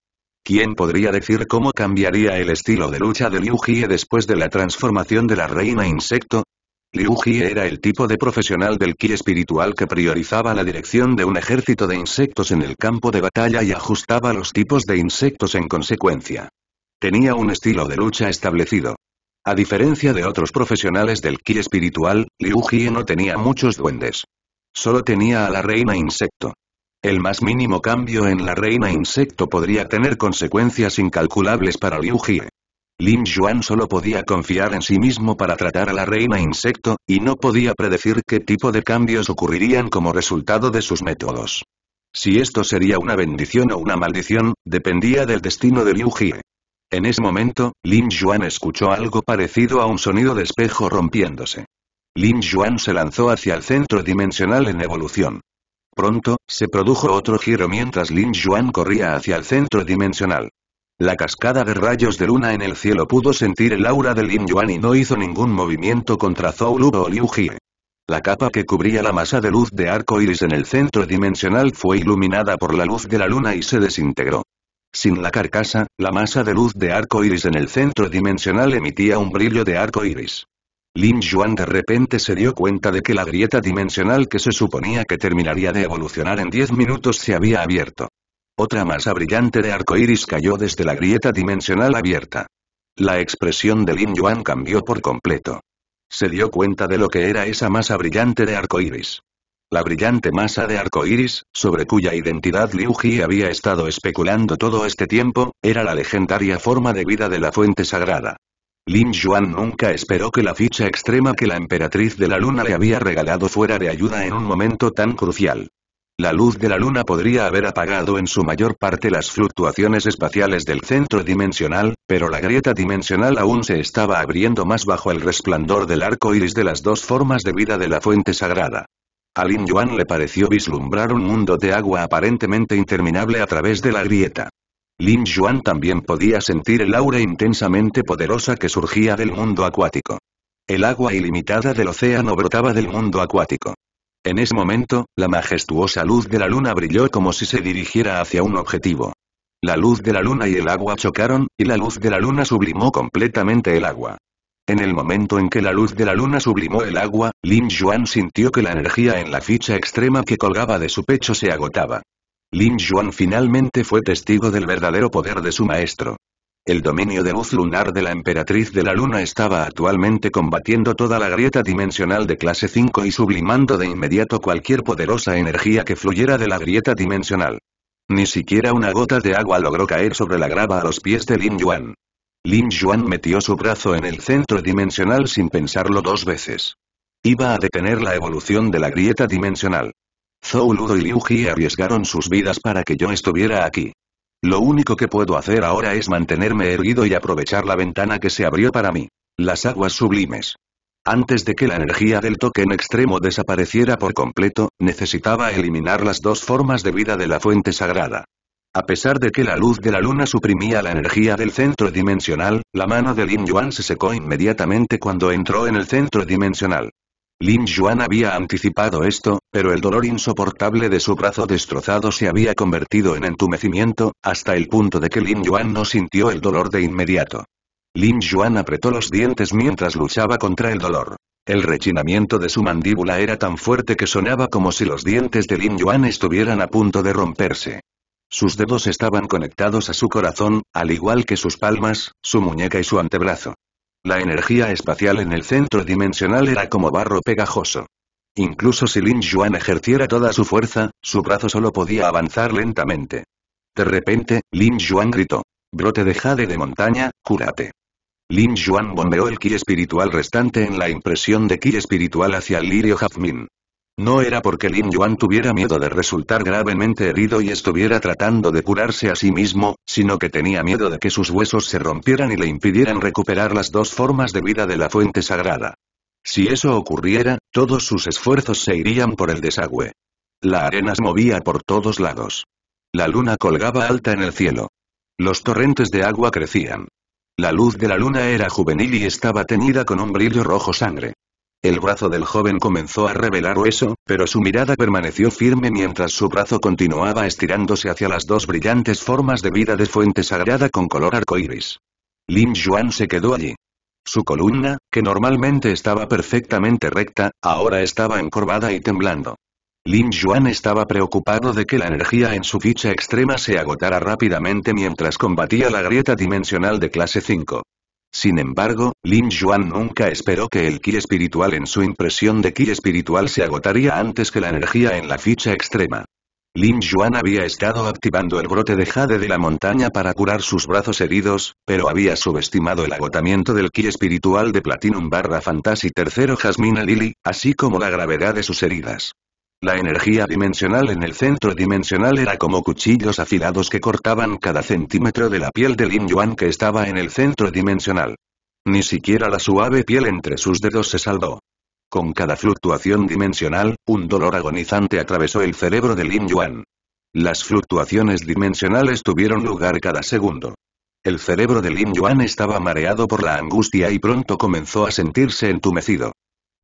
¿Quién podría decir cómo cambiaría el estilo de lucha de Liu Jie después de la transformación de la reina insecto? Liu Jie era el tipo de profesional del ki espiritual que priorizaba la dirección de un ejército de insectos en el campo de batalla y ajustaba los tipos de insectos en consecuencia. Tenía un estilo de lucha establecido. A diferencia de otros profesionales del ki espiritual, Liu Jie no tenía muchos duendes. Solo tenía a la reina insecto. El más mínimo cambio en la reina insecto podría tener consecuencias incalculables para Liu Jie. Lin Yuan solo podía confiar en sí mismo para tratar a la reina insecto, y no podía predecir qué tipo de cambios ocurrirían como resultado de sus métodos. Si esto sería una bendición o una maldición, dependía del destino de Liu Jie. En ese momento, Lin Yuan escuchó algo parecido a un sonido de espejo rompiéndose. Lin Yuan se lanzó hacia el centro dimensional en evolución. Pronto, se produjo otro giro mientras Lin Yuan corría hacia el centro dimensional. La cascada de rayos de luna en el cielo pudo sentir el aura de Lin Yuan y no hizo ningún movimiento contra Zhou Lu o Liu Jie. La capa que cubría la masa de luz de arco iris en el centro dimensional fue iluminada por la luz de la luna y se desintegró. Sin la carcasa, la masa de luz de arco iris en el centro dimensional emitía un brillo de arco iris. Lin Yuan de repente se dio cuenta de que la grieta dimensional que se suponía que terminaría de evolucionar en 10 minutos se había abierto. Otra masa brillante de iris cayó desde la grieta dimensional abierta. La expresión de Lin Yuan cambió por completo. Se dio cuenta de lo que era esa masa brillante de iris La brillante masa de iris sobre cuya identidad Liu Ji había estado especulando todo este tiempo, era la legendaria forma de vida de la fuente sagrada. Lin Yuan nunca esperó que la ficha extrema que la emperatriz de la luna le había regalado fuera de ayuda en un momento tan crucial. La luz de la luna podría haber apagado en su mayor parte las fluctuaciones espaciales del centro dimensional, pero la grieta dimensional aún se estaba abriendo más bajo el resplandor del arco iris de las dos formas de vida de la fuente sagrada. A Lin Yuan le pareció vislumbrar un mundo de agua aparentemente interminable a través de la grieta. Lin Yuan también podía sentir el aura intensamente poderosa que surgía del mundo acuático. El agua ilimitada del océano brotaba del mundo acuático. En ese momento, la majestuosa luz de la luna brilló como si se dirigiera hacia un objetivo. La luz de la luna y el agua chocaron, y la luz de la luna sublimó completamente el agua. En el momento en que la luz de la luna sublimó el agua, Lin Yuan sintió que la energía en la ficha extrema que colgaba de su pecho se agotaba. Lin Yuan finalmente fue testigo del verdadero poder de su maestro. El dominio de luz lunar de la emperatriz de la luna estaba actualmente combatiendo toda la grieta dimensional de clase 5 y sublimando de inmediato cualquier poderosa energía que fluyera de la grieta dimensional. Ni siquiera una gota de agua logró caer sobre la grava a los pies de Lin Yuan. Lin Yuan metió su brazo en el centro dimensional sin pensarlo dos veces. Iba a detener la evolución de la grieta dimensional. Zhou Ludo y Liu Ji arriesgaron sus vidas para que yo estuviera aquí. Lo único que puedo hacer ahora es mantenerme erguido y aprovechar la ventana que se abrió para mí. Las aguas sublimes. Antes de que la energía del token extremo desapareciera por completo, necesitaba eliminar las dos formas de vida de la fuente sagrada. A pesar de que la luz de la luna suprimía la energía del centro dimensional, la mano de Lin Yuan se secó inmediatamente cuando entró en el centro dimensional. Lin Yuan había anticipado esto, pero el dolor insoportable de su brazo destrozado se había convertido en entumecimiento, hasta el punto de que Lin Yuan no sintió el dolor de inmediato. Lin Yuan apretó los dientes mientras luchaba contra el dolor. El rechinamiento de su mandíbula era tan fuerte que sonaba como si los dientes de Lin Yuan estuvieran a punto de romperse. Sus dedos estaban conectados a su corazón, al igual que sus palmas, su muñeca y su antebrazo. La energía espacial en el centro dimensional era como barro pegajoso. Incluso si Lin Yuan ejerciera toda su fuerza, su brazo solo podía avanzar lentamente. De repente, Lin Yuan gritó. Brote de jade de montaña, cúrate. Lin Yuan bombeó el ki espiritual restante en la impresión de ki espiritual hacia el lirio jazmín. No era porque Lin Yuan tuviera miedo de resultar gravemente herido y estuviera tratando de curarse a sí mismo, sino que tenía miedo de que sus huesos se rompieran y le impidieran recuperar las dos formas de vida de la fuente sagrada. Si eso ocurriera, todos sus esfuerzos se irían por el desagüe. La arena se movía por todos lados. La luna colgaba alta en el cielo. Los torrentes de agua crecían. La luz de la luna era juvenil y estaba teñida con un brillo rojo sangre. El brazo del joven comenzó a revelar hueso, pero su mirada permaneció firme mientras su brazo continuaba estirándose hacia las dos brillantes formas de vida de fuente sagrada con color arcoíris. Lin Yuan se quedó allí. Su columna, que normalmente estaba perfectamente recta, ahora estaba encorvada y temblando. Lin Yuan estaba preocupado de que la energía en su ficha extrema se agotara rápidamente mientras combatía la grieta dimensional de clase 5. Sin embargo, Lin Yuan nunca esperó que el ki espiritual en su impresión de ki espiritual se agotaría antes que la energía en la ficha extrema. Lin Yuan había estado activando el brote de jade de la montaña para curar sus brazos heridos, pero había subestimado el agotamiento del ki espiritual de Platinum barra Fantasy tercero Jasmine Lily, así como la gravedad de sus heridas. La energía dimensional en el centro dimensional era como cuchillos afilados que cortaban cada centímetro de la piel de Lin Yuan que estaba en el centro dimensional. Ni siquiera la suave piel entre sus dedos se saldó. Con cada fluctuación dimensional, un dolor agonizante atravesó el cerebro de Lin Yuan. Las fluctuaciones dimensionales tuvieron lugar cada segundo. El cerebro de Lin Yuan estaba mareado por la angustia y pronto comenzó a sentirse entumecido.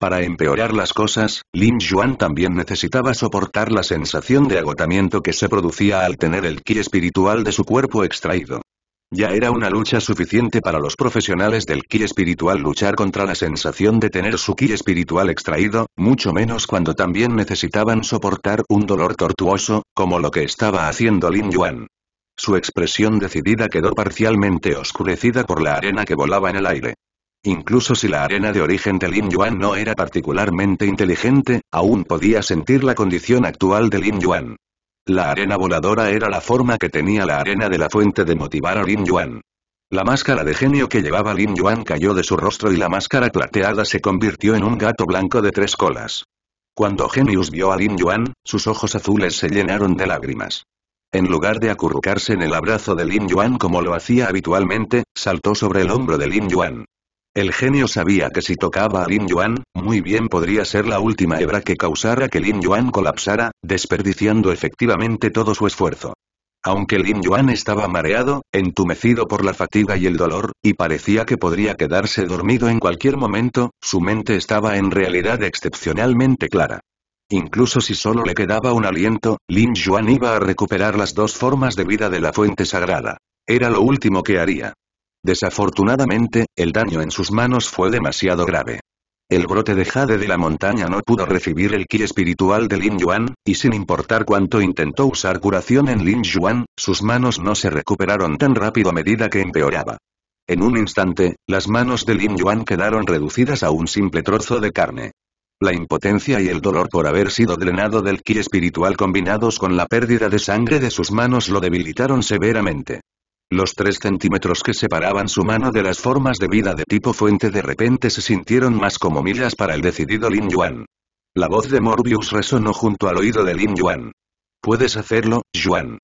Para empeorar las cosas, Lin Yuan también necesitaba soportar la sensación de agotamiento que se producía al tener el ki espiritual de su cuerpo extraído. Ya era una lucha suficiente para los profesionales del ki espiritual luchar contra la sensación de tener su ki espiritual extraído, mucho menos cuando también necesitaban soportar un dolor tortuoso, como lo que estaba haciendo Lin Yuan. Su expresión decidida quedó parcialmente oscurecida por la arena que volaba en el aire. Incluso si la arena de origen de Lin Yuan no era particularmente inteligente, aún podía sentir la condición actual de Lin Yuan. La arena voladora era la forma que tenía la arena de la fuente de motivar a Lin Yuan. La máscara de genio que llevaba Lin Yuan cayó de su rostro y la máscara plateada se convirtió en un gato blanco de tres colas. Cuando Genius vio a Lin Yuan, sus ojos azules se llenaron de lágrimas. En lugar de acurrucarse en el abrazo de Lin Yuan como lo hacía habitualmente, saltó sobre el hombro de Lin Yuan. El genio sabía que si tocaba a Lin Yuan, muy bien podría ser la última hebra que causara que Lin Yuan colapsara, desperdiciando efectivamente todo su esfuerzo. Aunque Lin Yuan estaba mareado, entumecido por la fatiga y el dolor, y parecía que podría quedarse dormido en cualquier momento, su mente estaba en realidad excepcionalmente clara. Incluso si solo le quedaba un aliento, Lin Yuan iba a recuperar las dos formas de vida de la fuente sagrada. Era lo último que haría. Desafortunadamente, el daño en sus manos fue demasiado grave. El brote de jade de la montaña no pudo recibir el ki espiritual de Lin Yuan, y sin importar cuánto intentó usar curación en Lin Yuan, sus manos no se recuperaron tan rápido a medida que empeoraba. En un instante, las manos de Lin Yuan quedaron reducidas a un simple trozo de carne. La impotencia y el dolor por haber sido drenado del ki espiritual combinados con la pérdida de sangre de sus manos lo debilitaron severamente. Los tres centímetros que separaban su mano de las formas de vida de tipo fuente de repente se sintieron más como millas para el decidido Lin Yuan. La voz de Morbius resonó junto al oído de Lin Yuan. Puedes hacerlo, Yuan.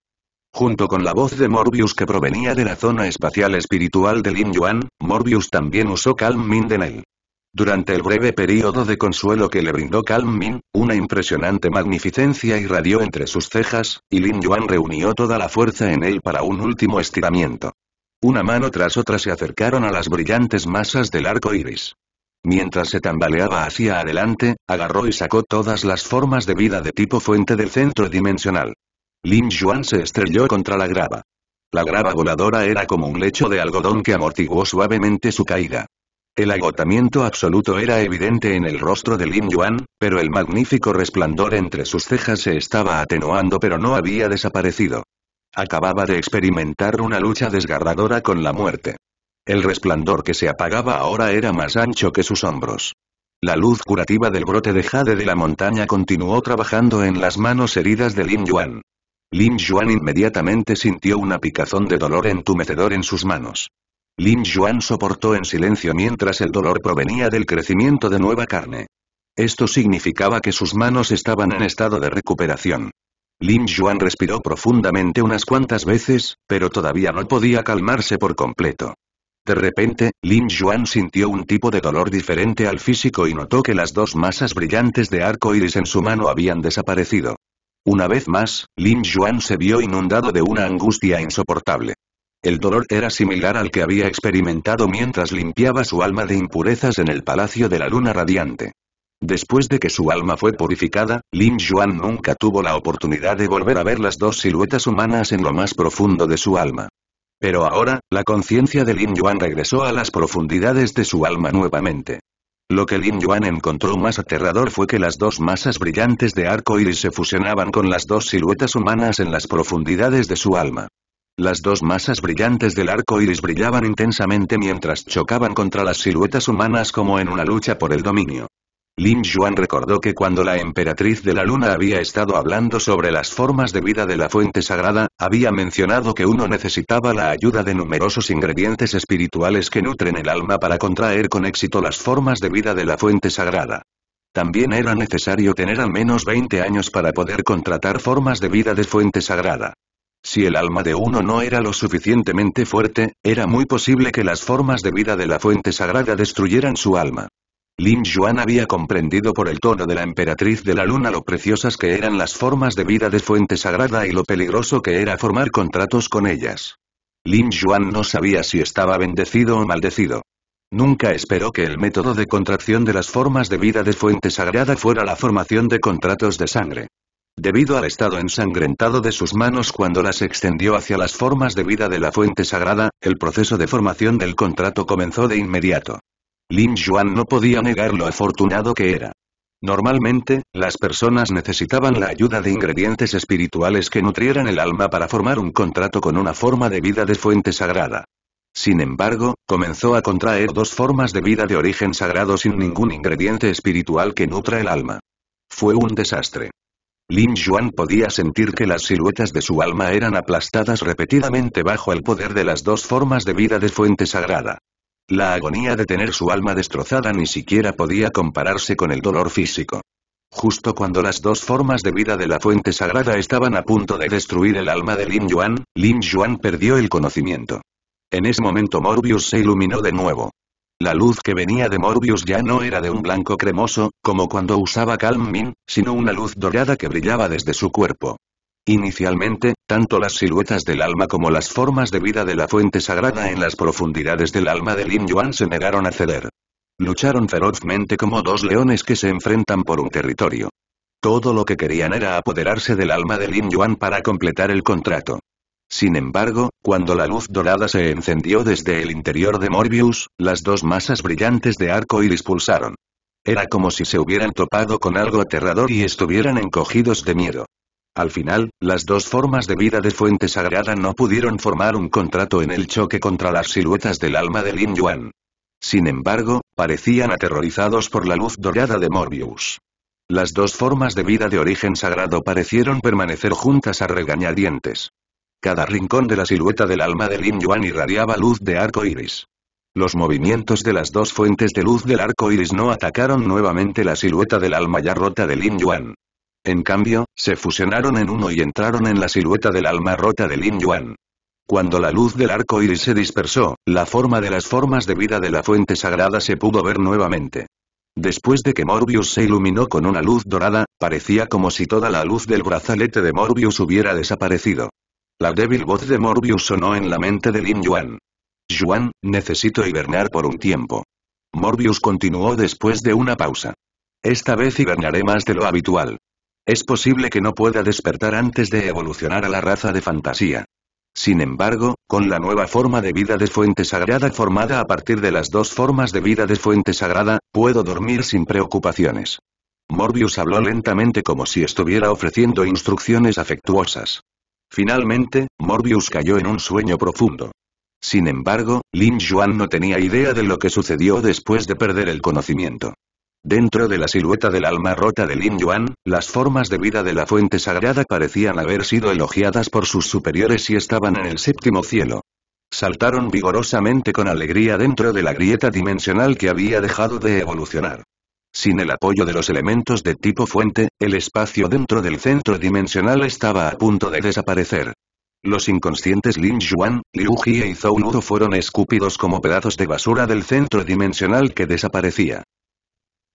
Junto con la voz de Morbius que provenía de la zona espacial espiritual de Lin Yuan, Morbius también usó Calm él. Durante el breve período de consuelo que le brindó Calm Min, una impresionante magnificencia irradió entre sus cejas, y Lin Yuan reunió toda la fuerza en él para un último estiramiento. Una mano tras otra se acercaron a las brillantes masas del arco iris. Mientras se tambaleaba hacia adelante, agarró y sacó todas las formas de vida de tipo fuente del centro dimensional. Lin Yuan se estrelló contra la grava. La grava voladora era como un lecho de algodón que amortiguó suavemente su caída. El agotamiento absoluto era evidente en el rostro de Lin Yuan, pero el magnífico resplandor entre sus cejas se estaba atenuando pero no había desaparecido. Acababa de experimentar una lucha desgarradora con la muerte. El resplandor que se apagaba ahora era más ancho que sus hombros. La luz curativa del brote de jade de la montaña continuó trabajando en las manos heridas de Lin Yuan. Lin Yuan inmediatamente sintió una picazón de dolor entumecedor en sus manos. Lin Yuan soportó en silencio mientras el dolor provenía del crecimiento de nueva carne. Esto significaba que sus manos estaban en estado de recuperación. Lin Yuan respiró profundamente unas cuantas veces, pero todavía no podía calmarse por completo. De repente, Lin Yuan sintió un tipo de dolor diferente al físico y notó que las dos masas brillantes de arco iris en su mano habían desaparecido. Una vez más, Lin Yuan se vio inundado de una angustia insoportable. El dolor era similar al que había experimentado mientras limpiaba su alma de impurezas en el Palacio de la Luna Radiante. Después de que su alma fue purificada, Lin Yuan nunca tuvo la oportunidad de volver a ver las dos siluetas humanas en lo más profundo de su alma. Pero ahora, la conciencia de Lin Yuan regresó a las profundidades de su alma nuevamente. Lo que Lin Yuan encontró más aterrador fue que las dos masas brillantes de arco iris se fusionaban con las dos siluetas humanas en las profundidades de su alma. Las dos masas brillantes del arco iris brillaban intensamente mientras chocaban contra las siluetas humanas como en una lucha por el dominio. Lin Yuan recordó que cuando la emperatriz de la luna había estado hablando sobre las formas de vida de la fuente sagrada, había mencionado que uno necesitaba la ayuda de numerosos ingredientes espirituales que nutren el alma para contraer con éxito las formas de vida de la fuente sagrada. También era necesario tener al menos 20 años para poder contratar formas de vida de fuente sagrada. Si el alma de uno no era lo suficientemente fuerte, era muy posible que las formas de vida de la fuente sagrada destruyeran su alma. Lin Yuan había comprendido por el tono de la emperatriz de la luna lo preciosas que eran las formas de vida de fuente sagrada y lo peligroso que era formar contratos con ellas. Lin Yuan no sabía si estaba bendecido o maldecido. Nunca esperó que el método de contracción de las formas de vida de fuente sagrada fuera la formación de contratos de sangre. Debido al estado ensangrentado de sus manos cuando las extendió hacia las formas de vida de la fuente sagrada, el proceso de formación del contrato comenzó de inmediato. Lin Yuan no podía negar lo afortunado que era. Normalmente, las personas necesitaban la ayuda de ingredientes espirituales que nutrieran el alma para formar un contrato con una forma de vida de fuente sagrada. Sin embargo, comenzó a contraer dos formas de vida de origen sagrado sin ningún ingrediente espiritual que nutra el alma. Fue un desastre. Lin Yuan podía sentir que las siluetas de su alma eran aplastadas repetidamente bajo el poder de las dos formas de vida de fuente sagrada. La agonía de tener su alma destrozada ni siquiera podía compararse con el dolor físico. Justo cuando las dos formas de vida de la fuente sagrada estaban a punto de destruir el alma de Lin Yuan, Lin Yuan perdió el conocimiento. En ese momento Morbius se iluminó de nuevo. La luz que venía de Morbius ya no era de un blanco cremoso, como cuando usaba Calm Min, sino una luz dorada que brillaba desde su cuerpo. Inicialmente, tanto las siluetas del alma como las formas de vida de la fuente sagrada en las profundidades del alma de Lin Yuan se negaron a ceder. Lucharon ferozmente como dos leones que se enfrentan por un territorio. Todo lo que querían era apoderarse del alma de Lin Yuan para completar el contrato. Sin embargo, cuando la luz dorada se encendió desde el interior de Morbius, las dos masas brillantes de arco iris pulsaron. Era como si se hubieran topado con algo aterrador y estuvieran encogidos de miedo. Al final, las dos formas de vida de Fuente Sagrada no pudieron formar un contrato en el choque contra las siluetas del alma de Lin Yuan. Sin embargo, parecían aterrorizados por la luz dorada de Morbius. Las dos formas de vida de origen sagrado parecieron permanecer juntas a regañadientes. Cada rincón de la silueta del alma de Lin Yuan irradiaba luz de arco iris. Los movimientos de las dos fuentes de luz del arco iris no atacaron nuevamente la silueta del alma ya rota de Lin Yuan. En cambio, se fusionaron en uno y entraron en la silueta del alma rota de Lin Yuan. Cuando la luz del arco iris se dispersó, la forma de las formas de vida de la fuente sagrada se pudo ver nuevamente. Después de que Morbius se iluminó con una luz dorada, parecía como si toda la luz del brazalete de Morbius hubiera desaparecido. La débil voz de Morbius sonó en la mente de Lin Yuan. Yuan, necesito hibernar por un tiempo. Morbius continuó después de una pausa. Esta vez hibernaré más de lo habitual. Es posible que no pueda despertar antes de evolucionar a la raza de fantasía. Sin embargo, con la nueva forma de vida de fuente sagrada formada a partir de las dos formas de vida de fuente sagrada, puedo dormir sin preocupaciones. Morbius habló lentamente como si estuviera ofreciendo instrucciones afectuosas. Finalmente, Morbius cayó en un sueño profundo. Sin embargo, Lin Yuan no tenía idea de lo que sucedió después de perder el conocimiento. Dentro de la silueta del alma rota de Lin Yuan, las formas de vida de la fuente sagrada parecían haber sido elogiadas por sus superiores y estaban en el séptimo cielo. Saltaron vigorosamente con alegría dentro de la grieta dimensional que había dejado de evolucionar. Sin el apoyo de los elementos de tipo fuente, el espacio dentro del centro dimensional estaba a punto de desaparecer. Los inconscientes Lin Yuan, Liu Jie y Zhou Ludo fueron escúpidos como pedazos de basura del centro dimensional que desaparecía.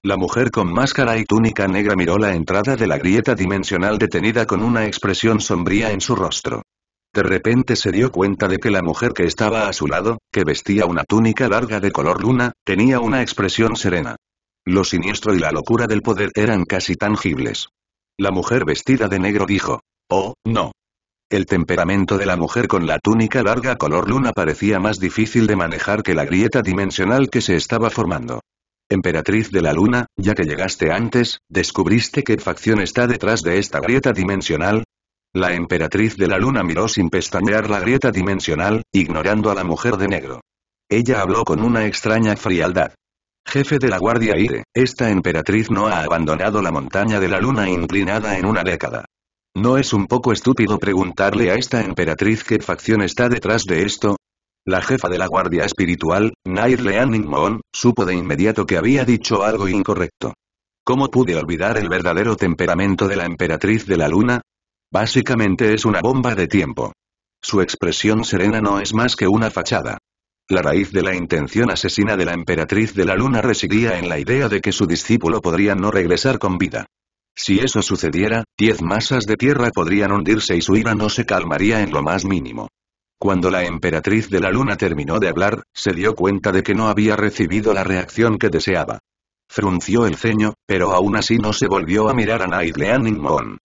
La mujer con máscara y túnica negra miró la entrada de la grieta dimensional detenida con una expresión sombría en su rostro. De repente se dio cuenta de que la mujer que estaba a su lado, que vestía una túnica larga de color luna, tenía una expresión serena. Lo siniestro y la locura del poder eran casi tangibles. La mujer vestida de negro dijo, Oh, no. El temperamento de la mujer con la túnica larga color luna parecía más difícil de manejar que la grieta dimensional que se estaba formando. Emperatriz de la luna, ya que llegaste antes, ¿descubriste qué facción está detrás de esta grieta dimensional? La emperatriz de la luna miró sin pestañear la grieta dimensional, ignorando a la mujer de negro. Ella habló con una extraña frialdad. Jefe de la Guardia Ire, esta emperatriz no ha abandonado la montaña de la luna inclinada en una década. ¿No es un poco estúpido preguntarle a esta emperatriz qué facción está detrás de esto? La jefa de la Guardia Espiritual, Nair Leaning supo de inmediato que había dicho algo incorrecto. ¿Cómo pude olvidar el verdadero temperamento de la emperatriz de la luna? Básicamente es una bomba de tiempo. Su expresión serena no es más que una fachada. La raíz de la intención asesina de la emperatriz de la luna residía en la idea de que su discípulo podría no regresar con vida. Si eso sucediera, diez masas de tierra podrían hundirse y su ira no se calmaría en lo más mínimo. Cuando la emperatriz de la luna terminó de hablar, se dio cuenta de que no había recibido la reacción que deseaba. Frunció el ceño, pero aún así no se volvió a mirar a Nightlean Moon.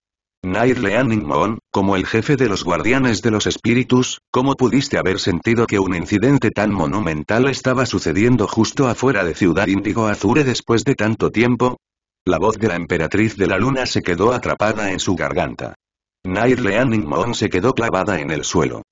Nair Leaning Moon, como el jefe de los guardianes de los espíritus, ¿cómo pudiste haber sentido que un incidente tan monumental estaba sucediendo justo afuera de Ciudad Índigo Azure después de tanto tiempo? La voz de la emperatriz de la luna se quedó atrapada en su garganta. Nair Leaning Moon se quedó clavada en el suelo.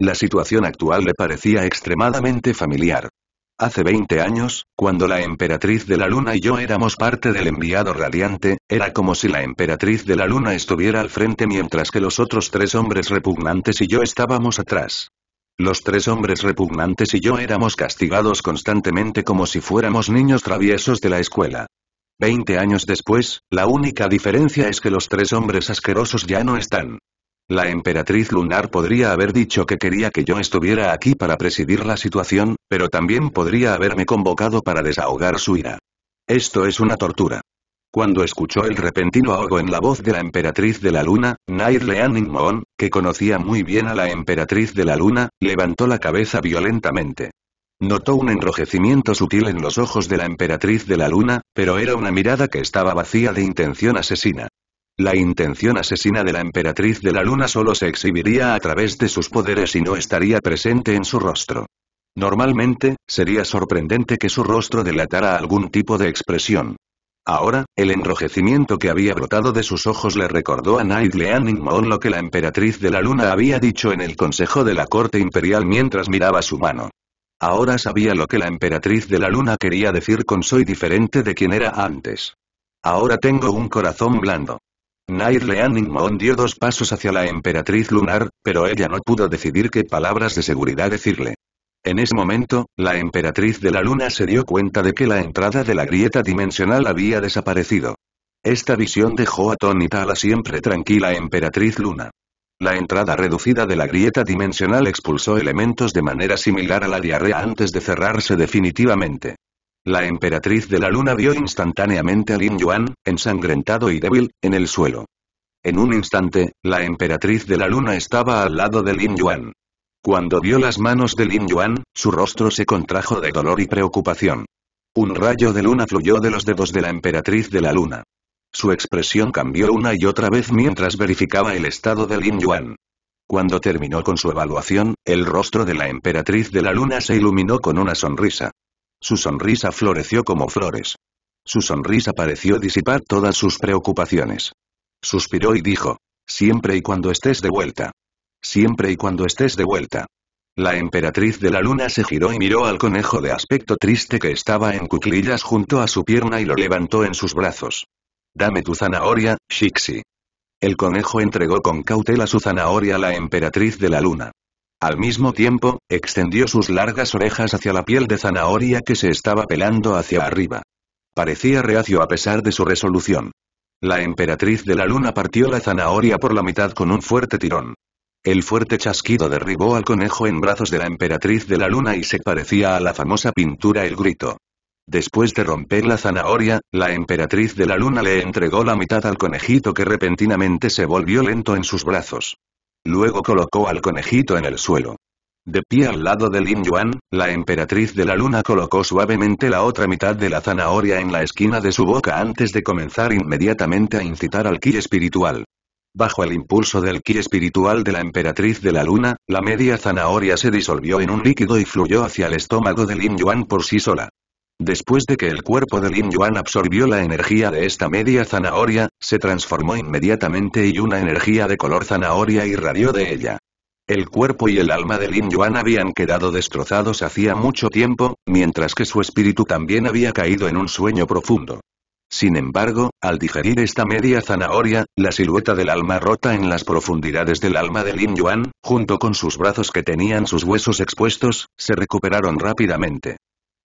La situación actual le parecía extremadamente familiar. Hace 20 años, cuando la emperatriz de la luna y yo éramos parte del enviado radiante, era como si la emperatriz de la luna estuviera al frente mientras que los otros tres hombres repugnantes y yo estábamos atrás. Los tres hombres repugnantes y yo éramos castigados constantemente como si fuéramos niños traviesos de la escuela. Veinte años después, la única diferencia es que los tres hombres asquerosos ya no están. La emperatriz lunar podría haber dicho que quería que yo estuviera aquí para presidir la situación, pero también podría haberme convocado para desahogar su ira. Esto es una tortura. Cuando escuchó el repentino ahogo en la voz de la emperatriz de la luna, Nair Leaning Moon, que conocía muy bien a la emperatriz de la luna, levantó la cabeza violentamente. Notó un enrojecimiento sutil en los ojos de la emperatriz de la luna, pero era una mirada que estaba vacía de intención asesina. La intención asesina de la emperatriz de la luna solo se exhibiría a través de sus poderes y no estaría presente en su rostro. Normalmente, sería sorprendente que su rostro delatara algún tipo de expresión. Ahora, el enrojecimiento que había brotado de sus ojos le recordó a Knightley Moon lo que la emperatriz de la luna había dicho en el consejo de la corte imperial mientras miraba su mano. Ahora sabía lo que la emperatriz de la luna quería decir con soy diferente de quien era antes. Ahora tengo un corazón blando. Nair Mon dio dos pasos hacia la emperatriz lunar, pero ella no pudo decidir qué palabras de seguridad decirle. En ese momento, la emperatriz de la luna se dio cuenta de que la entrada de la grieta dimensional había desaparecido. Esta visión dejó atónita a la siempre tranquila emperatriz luna. La entrada reducida de la grieta dimensional expulsó elementos de manera similar a la diarrea antes de cerrarse definitivamente. La emperatriz de la luna vio instantáneamente a Lin Yuan, ensangrentado y débil, en el suelo. En un instante, la emperatriz de la luna estaba al lado de Lin Yuan. Cuando vio las manos de Lin Yuan, su rostro se contrajo de dolor y preocupación. Un rayo de luna fluyó de los dedos de la emperatriz de la luna. Su expresión cambió una y otra vez mientras verificaba el estado de Lin Yuan. Cuando terminó con su evaluación, el rostro de la emperatriz de la luna se iluminó con una sonrisa. Su sonrisa floreció como flores. Su sonrisa pareció disipar todas sus preocupaciones. Suspiró y dijo, siempre y cuando estés de vuelta. Siempre y cuando estés de vuelta. La emperatriz de la luna se giró y miró al conejo de aspecto triste que estaba en cuclillas junto a su pierna y lo levantó en sus brazos. Dame tu zanahoria, Shixi. El conejo entregó con cautela su zanahoria a la emperatriz de la luna. Al mismo tiempo, extendió sus largas orejas hacia la piel de zanahoria que se estaba pelando hacia arriba. Parecía reacio a pesar de su resolución. La emperatriz de la luna partió la zanahoria por la mitad con un fuerte tirón. El fuerte chasquido derribó al conejo en brazos de la emperatriz de la luna y se parecía a la famosa pintura El Grito. Después de romper la zanahoria, la emperatriz de la luna le entregó la mitad al conejito que repentinamente se volvió lento en sus brazos. Luego colocó al conejito en el suelo. De pie al lado de Lin Yuan, la emperatriz de la luna colocó suavemente la otra mitad de la zanahoria en la esquina de su boca antes de comenzar inmediatamente a incitar al ki espiritual. Bajo el impulso del ki espiritual de la emperatriz de la luna, la media zanahoria se disolvió en un líquido y fluyó hacia el estómago de Lin Yuan por sí sola. Después de que el cuerpo de Lin Yuan absorbió la energía de esta media zanahoria, se transformó inmediatamente y una energía de color zanahoria irradió de ella. El cuerpo y el alma de Lin Yuan habían quedado destrozados hacía mucho tiempo, mientras que su espíritu también había caído en un sueño profundo. Sin embargo, al digerir esta media zanahoria, la silueta del alma rota en las profundidades del alma de Lin Yuan, junto con sus brazos que tenían sus huesos expuestos, se recuperaron rápidamente.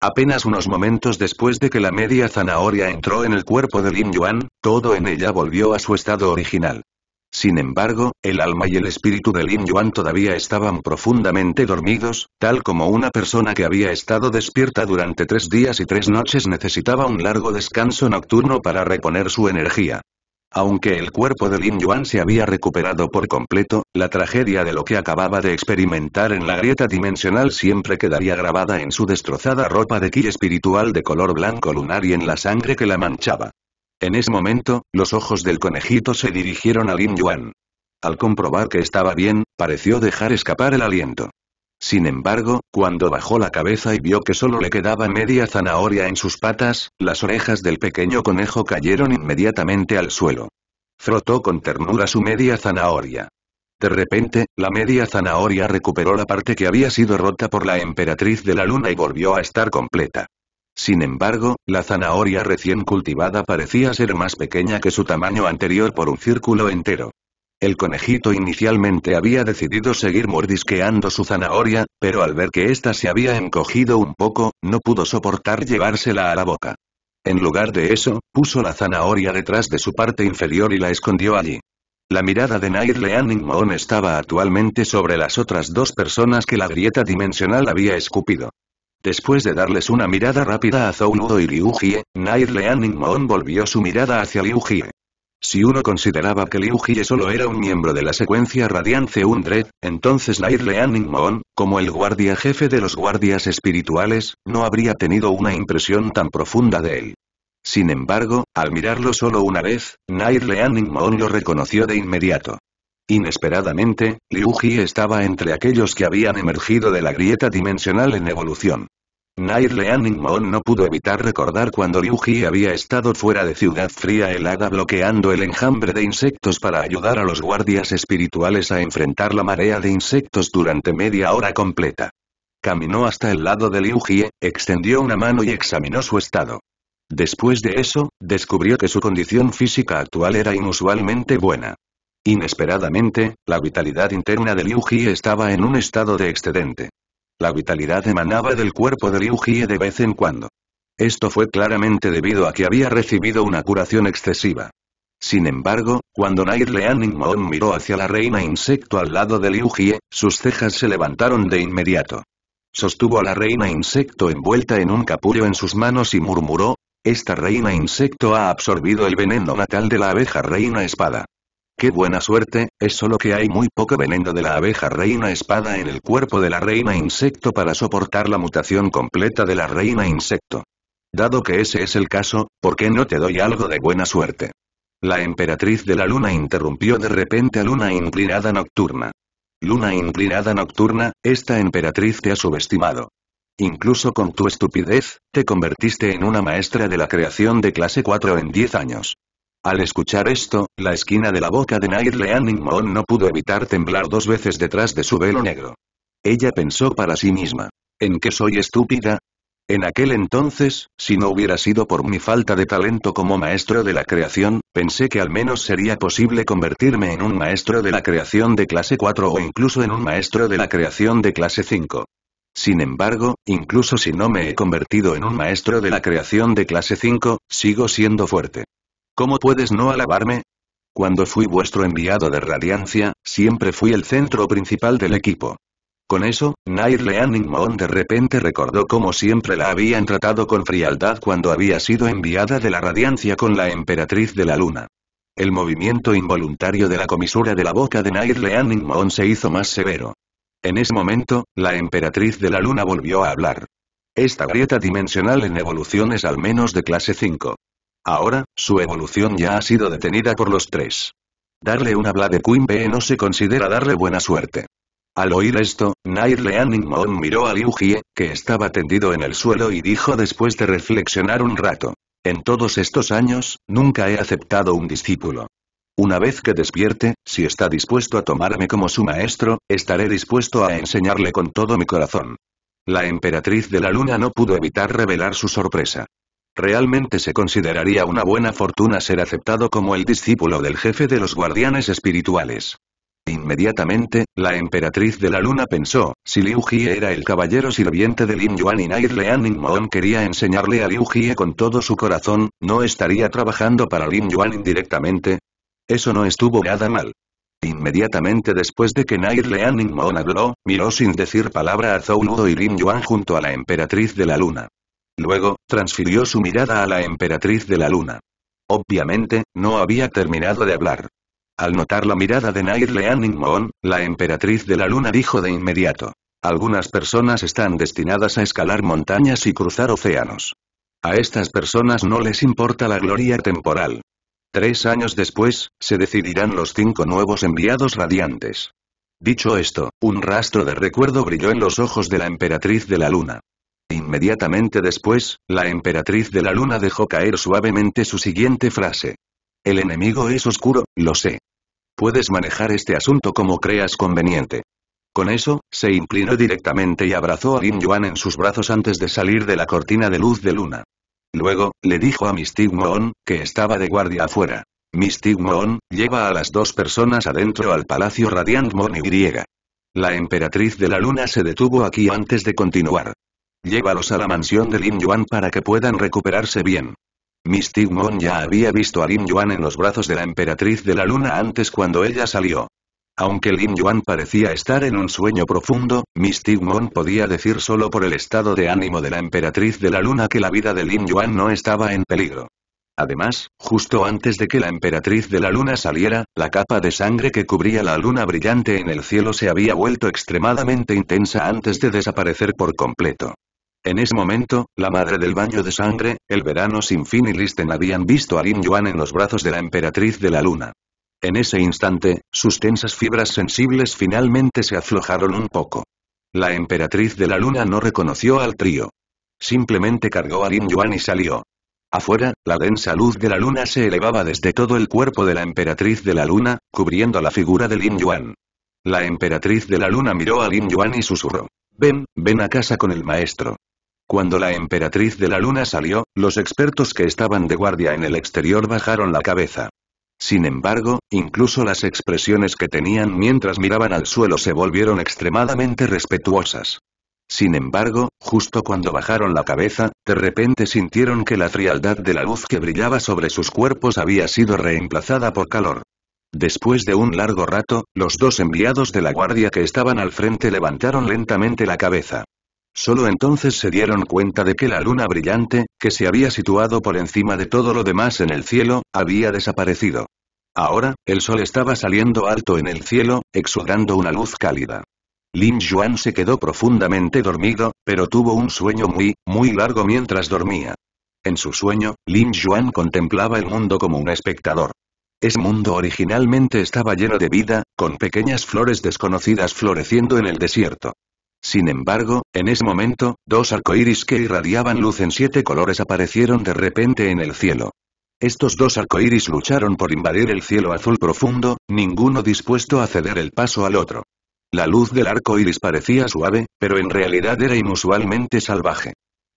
Apenas unos momentos después de que la media zanahoria entró en el cuerpo de Lin Yuan, todo en ella volvió a su estado original. Sin embargo, el alma y el espíritu de Lin Yuan todavía estaban profundamente dormidos, tal como una persona que había estado despierta durante tres días y tres noches necesitaba un largo descanso nocturno para reponer su energía. Aunque el cuerpo de Lin Yuan se había recuperado por completo, la tragedia de lo que acababa de experimentar en la grieta dimensional siempre quedaría grabada en su destrozada ropa de ki espiritual de color blanco lunar y en la sangre que la manchaba. En ese momento, los ojos del conejito se dirigieron a Lin Yuan. Al comprobar que estaba bien, pareció dejar escapar el aliento. Sin embargo, cuando bajó la cabeza y vio que solo le quedaba media zanahoria en sus patas, las orejas del pequeño conejo cayeron inmediatamente al suelo. Frotó con ternura su media zanahoria. De repente, la media zanahoria recuperó la parte que había sido rota por la emperatriz de la luna y volvió a estar completa. Sin embargo, la zanahoria recién cultivada parecía ser más pequeña que su tamaño anterior por un círculo entero. El conejito inicialmente había decidido seguir mordisqueando su zanahoria, pero al ver que ésta se había encogido un poco, no pudo soportar llevársela a la boca. En lugar de eso, puso la zanahoria detrás de su parte inferior y la escondió allí. La mirada de Nair Leanning Moon estaba actualmente sobre las otras dos personas que la grieta dimensional había escupido. Después de darles una mirada rápida a Zouludo y Liu Jie, Nair volvió su mirada hacia Liu si uno consideraba que Liu Jie solo era un miembro de la secuencia Radiance Undred, entonces Nair Leaning Moon, como el guardia jefe de los guardias espirituales, no habría tenido una impresión tan profunda de él. Sin embargo, al mirarlo solo una vez, Nair Leaning Moon lo reconoció de inmediato. Inesperadamente, Liu Jie estaba entre aquellos que habían emergido de la grieta dimensional en evolución. Nair Leaning Mon no pudo evitar recordar cuando Liu Ji había estado fuera de Ciudad Fría helada bloqueando el enjambre de insectos para ayudar a los guardias espirituales a enfrentar la marea de insectos durante media hora completa. Caminó hasta el lado de Liu Ji, extendió una mano y examinó su estado. Después de eso, descubrió que su condición física actual era inusualmente buena. Inesperadamente, la vitalidad interna de Liu Ji estaba en un estado de excedente. La vitalidad emanaba del cuerpo de Liu de vez en cuando. Esto fue claramente debido a que había recibido una curación excesiva. Sin embargo, cuando Nair Leaning Moon miró hacia la reina insecto al lado de Liu sus cejas se levantaron de inmediato. Sostuvo a la reina insecto envuelta en un capullo en sus manos y murmuró, esta reina insecto ha absorbido el veneno natal de la abeja reina espada. ¡Qué buena suerte! Es solo que hay muy poco veneno de la abeja reina espada en el cuerpo de la reina insecto para soportar la mutación completa de la reina insecto. Dado que ese es el caso, ¿por qué no te doy algo de buena suerte? La emperatriz de la luna interrumpió de repente a Luna Inclinada Nocturna. Luna Inclinada Nocturna, esta emperatriz te ha subestimado. Incluso con tu estupidez, te convertiste en una maestra de la creación de clase 4 en 10 años. Al escuchar esto, la esquina de la boca de Nair Leaning Moon no pudo evitar temblar dos veces detrás de su velo negro. Ella pensó para sí misma. ¿En qué soy estúpida? En aquel entonces, si no hubiera sido por mi falta de talento como maestro de la creación, pensé que al menos sería posible convertirme en un maestro de la creación de clase 4 o incluso en un maestro de la creación de clase 5. Sin embargo, incluso si no me he convertido en un maestro de la creación de clase 5, sigo siendo fuerte. ¿Cómo puedes no alabarme? Cuando fui vuestro enviado de Radiancia, siempre fui el centro principal del equipo. Con eso, Nair Leaning Moon de repente recordó cómo siempre la habían tratado con frialdad cuando había sido enviada de la Radiancia con la Emperatriz de la Luna. El movimiento involuntario de la comisura de la boca de Nair Leaning Moon se hizo más severo. En ese momento, la Emperatriz de la Luna volvió a hablar. Esta grieta dimensional en evolución es al menos de clase 5. Ahora, su evolución ya ha sido detenida por los tres. Darle una habla de Quimbe no se considera darle buena suerte. Al oír esto, Nair Leaning Mon miró a Liu Jie, que estaba tendido en el suelo y dijo después de reflexionar un rato. En todos estos años, nunca he aceptado un discípulo. Una vez que despierte, si está dispuesto a tomarme como su maestro, estaré dispuesto a enseñarle con todo mi corazón. La emperatriz de la luna no pudo evitar revelar su sorpresa. Realmente se consideraría una buena fortuna ser aceptado como el discípulo del jefe de los guardianes espirituales. Inmediatamente, la emperatriz de la luna pensó, si Liu Jie era el caballero sirviente de Lin Yuan y Nair Leaning Moon quería enseñarle a Liu Jie con todo su corazón, ¿no estaría trabajando para Lin Yuan indirectamente? Eso no estuvo nada mal. Inmediatamente después de que Nair Leaning Moon habló, miró sin decir palabra a Zhou Ludo y Lin Yuan junto a la emperatriz de la luna. Luego, transfirió su mirada a la emperatriz de la luna. Obviamente, no había terminado de hablar. Al notar la mirada de Nair Leaning Moon, la emperatriz de la luna dijo de inmediato. Algunas personas están destinadas a escalar montañas y cruzar océanos. A estas personas no les importa la gloria temporal. Tres años después, se decidirán los cinco nuevos enviados radiantes. Dicho esto, un rastro de recuerdo brilló en los ojos de la emperatriz de la luna. Inmediatamente después, la emperatriz de la luna dejó caer suavemente su siguiente frase. El enemigo es oscuro, lo sé. Puedes manejar este asunto como creas conveniente. Con eso, se inclinó directamente y abrazó a Lin Yuan en sus brazos antes de salir de la cortina de luz de luna. Luego, le dijo a Mystic que estaba de guardia afuera. Mystic lleva a las dos personas adentro al palacio Radiant Moon Y. La emperatriz de la luna se detuvo aquí antes de continuar. Llévalos a la mansión de Lin Yuan para que puedan recuperarse bien. Miss Moon ya había visto a Lin Yuan en los brazos de la emperatriz de la luna antes cuando ella salió. Aunque Lin Yuan parecía estar en un sueño profundo, Miss Moon podía decir solo por el estado de ánimo de la emperatriz de la luna que la vida de Lin Yuan no estaba en peligro. Además, justo antes de que la emperatriz de la luna saliera, la capa de sangre que cubría la luna brillante en el cielo se había vuelto extremadamente intensa antes de desaparecer por completo. En ese momento, la madre del baño de sangre, el verano sin fin y Listen habían visto a Lin Yuan en los brazos de la emperatriz de la luna. En ese instante, sus tensas fibras sensibles finalmente se aflojaron un poco. La emperatriz de la luna no reconoció al trío. Simplemente cargó a Lin Yuan y salió. Afuera, la densa luz de la luna se elevaba desde todo el cuerpo de la emperatriz de la luna, cubriendo la figura de Lin Yuan. La emperatriz de la luna miró a Lin Yuan y susurró. Ven, ven a casa con el maestro. Cuando la emperatriz de la luna salió, los expertos que estaban de guardia en el exterior bajaron la cabeza. Sin embargo, incluso las expresiones que tenían mientras miraban al suelo se volvieron extremadamente respetuosas. Sin embargo, justo cuando bajaron la cabeza, de repente sintieron que la frialdad de la luz que brillaba sobre sus cuerpos había sido reemplazada por calor. Después de un largo rato, los dos enviados de la guardia que estaban al frente levantaron lentamente la cabeza. Solo entonces se dieron cuenta de que la luna brillante, que se había situado por encima de todo lo demás en el cielo, había desaparecido. Ahora, el sol estaba saliendo alto en el cielo, exudando una luz cálida. Lin Yuan se quedó profundamente dormido, pero tuvo un sueño muy, muy largo mientras dormía. En su sueño, Lin Yuan contemplaba el mundo como un espectador. Ese mundo originalmente estaba lleno de vida, con pequeñas flores desconocidas floreciendo en el desierto. Sin embargo, en ese momento, dos arcoíris que irradiaban luz en siete colores aparecieron de repente en el cielo. Estos dos arcoíris lucharon por invadir el cielo azul profundo, ninguno dispuesto a ceder el paso al otro. La luz del arco parecía suave, pero en realidad era inusualmente salvaje.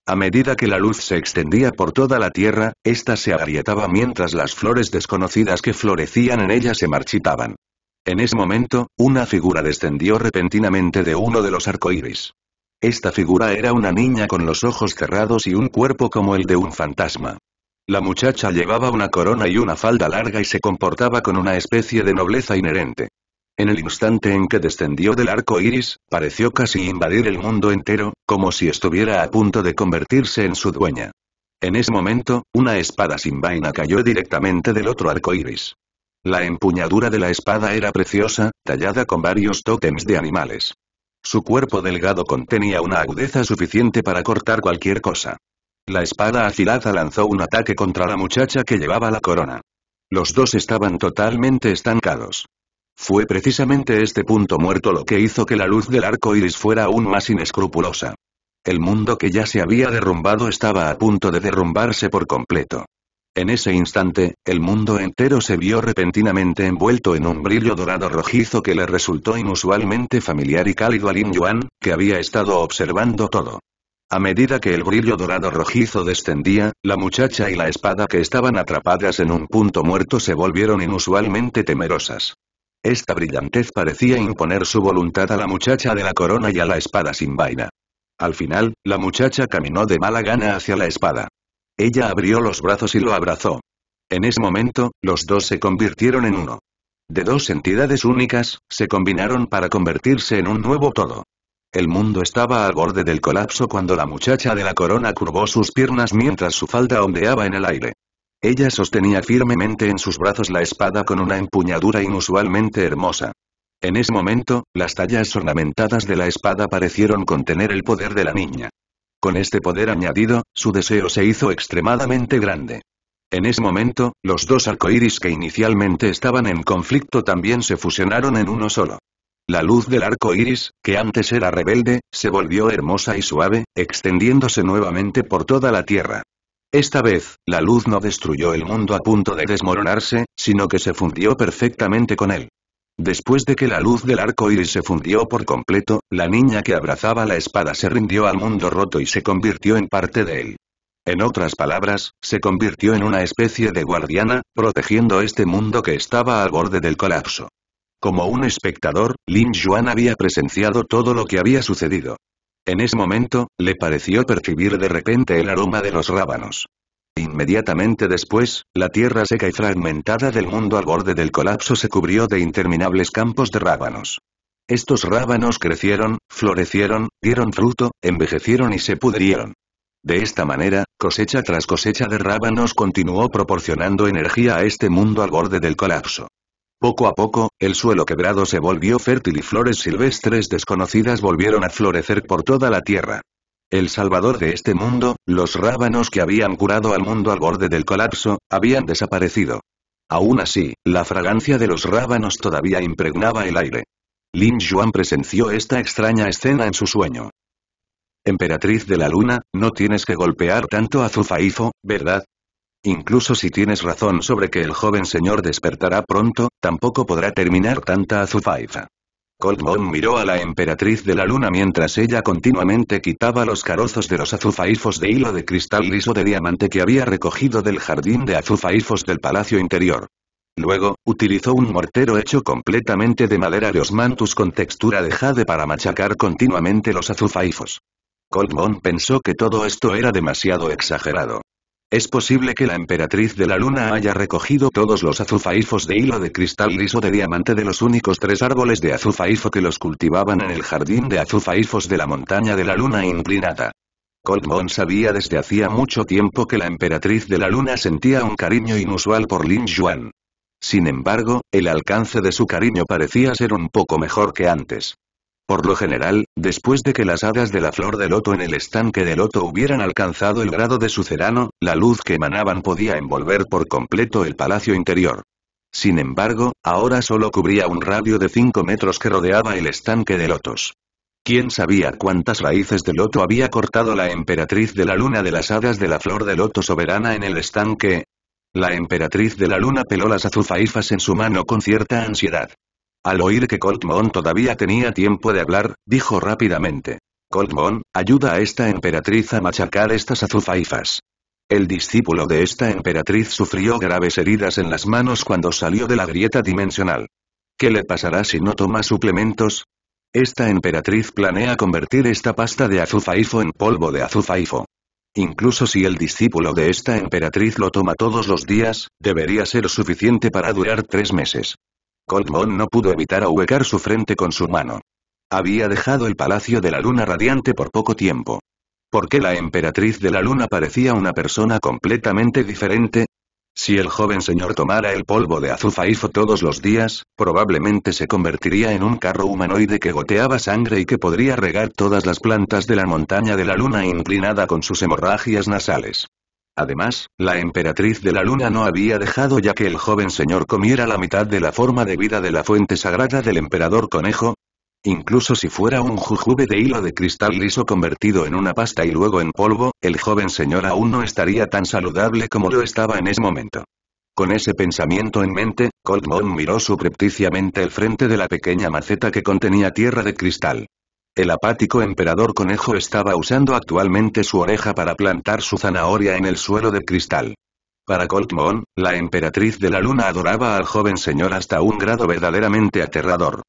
A medida que la luz se extendía por toda la tierra, ésta se agrietaba mientras las flores desconocidas que florecían en ella se marchitaban. En ese momento, una figura descendió repentinamente de uno de los arcoíris. Esta figura era una niña con los ojos cerrados y un cuerpo como el de un fantasma. La muchacha llevaba una corona y una falda larga y se comportaba con una especie de nobleza inherente. En el instante en que descendió del arco iris, pareció casi invadir el mundo entero, como si estuviera a punto de convertirse en su dueña. En ese momento, una espada sin vaina cayó directamente del otro arco iris. La empuñadura de la espada era preciosa, tallada con varios tótems de animales. Su cuerpo delgado contenía una agudeza suficiente para cortar cualquier cosa. La espada afilada lanzó un ataque contra la muchacha que llevaba la corona. Los dos estaban totalmente estancados. Fue precisamente este punto muerto lo que hizo que la luz del arco iris fuera aún más inescrupulosa. El mundo que ya se había derrumbado estaba a punto de derrumbarse por completo. En ese instante, el mundo entero se vio repentinamente envuelto en un brillo dorado rojizo que le resultó inusualmente familiar y cálido a Lin Yuan, que había estado observando todo. A medida que el brillo dorado rojizo descendía, la muchacha y la espada que estaban atrapadas en un punto muerto se volvieron inusualmente temerosas. Esta brillantez parecía imponer su voluntad a la muchacha de la corona y a la espada sin vaina. Al final, la muchacha caminó de mala gana hacia la espada. Ella abrió los brazos y lo abrazó. En ese momento, los dos se convirtieron en uno. De dos entidades únicas, se combinaron para convertirse en un nuevo todo. El mundo estaba al borde del colapso cuando la muchacha de la corona curvó sus piernas mientras su falda ondeaba en el aire. Ella sostenía firmemente en sus brazos la espada con una empuñadura inusualmente hermosa. En ese momento, las tallas ornamentadas de la espada parecieron contener el poder de la niña. Con este poder añadido, su deseo se hizo extremadamente grande. En ese momento, los dos arcoíris que inicialmente estaban en conflicto también se fusionaron en uno solo. La luz del arco iris, que antes era rebelde, se volvió hermosa y suave, extendiéndose nuevamente por toda la Tierra. Esta vez, la luz no destruyó el mundo a punto de desmoronarse, sino que se fundió perfectamente con él. Después de que la luz del arco iris se fundió por completo, la niña que abrazaba la espada se rindió al mundo roto y se convirtió en parte de él. En otras palabras, se convirtió en una especie de guardiana, protegiendo este mundo que estaba al borde del colapso. Como un espectador, Lin Yuan había presenciado todo lo que había sucedido. En ese momento, le pareció percibir de repente el aroma de los rábanos. Inmediatamente después, la tierra seca y fragmentada del mundo al borde del colapso se cubrió de interminables campos de rábanos. Estos rábanos crecieron, florecieron, dieron fruto, envejecieron y se pudrieron. De esta manera, cosecha tras cosecha de rábanos continuó proporcionando energía a este mundo al borde del colapso. Poco a poco, el suelo quebrado se volvió fértil y flores silvestres desconocidas volvieron a florecer por toda la tierra el salvador de este mundo, los rábanos que habían curado al mundo al borde del colapso, habían desaparecido. Aún así, la fragancia de los rábanos todavía impregnaba el aire. Lin Yuan presenció esta extraña escena en su sueño. Emperatriz de la Luna, no tienes que golpear tanto a Zufaifo, ¿verdad? Incluso si tienes razón sobre que el joven señor despertará pronto, tampoco podrá terminar tanta Zufaifa miró a la emperatriz de la luna mientras ella continuamente quitaba los carozos de los azufaifos de hilo de cristal liso de diamante que había recogido del jardín de azufaifos del palacio interior. Luego, utilizó un mortero hecho completamente de madera de osmantus con textura de jade para machacar continuamente los azufaifos. Cold pensó que todo esto era demasiado exagerado. Es posible que la emperatriz de la luna haya recogido todos los azufaifos de hilo de cristal liso de diamante de los únicos tres árboles de azufaifo que los cultivaban en el jardín de azufaifos de la montaña de la luna inclinada. Coldmon sabía desde hacía mucho tiempo que la emperatriz de la luna sentía un cariño inusual por Lin Yuan. Sin embargo, el alcance de su cariño parecía ser un poco mejor que antes. Por lo general, después de que las hadas de la flor de loto en el estanque de loto hubieran alcanzado el grado de sucerano, la luz que emanaban podía envolver por completo el palacio interior. Sin embargo, ahora solo cubría un radio de 5 metros que rodeaba el estanque de lotos. ¿Quién sabía cuántas raíces de loto había cortado la emperatriz de la luna de las hadas de la flor de loto soberana en el estanque? La emperatriz de la luna peló las azufaifas en su mano con cierta ansiedad. Al oír que Coltmon todavía tenía tiempo de hablar, dijo rápidamente. Coltmon, ayuda a esta emperatriz a machacar estas azufaifas. El discípulo de esta emperatriz sufrió graves heridas en las manos cuando salió de la grieta dimensional. ¿Qué le pasará si no toma suplementos? Esta emperatriz planea convertir esta pasta de azufaifo en polvo de azufaifo. Incluso si el discípulo de esta emperatriz lo toma todos los días, debería ser suficiente para durar tres meses. Coldmon no pudo evitar ahuecar su frente con su mano. Había dejado el Palacio de la Luna Radiante por poco tiempo. ¿Por qué la emperatriz de la luna parecía una persona completamente diferente? Si el joven señor tomara el polvo de azufaifo todos los días, probablemente se convertiría en un carro humanoide que goteaba sangre y que podría regar todas las plantas de la montaña de la luna inclinada con sus hemorragias nasales. Además, la emperatriz de la luna no había dejado ya que el joven señor comiera la mitad de la forma de vida de la fuente sagrada del emperador conejo. Incluso si fuera un jujube de hilo de cristal liso convertido en una pasta y luego en polvo, el joven señor aún no estaría tan saludable como lo estaba en ese momento. Con ese pensamiento en mente, Coldmon miró suprepticiamente el frente de la pequeña maceta que contenía tierra de cristal. El apático emperador conejo estaba usando actualmente su oreja para plantar su zanahoria en el suelo de cristal. Para Coltmon, la emperatriz de la luna adoraba al joven señor hasta un grado verdaderamente aterrador.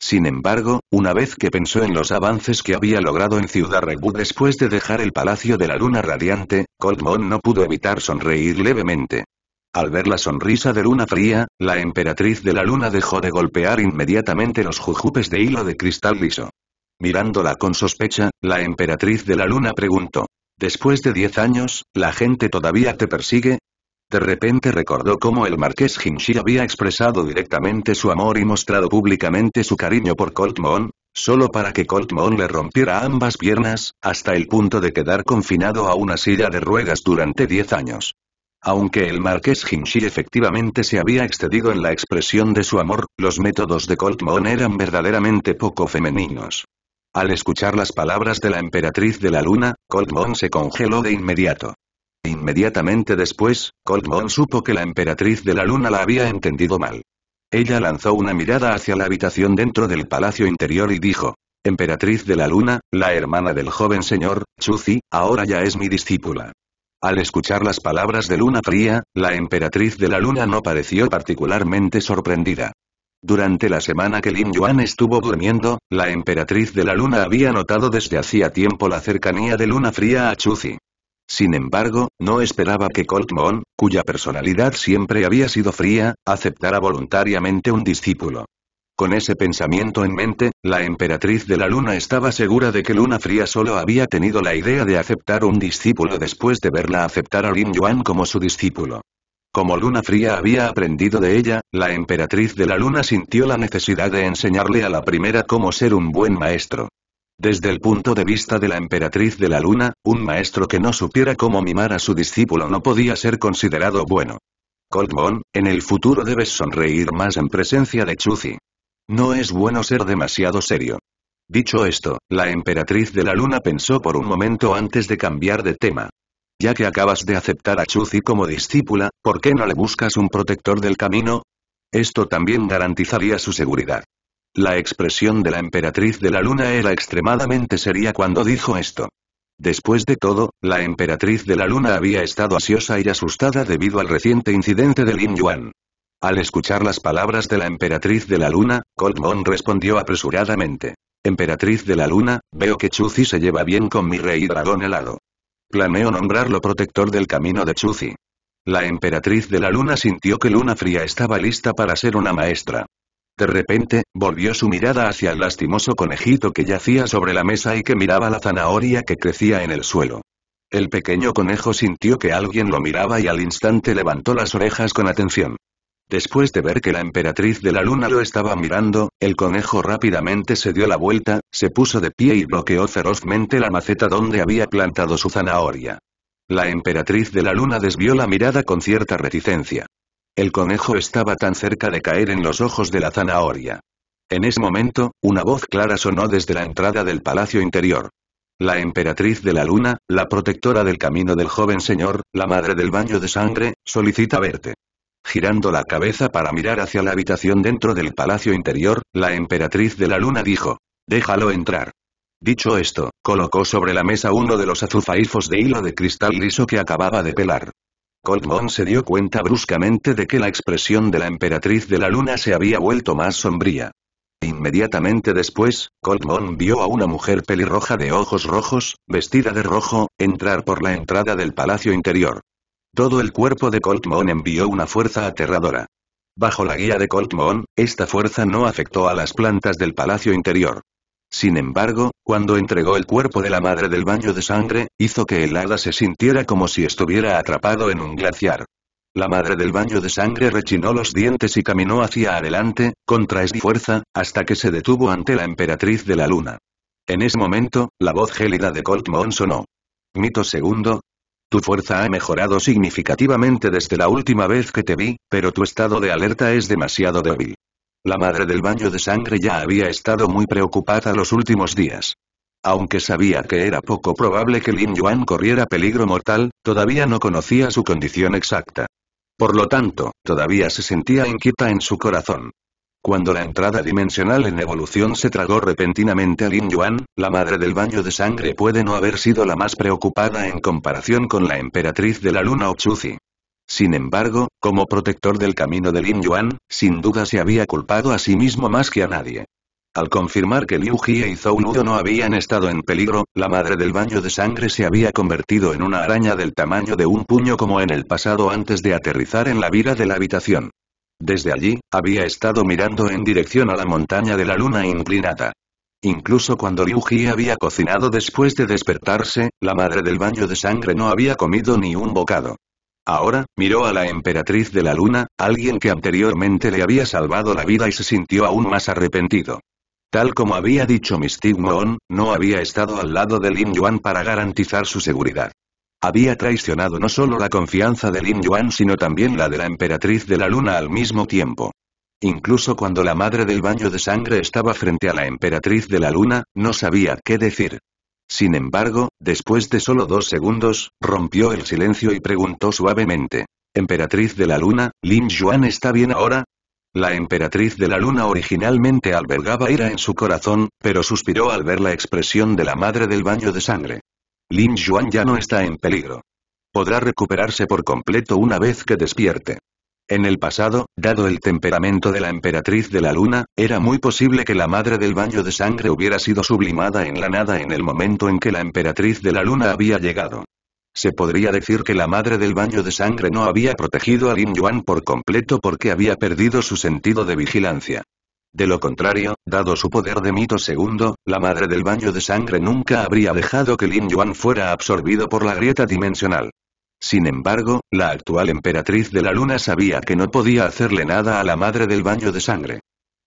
Sin embargo, una vez que pensó en los avances que había logrado en Ciudad Rebu después de dejar el Palacio de la Luna Radiante, Coltmon no pudo evitar sonreír levemente. Al ver la sonrisa de Luna Fría, la emperatriz de la Luna dejó de golpear inmediatamente los jujupes de hilo de cristal liso. Mirándola con sospecha, la emperatriz de la luna preguntó. Después de diez años, ¿la gente todavía te persigue? De repente recordó cómo el marqués Jinshi había expresado directamente su amor y mostrado públicamente su cariño por Colt Moon, solo para que Colt le rompiera ambas piernas, hasta el punto de quedar confinado a una silla de ruedas durante diez años. Aunque el marqués Jinshi efectivamente se había excedido en la expresión de su amor, los métodos de Moon eran verdaderamente poco femeninos. Al escuchar las palabras de la emperatriz de la luna, Coldmon se congeló de inmediato. Inmediatamente después, Coldmon supo que la emperatriz de la luna la había entendido mal. Ella lanzó una mirada hacia la habitación dentro del palacio interior y dijo, Emperatriz de la luna, la hermana del joven señor, Chuzi, ahora ya es mi discípula. Al escuchar las palabras de Luna Fría, la emperatriz de la luna no pareció particularmente sorprendida. Durante la semana que Lin Yuan estuvo durmiendo, la emperatriz de la luna había notado desde hacía tiempo la cercanía de luna fría a Chuzi. Sin embargo, no esperaba que Colt Moon, cuya personalidad siempre había sido fría, aceptara voluntariamente un discípulo. Con ese pensamiento en mente, la emperatriz de la luna estaba segura de que Luna Fría solo había tenido la idea de aceptar un discípulo después de verla aceptar a Lin Yuan como su discípulo. Como Luna Fría había aprendido de ella, la emperatriz de la luna sintió la necesidad de enseñarle a la primera cómo ser un buen maestro. Desde el punto de vista de la emperatriz de la luna, un maestro que no supiera cómo mimar a su discípulo no podía ser considerado bueno. «Coldmon, en el futuro debes sonreír más en presencia de Chuzi. No es bueno ser demasiado serio. Dicho esto, la emperatriz de la luna pensó por un momento antes de cambiar de tema. Ya que acabas de aceptar a Chuzi como discípula, ¿por qué no le buscas un protector del camino? Esto también garantizaría su seguridad. La expresión de la emperatriz de la luna era extremadamente seria cuando dijo esto. Después de todo, la emperatriz de la luna había estado ansiosa y asustada debido al reciente incidente de Lin Yuan. Al escuchar las palabras de la emperatriz de la luna, Moon respondió apresuradamente. Emperatriz de la luna, veo que Chuzi se lleva bien con mi rey dragón helado. Planeo nombrarlo protector del camino de Chuzi. La emperatriz de la luna sintió que Luna Fría estaba lista para ser una maestra. De repente, volvió su mirada hacia el lastimoso conejito que yacía sobre la mesa y que miraba la zanahoria que crecía en el suelo. El pequeño conejo sintió que alguien lo miraba y al instante levantó las orejas con atención. Después de ver que la emperatriz de la luna lo estaba mirando, el conejo rápidamente se dio la vuelta, se puso de pie y bloqueó ferozmente la maceta donde había plantado su zanahoria. La emperatriz de la luna desvió la mirada con cierta reticencia. El conejo estaba tan cerca de caer en los ojos de la zanahoria. En ese momento, una voz clara sonó desde la entrada del palacio interior. La emperatriz de la luna, la protectora del camino del joven señor, la madre del baño de sangre, solicita verte. Girando la cabeza para mirar hacia la habitación dentro del palacio interior, la emperatriz de la luna dijo. Déjalo entrar. Dicho esto, colocó sobre la mesa uno de los azufaifos de hilo de cristal liso que acababa de pelar. Coldmon se dio cuenta bruscamente de que la expresión de la emperatriz de la luna se había vuelto más sombría. Inmediatamente después, Coldmon vio a una mujer pelirroja de ojos rojos, vestida de rojo, entrar por la entrada del palacio interior. Todo el cuerpo de Coltmon envió una fuerza aterradora. Bajo la guía de Coltmon, esta fuerza no afectó a las plantas del palacio interior. Sin embargo, cuando entregó el cuerpo de la madre del baño de sangre, hizo que el hada se sintiera como si estuviera atrapado en un glaciar. La madre del baño de sangre rechinó los dientes y caminó hacia adelante, contra esa fuerza, hasta que se detuvo ante la emperatriz de la luna. En ese momento, la voz gélida de Coltmon sonó. Mito segundo, tu fuerza ha mejorado significativamente desde la última vez que te vi, pero tu estado de alerta es demasiado débil. La madre del baño de sangre ya había estado muy preocupada los últimos días. Aunque sabía que era poco probable que Lin Yuan corriera peligro mortal, todavía no conocía su condición exacta. Por lo tanto, todavía se sentía inquieta en su corazón. Cuando la entrada dimensional en evolución se tragó repentinamente a Lin Yuan, la madre del baño de sangre puede no haber sido la más preocupada en comparación con la emperatriz de la luna Ochuzi. Sin embargo, como protector del camino de Lin Yuan, sin duda se había culpado a sí mismo más que a nadie. Al confirmar que Liu Jie y Zhou Nudo no habían estado en peligro, la madre del baño de sangre se había convertido en una araña del tamaño de un puño como en el pasado antes de aterrizar en la vira de la habitación. Desde allí, había estado mirando en dirección a la montaña de la luna inclinada. Incluso cuando Liu Ji había cocinado después de despertarse, la madre del baño de sangre no había comido ni un bocado. Ahora, miró a la emperatriz de la luna, alguien que anteriormente le había salvado la vida y se sintió aún más arrepentido. Tal como había dicho Mystic no había estado al lado de Lin Yuan para garantizar su seguridad. Había traicionado no solo la confianza de Lin Yuan sino también la de la emperatriz de la luna al mismo tiempo. Incluso cuando la madre del baño de sangre estaba frente a la emperatriz de la luna, no sabía qué decir. Sin embargo, después de solo dos segundos, rompió el silencio y preguntó suavemente. Emperatriz de la luna, Lin Yuan está bien ahora, la emperatriz de la luna originalmente albergaba ira en su corazón, pero suspiró al ver la expresión de la madre del baño de sangre. Lin Yuan ya no está en peligro. Podrá recuperarse por completo una vez que despierte. En el pasado, dado el temperamento de la emperatriz de la luna, era muy posible que la madre del baño de sangre hubiera sido sublimada en la nada en el momento en que la emperatriz de la luna había llegado. Se podría decir que la madre del baño de sangre no había protegido a Lin Yuan por completo porque había perdido su sentido de vigilancia. De lo contrario, dado su poder de mito segundo, la madre del baño de sangre nunca habría dejado que Lin Yuan fuera absorbido por la grieta dimensional. Sin embargo, la actual emperatriz de la luna sabía que no podía hacerle nada a la madre del baño de sangre.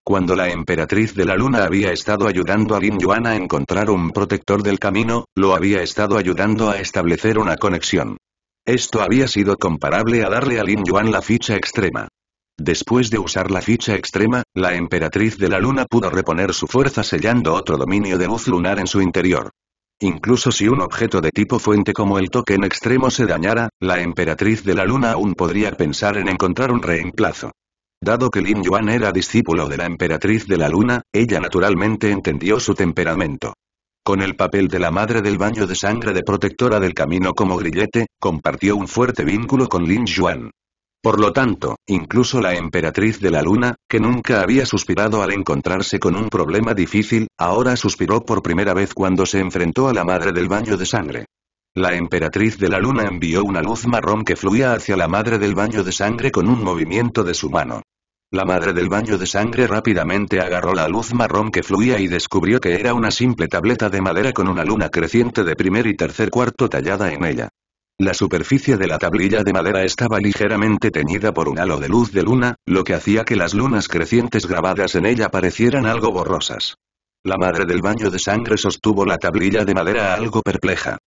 Cuando la emperatriz de la luna había estado ayudando a Lin Yuan a encontrar un protector del camino, lo había estado ayudando a establecer una conexión. Esto había sido comparable a darle a Lin Yuan la ficha extrema. Después de usar la ficha extrema, la emperatriz de la luna pudo reponer su fuerza sellando otro dominio de luz lunar en su interior. Incluso si un objeto de tipo fuente como el token extremo se dañara, la emperatriz de la luna aún podría pensar en encontrar un reemplazo. Dado que Lin Yuan era discípulo de la emperatriz de la luna, ella naturalmente entendió su temperamento. Con el papel de la madre del baño de sangre de protectora del camino como grillete, compartió un fuerte vínculo con Lin Yuan. Por lo tanto, incluso la emperatriz de la luna, que nunca había suspirado al encontrarse con un problema difícil, ahora suspiró por primera vez cuando se enfrentó a la madre del baño de sangre. La emperatriz de la luna envió una luz marrón que fluía hacia la madre del baño de sangre con un movimiento de su mano. La madre del baño de sangre rápidamente agarró la luz marrón que fluía y descubrió que era una simple tableta de madera con una luna creciente de primer y tercer cuarto tallada en ella. La superficie de la tablilla de madera estaba ligeramente teñida por un halo de luz de luna, lo que hacía que las lunas crecientes grabadas en ella parecieran algo borrosas. La madre del baño de sangre sostuvo la tablilla de madera algo perpleja.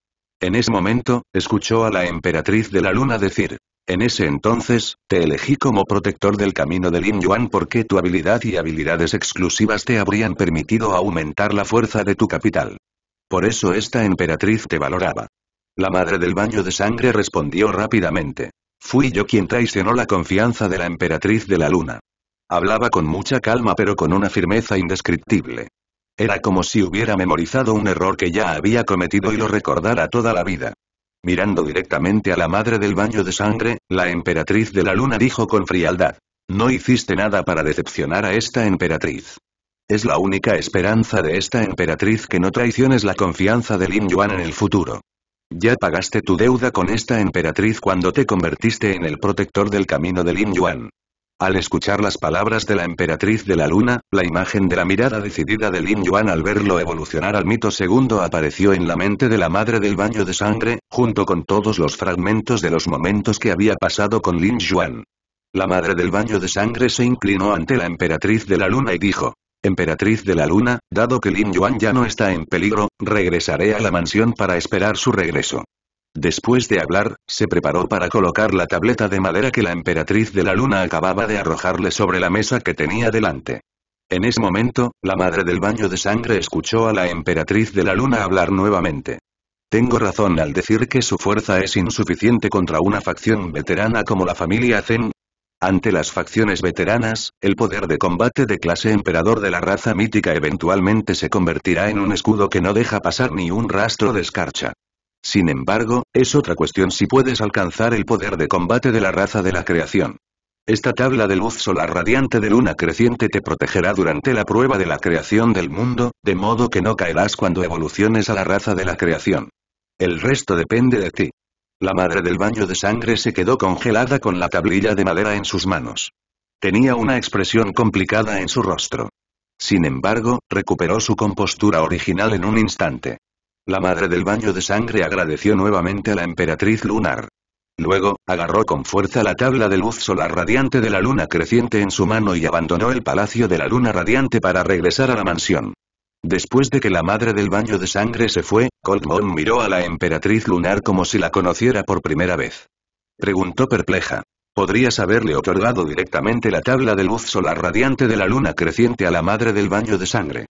En ese momento, escuchó a la emperatriz de la luna decir, en ese entonces, te elegí como protector del camino de Lin Yuan porque tu habilidad y habilidades exclusivas te habrían permitido aumentar la fuerza de tu capital. Por eso esta emperatriz te valoraba. La madre del baño de sangre respondió rápidamente. Fui yo quien traicionó la confianza de la emperatriz de la luna. Hablaba con mucha calma pero con una firmeza indescriptible. Era como si hubiera memorizado un error que ya había cometido y lo recordara toda la vida. Mirando directamente a la madre del baño de sangre, la emperatriz de la luna dijo con frialdad. No hiciste nada para decepcionar a esta emperatriz. Es la única esperanza de esta emperatriz que no traiciones la confianza de Lin Yuan en el futuro. Ya pagaste tu deuda con esta emperatriz cuando te convertiste en el protector del camino de Lin Yuan. Al escuchar las palabras de la emperatriz de la luna, la imagen de la mirada decidida de Lin Yuan al verlo evolucionar al mito segundo apareció en la mente de la madre del baño de sangre, junto con todos los fragmentos de los momentos que había pasado con Lin Yuan. La madre del baño de sangre se inclinó ante la emperatriz de la luna y dijo, Emperatriz de la Luna, dado que Lin Yuan ya no está en peligro, regresaré a la mansión para esperar su regreso. Después de hablar, se preparó para colocar la tableta de madera que la Emperatriz de la Luna acababa de arrojarle sobre la mesa que tenía delante. En ese momento, la madre del baño de sangre escuchó a la Emperatriz de la Luna hablar nuevamente. Tengo razón al decir que su fuerza es insuficiente contra una facción veterana como la familia Zen, ante las facciones veteranas, el poder de combate de clase emperador de la raza mítica eventualmente se convertirá en un escudo que no deja pasar ni un rastro de escarcha. Sin embargo, es otra cuestión si puedes alcanzar el poder de combate de la raza de la creación. Esta tabla de luz solar radiante de luna creciente te protegerá durante la prueba de la creación del mundo, de modo que no caerás cuando evoluciones a la raza de la creación. El resto depende de ti. La madre del baño de sangre se quedó congelada con la tablilla de madera en sus manos. Tenía una expresión complicada en su rostro. Sin embargo, recuperó su compostura original en un instante. La madre del baño de sangre agradeció nuevamente a la emperatriz lunar. Luego, agarró con fuerza la tabla de luz solar radiante de la luna creciente en su mano y abandonó el palacio de la luna radiante para regresar a la mansión. Después de que la madre del baño de sangre se fue, Coldmon miró a la emperatriz lunar como si la conociera por primera vez. Preguntó perpleja. ¿Podrías haberle otorgado directamente la tabla de luz solar radiante de la luna creciente a la madre del baño de sangre?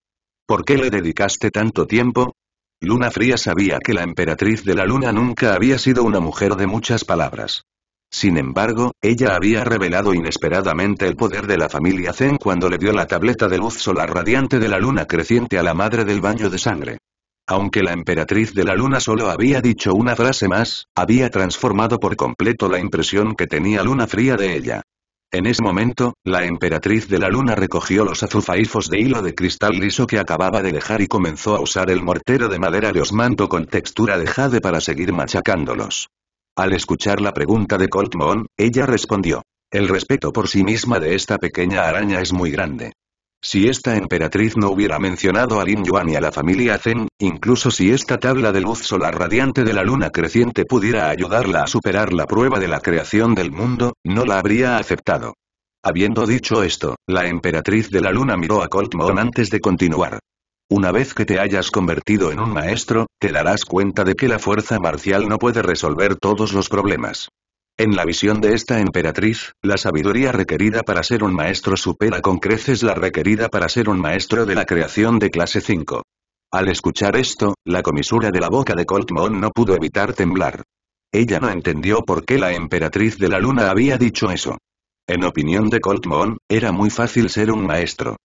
¿Por qué le dedicaste tanto tiempo? Luna Fría sabía que la emperatriz de la luna nunca había sido una mujer de muchas palabras. Sin embargo, ella había revelado inesperadamente el poder de la familia Zen cuando le dio la tableta de luz solar radiante de la luna creciente a la madre del baño de sangre. Aunque la emperatriz de la luna solo había dicho una frase más, había transformado por completo la impresión que tenía Luna Fría de ella. En ese momento, la emperatriz de la luna recogió los azufaifos de hilo de cristal liso que acababa de dejar y comenzó a usar el mortero de madera de osmanto con textura de jade para seguir machacándolos. Al escuchar la pregunta de Colt ella respondió. El respeto por sí misma de esta pequeña araña es muy grande. Si esta emperatriz no hubiera mencionado a Lin Yuan y a la familia Zen, incluso si esta tabla de luz solar radiante de la luna creciente pudiera ayudarla a superar la prueba de la creación del mundo, no la habría aceptado. Habiendo dicho esto, la emperatriz de la luna miró a Coltmon antes de continuar. Una vez que te hayas convertido en un maestro, te darás cuenta de que la fuerza marcial no puede resolver todos los problemas. En la visión de esta emperatriz, la sabiduría requerida para ser un maestro supera con creces la requerida para ser un maestro de la creación de clase 5. Al escuchar esto, la comisura de la boca de Coltmon no pudo evitar temblar. Ella no entendió por qué la emperatriz de la luna había dicho eso. En opinión de Coltmon, era muy fácil ser un maestro.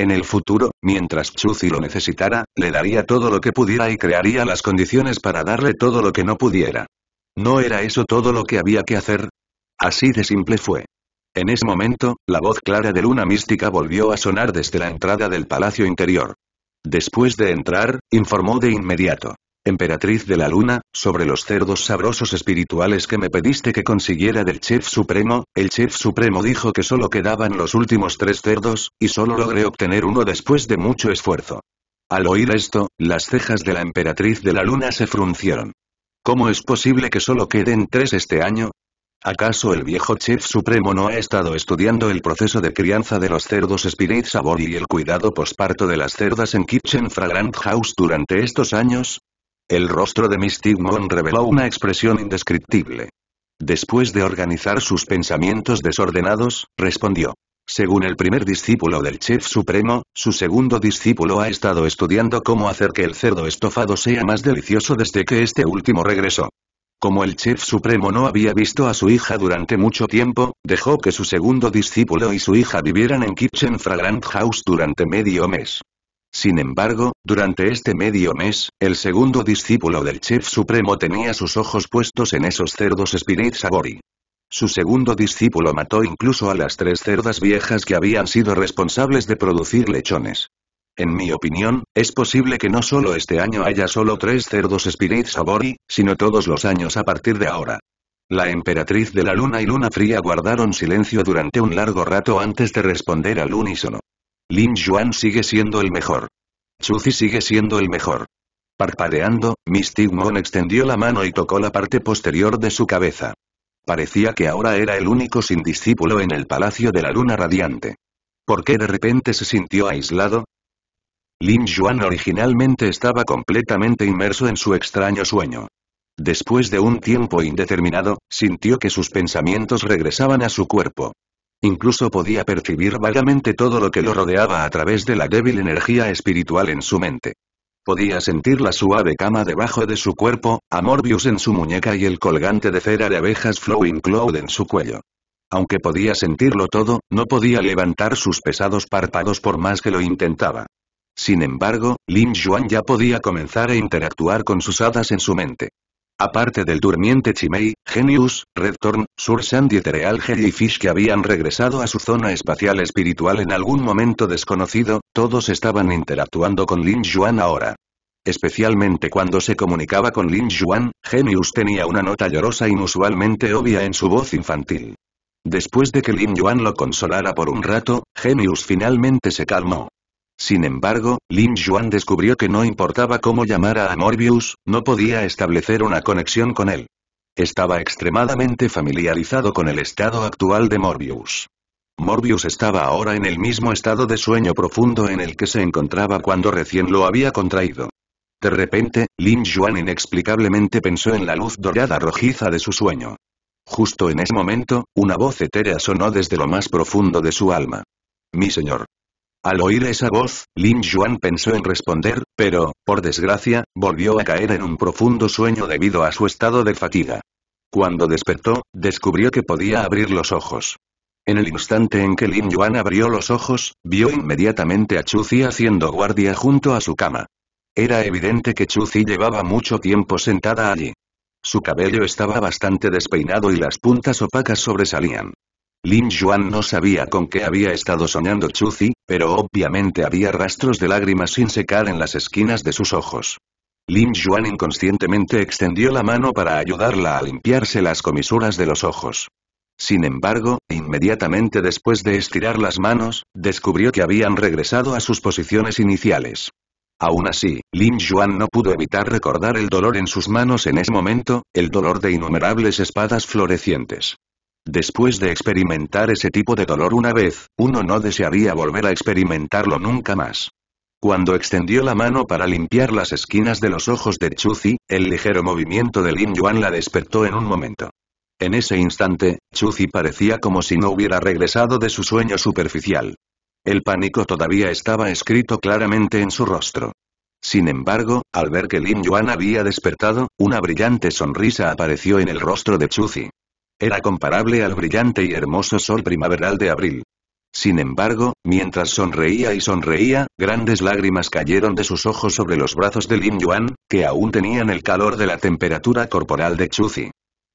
En el futuro, mientras Chuzi lo necesitara, le daría todo lo que pudiera y crearía las condiciones para darle todo lo que no pudiera. ¿No era eso todo lo que había que hacer? Así de simple fue. En ese momento, la voz clara de Luna Mística volvió a sonar desde la entrada del palacio interior. Después de entrar, informó de inmediato emperatriz de la luna, sobre los cerdos sabrosos espirituales que me pediste que consiguiera del chef supremo, el chef supremo dijo que solo quedaban los últimos tres cerdos, y solo logré obtener uno después de mucho esfuerzo. Al oír esto, las cejas de la emperatriz de la luna se fruncieron. ¿Cómo es posible que solo queden tres este año? ¿Acaso el viejo chef supremo no ha estado estudiando el proceso de crianza de los cerdos Spirit Sabor y el cuidado posparto de las cerdas en Kitchen Fragrant House durante estos años? El rostro de Mystic Moon reveló una expresión indescriptible. Después de organizar sus pensamientos desordenados, respondió. Según el primer discípulo del Chef Supremo, su segundo discípulo ha estado estudiando cómo hacer que el cerdo estofado sea más delicioso desde que este último regresó. Como el Chef Supremo no había visto a su hija durante mucho tiempo, dejó que su segundo discípulo y su hija vivieran en Kitchen Fragrant House durante medio mes. Sin embargo, durante este medio mes, el segundo discípulo del Chef Supremo tenía sus ojos puestos en esos cerdos Spirit Sabori. Su segundo discípulo mató incluso a las tres cerdas viejas que habían sido responsables de producir lechones. En mi opinión, es posible que no solo este año haya solo tres cerdos Spirit Sabori, sino todos los años a partir de ahora. La emperatriz de la luna y luna fría guardaron silencio durante un largo rato antes de responder al unísono. Lin Yuan sigue siendo el mejor. Zi sigue siendo el mejor. Parpadeando, Misty Moon extendió la mano y tocó la parte posterior de su cabeza. Parecía que ahora era el único sin discípulo en el Palacio de la Luna Radiante. ¿Por qué de repente se sintió aislado? Lin Yuan originalmente estaba completamente inmerso en su extraño sueño. Después de un tiempo indeterminado, sintió que sus pensamientos regresaban a su cuerpo. Incluso podía percibir vagamente todo lo que lo rodeaba a través de la débil energía espiritual en su mente. Podía sentir la suave cama debajo de su cuerpo, Amorbius en su muñeca y el colgante de cera de abejas Flowing Cloud en su cuello. Aunque podía sentirlo todo, no podía levantar sus pesados párpados por más que lo intentaba. Sin embargo, Lin Yuan ya podía comenzar a interactuar con sus hadas en su mente. Aparte del durmiente Chimei, Genius, Redtorn, Sursand y Tereal Jellyfish que habían regresado a su zona espacial espiritual en algún momento desconocido, todos estaban interactuando con Lin Yuan ahora. Especialmente cuando se comunicaba con Lin Yuan, Genius tenía una nota llorosa inusualmente obvia en su voz infantil. Después de que Lin Yuan lo consolara por un rato, Genius finalmente se calmó. Sin embargo, Lin Yuan descubrió que no importaba cómo llamara a Morbius, no podía establecer una conexión con él. Estaba extremadamente familiarizado con el estado actual de Morbius. Morbius estaba ahora en el mismo estado de sueño profundo en el que se encontraba cuando recién lo había contraído. De repente, Lin Yuan inexplicablemente pensó en la luz dorada rojiza de su sueño. Justo en ese momento, una voz etérea sonó desde lo más profundo de su alma. Mi señor. Al oír esa voz, Lin Yuan pensó en responder, pero, por desgracia, volvió a caer en un profundo sueño debido a su estado de fatiga. Cuando despertó, descubrió que podía abrir los ojos. En el instante en que Lin Yuan abrió los ojos, vio inmediatamente a Chu Zi haciendo guardia junto a su cama. Era evidente que Chu Zi llevaba mucho tiempo sentada allí. Su cabello estaba bastante despeinado y las puntas opacas sobresalían. Lin Yuan no sabía con qué había estado soñando Chuzi, pero obviamente había rastros de lágrimas sin secar en las esquinas de sus ojos. Lin Yuan inconscientemente extendió la mano para ayudarla a limpiarse las comisuras de los ojos. Sin embargo, inmediatamente después de estirar las manos, descubrió que habían regresado a sus posiciones iniciales. Aún así, Lin Yuan no pudo evitar recordar el dolor en sus manos en ese momento, el dolor de innumerables espadas florecientes. Después de experimentar ese tipo de dolor una vez, uno no desearía volver a experimentarlo nunca más. Cuando extendió la mano para limpiar las esquinas de los ojos de Chuzi, el ligero movimiento de Lin Yuan la despertó en un momento. En ese instante, Chuzi parecía como si no hubiera regresado de su sueño superficial. El pánico todavía estaba escrito claramente en su rostro. Sin embargo, al ver que Lin Yuan había despertado, una brillante sonrisa apareció en el rostro de Chuzi. Era comparable al brillante y hermoso sol primaveral de abril. Sin embargo, mientras sonreía y sonreía, grandes lágrimas cayeron de sus ojos sobre los brazos de Lin Yuan, que aún tenían el calor de la temperatura corporal de Chuzi.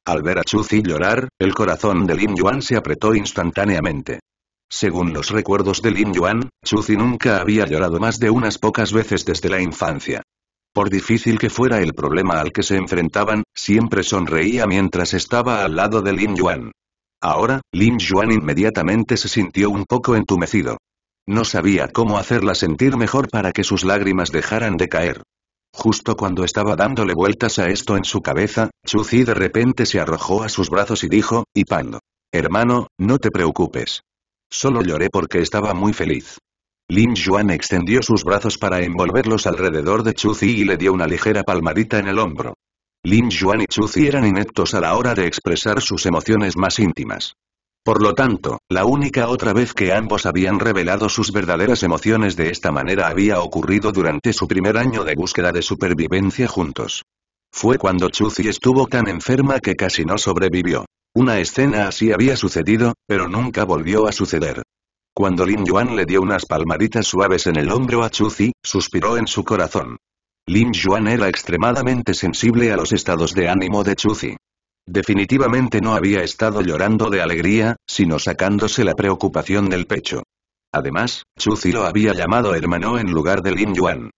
Al ver a Chuzi llorar, el corazón de Lin Yuan se apretó instantáneamente. Según los recuerdos de Lin Yuan, Chuzi nunca había llorado más de unas pocas veces desde la infancia. Por difícil que fuera el problema al que se enfrentaban, siempre sonreía mientras estaba al lado de Lin Yuan. Ahora, Lin Yuan inmediatamente se sintió un poco entumecido. No sabía cómo hacerla sentir mejor para que sus lágrimas dejaran de caer. Justo cuando estaba dándole vueltas a esto en su cabeza, Chu Zi de repente se arrojó a sus brazos y dijo, y Pando. Hermano, no te preocupes. Solo lloré porque estaba muy feliz. Lin Yuan extendió sus brazos para envolverlos alrededor de Chu Zi y le dio una ligera palmadita en el hombro. Lin Yuan y Chu Zi eran ineptos a la hora de expresar sus emociones más íntimas. Por lo tanto, la única otra vez que ambos habían revelado sus verdaderas emociones de esta manera había ocurrido durante su primer año de búsqueda de supervivencia juntos. Fue cuando Chu Zi estuvo tan enferma que casi no sobrevivió. Una escena así había sucedido, pero nunca volvió a suceder. Cuando Lin Yuan le dio unas palmaditas suaves en el hombro a Chuzi, suspiró en su corazón. Lin Yuan era extremadamente sensible a los estados de ánimo de Chuzi. Definitivamente no había estado llorando de alegría, sino sacándose la preocupación del pecho. Además, Chuzi lo había llamado hermano en lugar de Lin Yuan.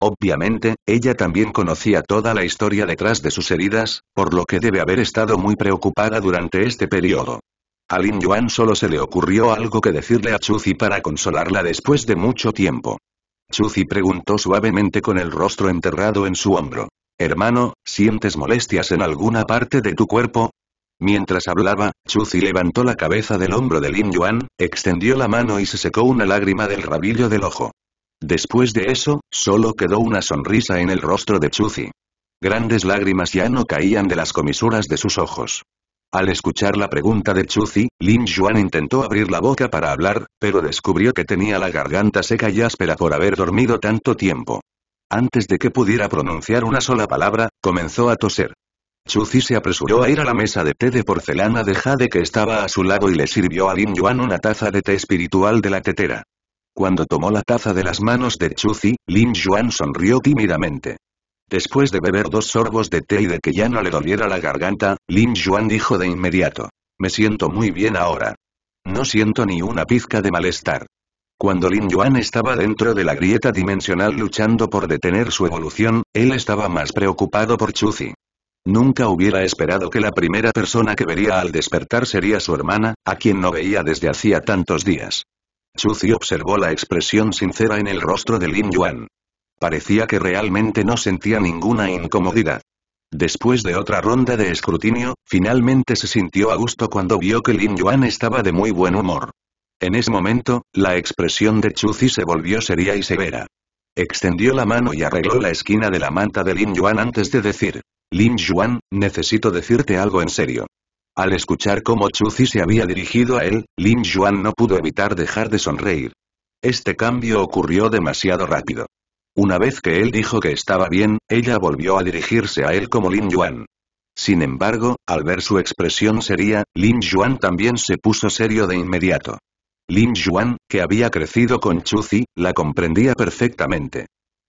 Obviamente, ella también conocía toda la historia detrás de sus heridas, por lo que debe haber estado muy preocupada durante este periodo. A Lin Yuan solo se le ocurrió algo que decirle a Chuzi para consolarla después de mucho tiempo. Chuzi preguntó suavemente con el rostro enterrado en su hombro. Hermano, ¿sientes molestias en alguna parte de tu cuerpo? Mientras hablaba, Chuzi levantó la cabeza del hombro de Lin Yuan, extendió la mano y se secó una lágrima del rabillo del ojo. Después de eso, solo quedó una sonrisa en el rostro de Chuzi. Grandes lágrimas ya no caían de las comisuras de sus ojos. Al escuchar la pregunta de Chuzi, Lin Yuan intentó abrir la boca para hablar, pero descubrió que tenía la garganta seca y áspera por haber dormido tanto tiempo. Antes de que pudiera pronunciar una sola palabra, comenzó a toser. Chuzi se apresuró a ir a la mesa de té de porcelana de jade que estaba a su lado y le sirvió a Lin Yuan una taza de té espiritual de la tetera. Cuando tomó la taza de las manos de Chuzi, Lin Yuan sonrió tímidamente. Después de beber dos sorbos de té y de que ya no le doliera la garganta, Lin Yuan dijo de inmediato. Me siento muy bien ahora. No siento ni una pizca de malestar. Cuando Lin Yuan estaba dentro de la grieta dimensional luchando por detener su evolución, él estaba más preocupado por Chuzi. Nunca hubiera esperado que la primera persona que vería al despertar sería su hermana, a quien no veía desde hacía tantos días. Chuzi observó la expresión sincera en el rostro de Lin Yuan. Parecía que realmente no sentía ninguna incomodidad. Después de otra ronda de escrutinio, finalmente se sintió a gusto cuando vio que Lin Yuan estaba de muy buen humor. En ese momento, la expresión de Chu Zi se volvió seria y severa. Extendió la mano y arregló la esquina de la manta de Lin Yuan antes de decir, Lin Yuan, necesito decirte algo en serio. Al escuchar cómo Chu Zi se había dirigido a él, Lin Yuan no pudo evitar dejar de sonreír. Este cambio ocurrió demasiado rápido. Una vez que él dijo que estaba bien, ella volvió a dirigirse a él como Lin Yuan. Sin embargo, al ver su expresión seria, Lin Yuan también se puso serio de inmediato. Lin Yuan, que había crecido con Chuzi, la comprendía perfectamente.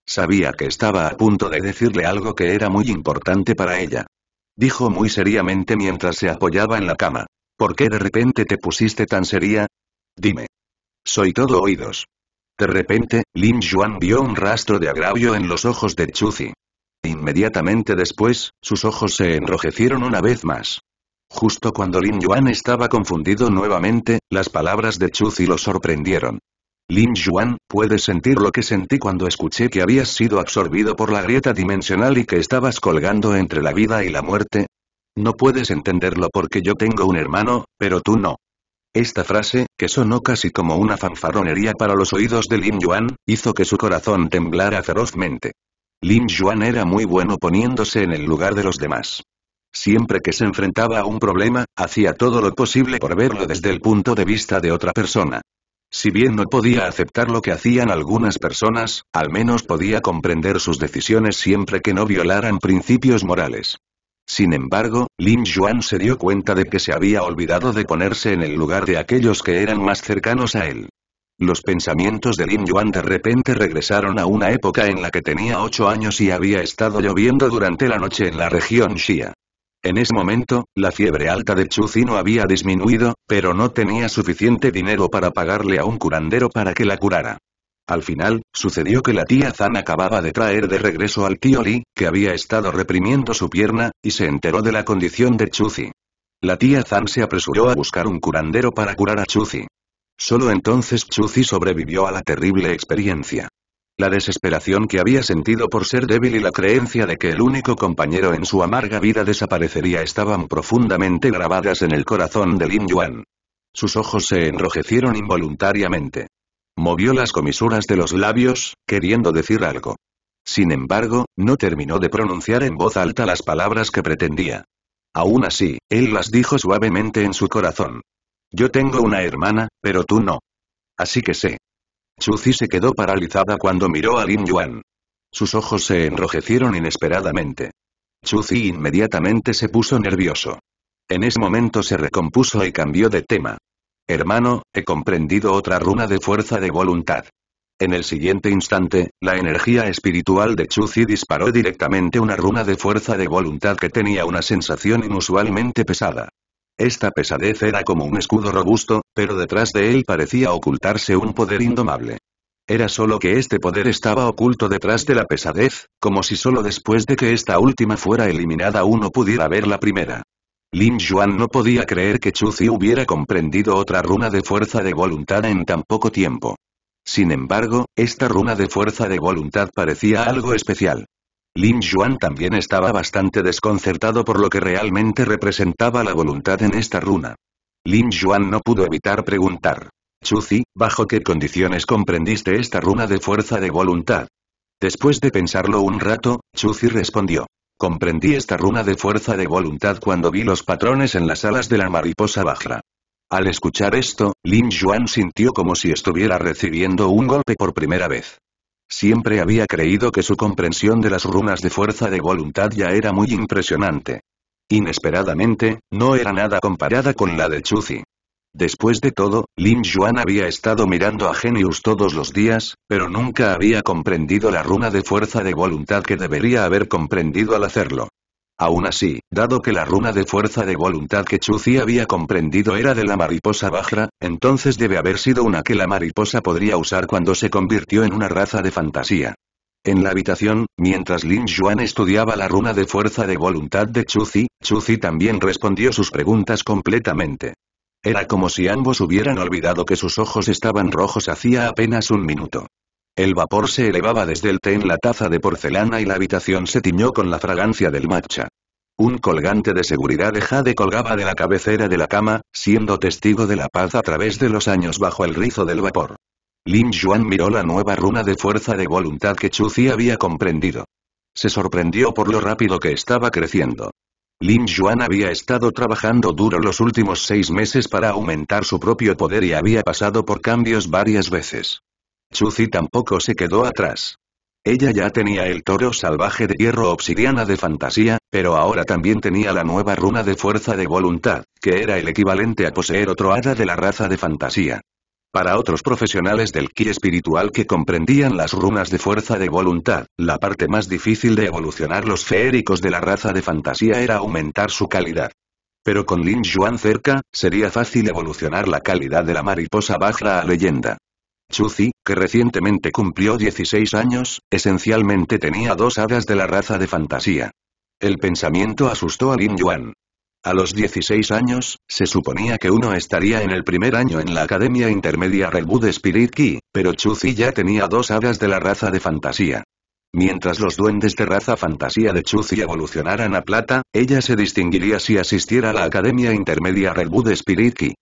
Sabía que estaba a punto de decirle algo que era muy importante para ella. Dijo muy seriamente mientras se apoyaba en la cama. ¿Por qué de repente te pusiste tan seria? Dime. Soy todo oídos. De repente, Lin Yuan vio un rastro de agravio en los ojos de Chuzi. Inmediatamente después, sus ojos se enrojecieron una vez más. Justo cuando Lin Yuan estaba confundido nuevamente, las palabras de Chuzi lo sorprendieron. Lin Yuan, puedes sentir lo que sentí cuando escuché que habías sido absorbido por la grieta dimensional y que estabas colgando entre la vida y la muerte. No puedes entenderlo porque yo tengo un hermano, pero tú no. Esta frase, que sonó casi como una fanfarronería para los oídos de Lin Yuan, hizo que su corazón temblara ferozmente. Lin Yuan era muy bueno poniéndose en el lugar de los demás. Siempre que se enfrentaba a un problema, hacía todo lo posible por verlo desde el punto de vista de otra persona. Si bien no podía aceptar lo que hacían algunas personas, al menos podía comprender sus decisiones siempre que no violaran principios morales. Sin embargo, Lin Yuan se dio cuenta de que se había olvidado de ponerse en el lugar de aquellos que eran más cercanos a él. Los pensamientos de Lin Yuan de repente regresaron a una época en la que tenía ocho años y había estado lloviendo durante la noche en la región Xia. En ese momento, la fiebre alta de no había disminuido, pero no tenía suficiente dinero para pagarle a un curandero para que la curara. Al final, sucedió que la tía Zan acababa de traer de regreso al tío Li, que había estado reprimiendo su pierna, y se enteró de la condición de Chuzi. La tía Zan se apresuró a buscar un curandero para curar a Chuzi. Solo entonces Chuzi sobrevivió a la terrible experiencia. La desesperación que había sentido por ser débil y la creencia de que el único compañero en su amarga vida desaparecería estaban profundamente grabadas en el corazón de Lin Yuan. Sus ojos se enrojecieron involuntariamente. Movió las comisuras de los labios, queriendo decir algo. Sin embargo, no terminó de pronunciar en voz alta las palabras que pretendía. Aún así, él las dijo suavemente en su corazón. Yo tengo una hermana, pero tú no. Así que sé. Chuzi se quedó paralizada cuando miró a Lin Yuan. Sus ojos se enrojecieron inesperadamente. Chuzi inmediatamente se puso nervioso. En ese momento se recompuso y cambió de tema. Hermano, he comprendido otra runa de fuerza de voluntad. En el siguiente instante, la energía espiritual de Chuzi disparó directamente una runa de fuerza de voluntad que tenía una sensación inusualmente pesada. Esta pesadez era como un escudo robusto, pero detrás de él parecía ocultarse un poder indomable. Era solo que este poder estaba oculto detrás de la pesadez, como si solo después de que esta última fuera eliminada uno pudiera ver la primera. Lin Yuan no podía creer que Chu Zi hubiera comprendido otra runa de fuerza de voluntad en tan poco tiempo. Sin embargo, esta runa de fuerza de voluntad parecía algo especial. Lin Yuan también estaba bastante desconcertado por lo que realmente representaba la voluntad en esta runa. Lin Yuan no pudo evitar preguntar. Chuzi, ¿bajo qué condiciones comprendiste esta runa de fuerza de voluntad? Después de pensarlo un rato, Chu Zi respondió. Comprendí esta runa de fuerza de voluntad cuando vi los patrones en las alas de la mariposa Bajra. Al escuchar esto, Lin Yuan sintió como si estuviera recibiendo un golpe por primera vez. Siempre había creído que su comprensión de las runas de fuerza de voluntad ya era muy impresionante. Inesperadamente, no era nada comparada con la de Chuzi. Después de todo, Lin Yuan había estado mirando a Genius todos los días, pero nunca había comprendido la runa de fuerza de voluntad que debería haber comprendido al hacerlo. Aún así, dado que la runa de fuerza de voluntad que Chuzi había comprendido era de la mariposa Bajra, entonces debe haber sido una que la mariposa podría usar cuando se convirtió en una raza de fantasía. En la habitación, mientras Lin Yuan estudiaba la runa de fuerza de voluntad de Chuzi, Chuzi también respondió sus preguntas completamente. Era como si ambos hubieran olvidado que sus ojos estaban rojos hacía apenas un minuto. El vapor se elevaba desde el té en la taza de porcelana y la habitación se tiñó con la fragancia del matcha. Un colgante de seguridad de jade colgaba de la cabecera de la cama, siendo testigo de la paz a través de los años bajo el rizo del vapor. Lin Yuan miró la nueva runa de fuerza de voluntad que Chu Chuzi había comprendido. Se sorprendió por lo rápido que estaba creciendo. Lin Yuan había estado trabajando duro los últimos seis meses para aumentar su propio poder y había pasado por cambios varias veces. Zi tampoco se quedó atrás. Ella ya tenía el toro salvaje de hierro obsidiana de fantasía, pero ahora también tenía la nueva runa de fuerza de voluntad, que era el equivalente a poseer otro hada de la raza de fantasía para otros profesionales del ki espiritual que comprendían las runas de fuerza de voluntad, la parte más difícil de evolucionar los feéricos de la raza de fantasía era aumentar su calidad. Pero con Lin Yuan cerca, sería fácil evolucionar la calidad de la mariposa baja a leyenda. Zi, que recientemente cumplió 16 años, esencialmente tenía dos hadas de la raza de fantasía. El pensamiento asustó a Lin Yuan, a los 16 años, se suponía que uno estaría en el primer año en la Academia Intermedia Redwood Spirit Key, pero Chuzi ya tenía dos hadas de la raza de fantasía. Mientras los duendes de raza fantasía de Chuzi evolucionaran a plata, ella se distinguiría si asistiera a la Academia Intermedia Redwood Spirit Key.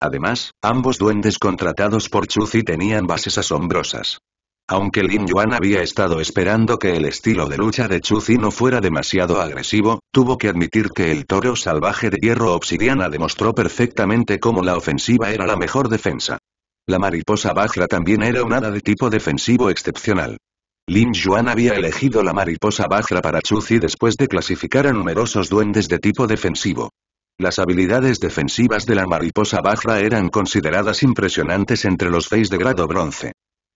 Además, ambos duendes contratados por Chuzi tenían bases asombrosas. Aunque Lin Yuan había estado esperando que el estilo de lucha de Chu Zi no fuera demasiado agresivo, tuvo que admitir que el toro salvaje de hierro obsidiana demostró perfectamente cómo la ofensiva era la mejor defensa. La mariposa Bajra también era un hada de tipo defensivo excepcional. Lin Yuan había elegido la mariposa Bajra para Chu Zi después de clasificar a numerosos duendes de tipo defensivo. Las habilidades defensivas de la mariposa Bajra eran consideradas impresionantes entre los feis de grado bronce.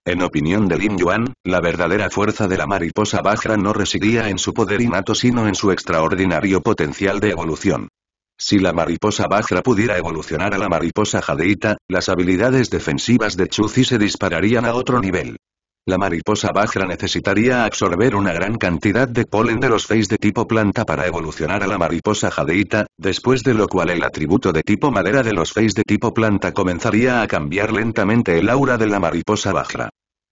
En opinión de Lin Yuan, la verdadera fuerza de la mariposa Bajra no residía en su poder innato sino en su extraordinario potencial de evolución. Si la mariposa Bajra pudiera evolucionar a la mariposa Jadeita, las habilidades defensivas de Chuzi se dispararían a otro nivel la mariposa Bajra necesitaría absorber una gran cantidad de polen de los feis de tipo planta para evolucionar a la mariposa Jadeita, después de lo cual el atributo de tipo madera de los feis de tipo planta comenzaría a cambiar lentamente el aura de la mariposa Bajra.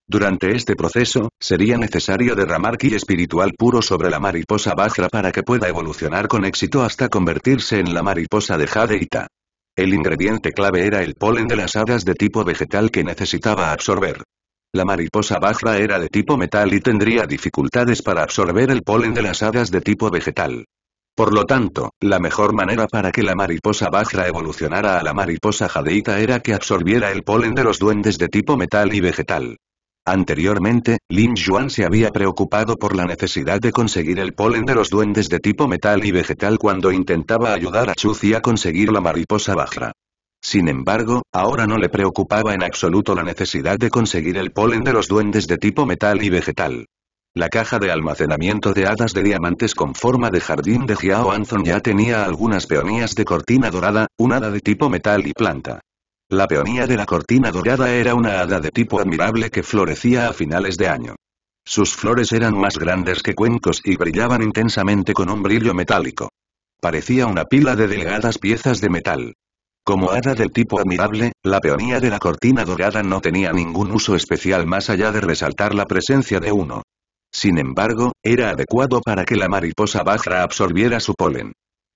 Durante este proceso, sería necesario derramar ki espiritual puro sobre la mariposa Bajra para que pueda evolucionar con éxito hasta convertirse en la mariposa de Jadeita. El ingrediente clave era el polen de las hadas de tipo vegetal que necesitaba absorber. La mariposa bajra era de tipo metal y tendría dificultades para absorber el polen de las hadas de tipo vegetal. Por lo tanto, la mejor manera para que la mariposa bajra evolucionara a la mariposa jadeita era que absorbiera el polen de los duendes de tipo metal y vegetal. Anteriormente, Lin Yuan se había preocupado por la necesidad de conseguir el polen de los duendes de tipo metal y vegetal cuando intentaba ayudar a Chuzi a conseguir la mariposa bajra. Sin embargo, ahora no le preocupaba en absoluto la necesidad de conseguir el polen de los duendes de tipo metal y vegetal. La caja de almacenamiento de hadas de diamantes con forma de jardín de Jiao Anzon ya tenía algunas peonías de cortina dorada, una hada de tipo metal y planta. La peonía de la cortina dorada era una hada de tipo admirable que florecía a finales de año. Sus flores eran más grandes que cuencos y brillaban intensamente con un brillo metálico. Parecía una pila de delgadas piezas de metal. Como hada del tipo admirable, la peonía de la cortina dorada no tenía ningún uso especial más allá de resaltar la presencia de uno. Sin embargo, era adecuado para que la mariposa baja absorbiera su polen.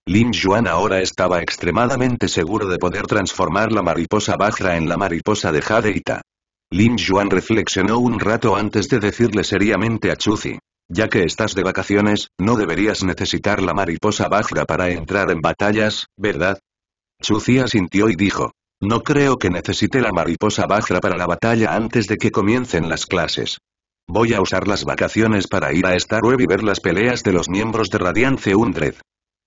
Lin Yuan ahora estaba extremadamente seguro de poder transformar la mariposa baja en la mariposa de Jadeita. Lin Yuan reflexionó un rato antes de decirle seriamente a Chuzi. Ya que estás de vacaciones, no deberías necesitar la mariposa baja para entrar en batallas, ¿verdad? Chuzi asintió y dijo. No creo que necesite la mariposa Bajra para la batalla antes de que comiencen las clases. Voy a usar las vacaciones para ir a Star Web y ver las peleas de los miembros de Radiance Undred.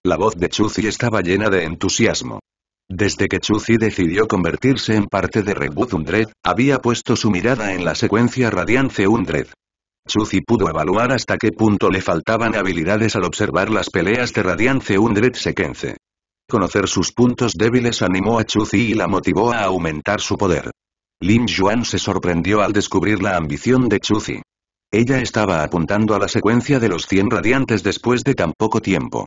La voz de Chuzi estaba llena de entusiasmo. Desde que Chuzi decidió convertirse en parte de Reboot Undred, había puesto su mirada en la secuencia Radiance Undred. Chuzi pudo evaluar hasta qué punto le faltaban habilidades al observar las peleas de Radiance Undred Sequence. Conocer sus puntos débiles animó a Chuzi y la motivó a aumentar su poder. Lin Yuan se sorprendió al descubrir la ambición de Chuzi. Ella estaba apuntando a la secuencia de los 100 radiantes después de tan poco tiempo.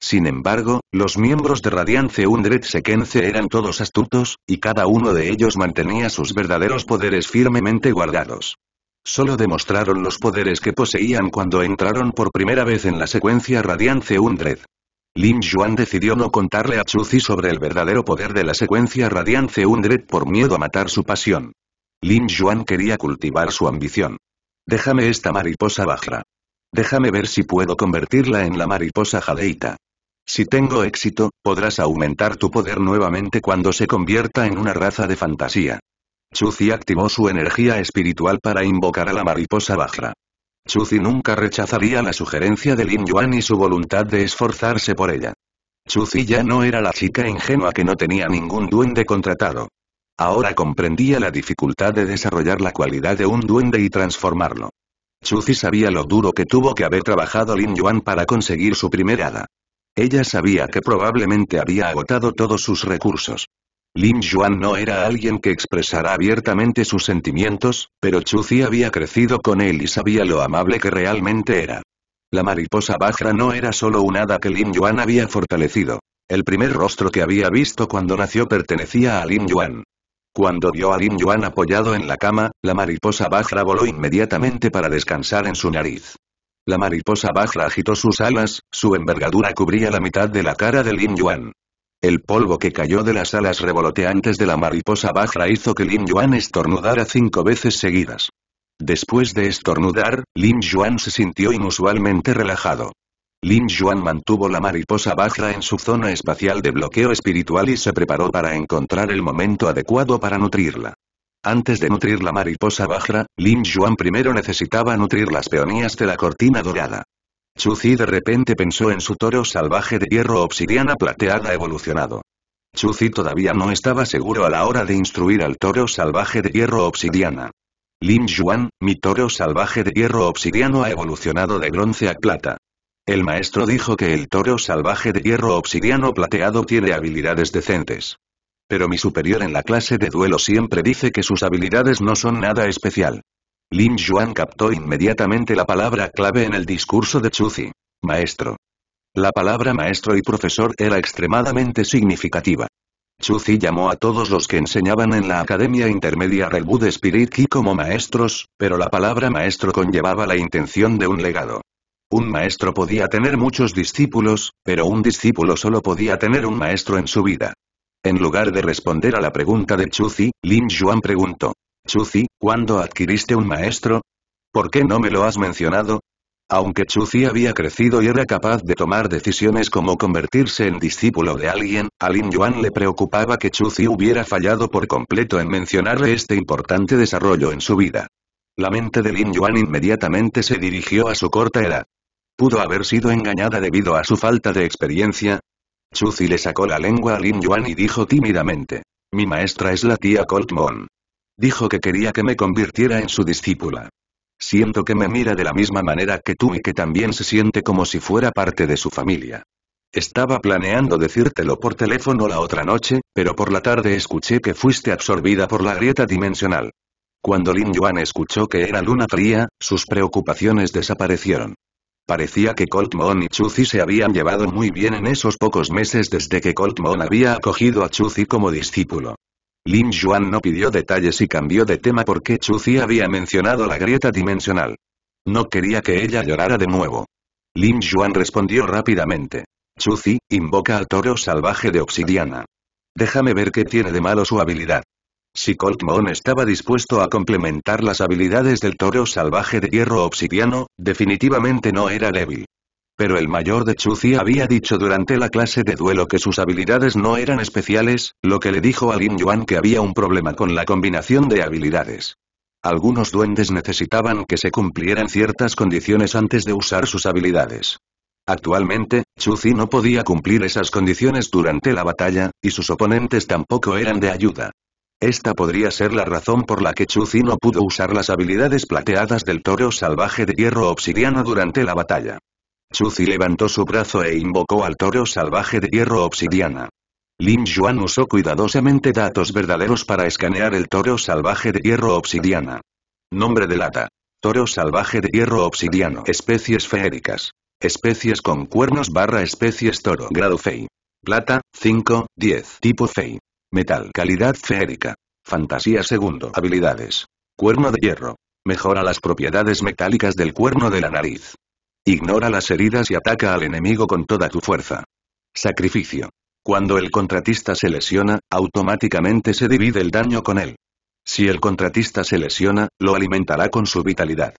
Sin embargo, los miembros de Radiance Undred Sequence eran todos astutos, y cada uno de ellos mantenía sus verdaderos poderes firmemente guardados. Solo demostraron los poderes que poseían cuando entraron por primera vez en la secuencia Radiance Undred. Lin Yuan decidió no contarle a Zi sobre el verdadero poder de la secuencia Radiance Undred por miedo a matar su pasión. Lin Yuan quería cultivar su ambición. Déjame esta mariposa Bajra. Déjame ver si puedo convertirla en la mariposa jadeita. Si tengo éxito, podrás aumentar tu poder nuevamente cuando se convierta en una raza de fantasía. Zi activó su energía espiritual para invocar a la mariposa Bajra. Chuzi nunca rechazaría la sugerencia de Lin Yuan y su voluntad de esforzarse por ella. Chuzi ya no era la chica ingenua que no tenía ningún duende contratado. Ahora comprendía la dificultad de desarrollar la cualidad de un duende y transformarlo. Chuzi sabía lo duro que tuvo que haber trabajado Lin Yuan para conseguir su primer hada. Ella sabía que probablemente había agotado todos sus recursos. Lin Yuan no era alguien que expresara abiertamente sus sentimientos, pero Chu Zi había crecido con él y sabía lo amable que realmente era. La mariposa Bajra no era solo un hada que Lin Yuan había fortalecido. El primer rostro que había visto cuando nació pertenecía a Lin Yuan. Cuando vio a Lin Yuan apoyado en la cama, la mariposa Bajra voló inmediatamente para descansar en su nariz. La mariposa Bajra agitó sus alas, su envergadura cubría la mitad de la cara de Lin Yuan. El polvo que cayó de las alas revoloteantes de la mariposa baja hizo que Lin Yuan estornudara cinco veces seguidas. Después de estornudar, Lin Yuan se sintió inusualmente relajado. Lin Yuan mantuvo la mariposa baja en su zona espacial de bloqueo espiritual y se preparó para encontrar el momento adecuado para nutrirla. Antes de nutrir la mariposa baja, Lin Yuan primero necesitaba nutrir las peonías de la cortina dorada. Chuzi de repente pensó en su toro salvaje de hierro obsidiana plateada evolucionado. Chuzi todavía no estaba seguro a la hora de instruir al toro salvaje de hierro obsidiana. Lin Yuan, mi toro salvaje de hierro obsidiano ha evolucionado de bronce a plata. El maestro dijo que el toro salvaje de hierro obsidiano plateado tiene habilidades decentes. Pero mi superior en la clase de duelo siempre dice que sus habilidades no son nada especial. Lin Yuan captó inmediatamente la palabra clave en el discurso de Chuzi. Maestro. La palabra maestro y profesor era extremadamente significativa. Chuzi llamó a todos los que enseñaban en la Academia Intermedia del Spirit Ki como maestros, pero la palabra maestro conllevaba la intención de un legado. Un maestro podía tener muchos discípulos, pero un discípulo solo podía tener un maestro en su vida. En lugar de responder a la pregunta de Chuzi, Lin Yuan preguntó, Chuzi, ¿cuándo adquiriste un maestro? ¿Por qué no me lo has mencionado? Aunque Chuzi había crecido y era capaz de tomar decisiones como convertirse en discípulo de alguien, a Lin Yuan le preocupaba que Chuzi hubiera fallado por completo en mencionarle este importante desarrollo en su vida. La mente de Lin Yuan inmediatamente se dirigió a su corta edad. ¿Pudo haber sido engañada debido a su falta de experiencia? Chuzi le sacó la lengua a Lin Yuan y dijo tímidamente. Mi maestra es la tía Coltmon. Dijo que quería que me convirtiera en su discípula. Siento que me mira de la misma manera que tú y que también se siente como si fuera parte de su familia. Estaba planeando decírtelo por teléfono la otra noche, pero por la tarde escuché que fuiste absorbida por la grieta dimensional. Cuando Lin Yuan escuchó que era luna fría, sus preocupaciones desaparecieron. Parecía que Colt Moon y Chuzi se habían llevado muy bien en esos pocos meses desde que Colt Moon había acogido a Chuzi como discípulo. Lin Yuan no pidió detalles y cambió de tema porque Chu Zi había mencionado la grieta dimensional. No quería que ella llorara de nuevo. Lin Yuan respondió rápidamente. Chu Zi, invoca al toro salvaje de obsidiana. Déjame ver qué tiene de malo su habilidad. Si Colt estaba dispuesto a complementar las habilidades del toro salvaje de hierro obsidiano, definitivamente no era débil. Pero el mayor de Chuzi había dicho durante la clase de duelo que sus habilidades no eran especiales, lo que le dijo a Lin Yuan que había un problema con la combinación de habilidades. Algunos duendes necesitaban que se cumplieran ciertas condiciones antes de usar sus habilidades. Actualmente, Chuzi no podía cumplir esas condiciones durante la batalla, y sus oponentes tampoco eran de ayuda. Esta podría ser la razón por la que Chuzi no pudo usar las habilidades plateadas del toro salvaje de hierro obsidiano durante la batalla. Suzy levantó su brazo e invocó al toro salvaje de hierro obsidiana. Lin Yuan usó cuidadosamente datos verdaderos para escanear el toro salvaje de hierro obsidiana. Nombre de lata. Toro salvaje de hierro obsidiano. Especies feéricas. Especies con cuernos barra especies toro. Grado fei. Plata, 5, 10. Tipo fei. Metal. Calidad feérica. Fantasía segundo. Habilidades. Cuerno de hierro. Mejora las propiedades metálicas del cuerno de la nariz. Ignora las heridas y ataca al enemigo con toda tu fuerza. Sacrificio. Cuando el contratista se lesiona, automáticamente se divide el daño con él. Si el contratista se lesiona, lo alimentará con su vitalidad.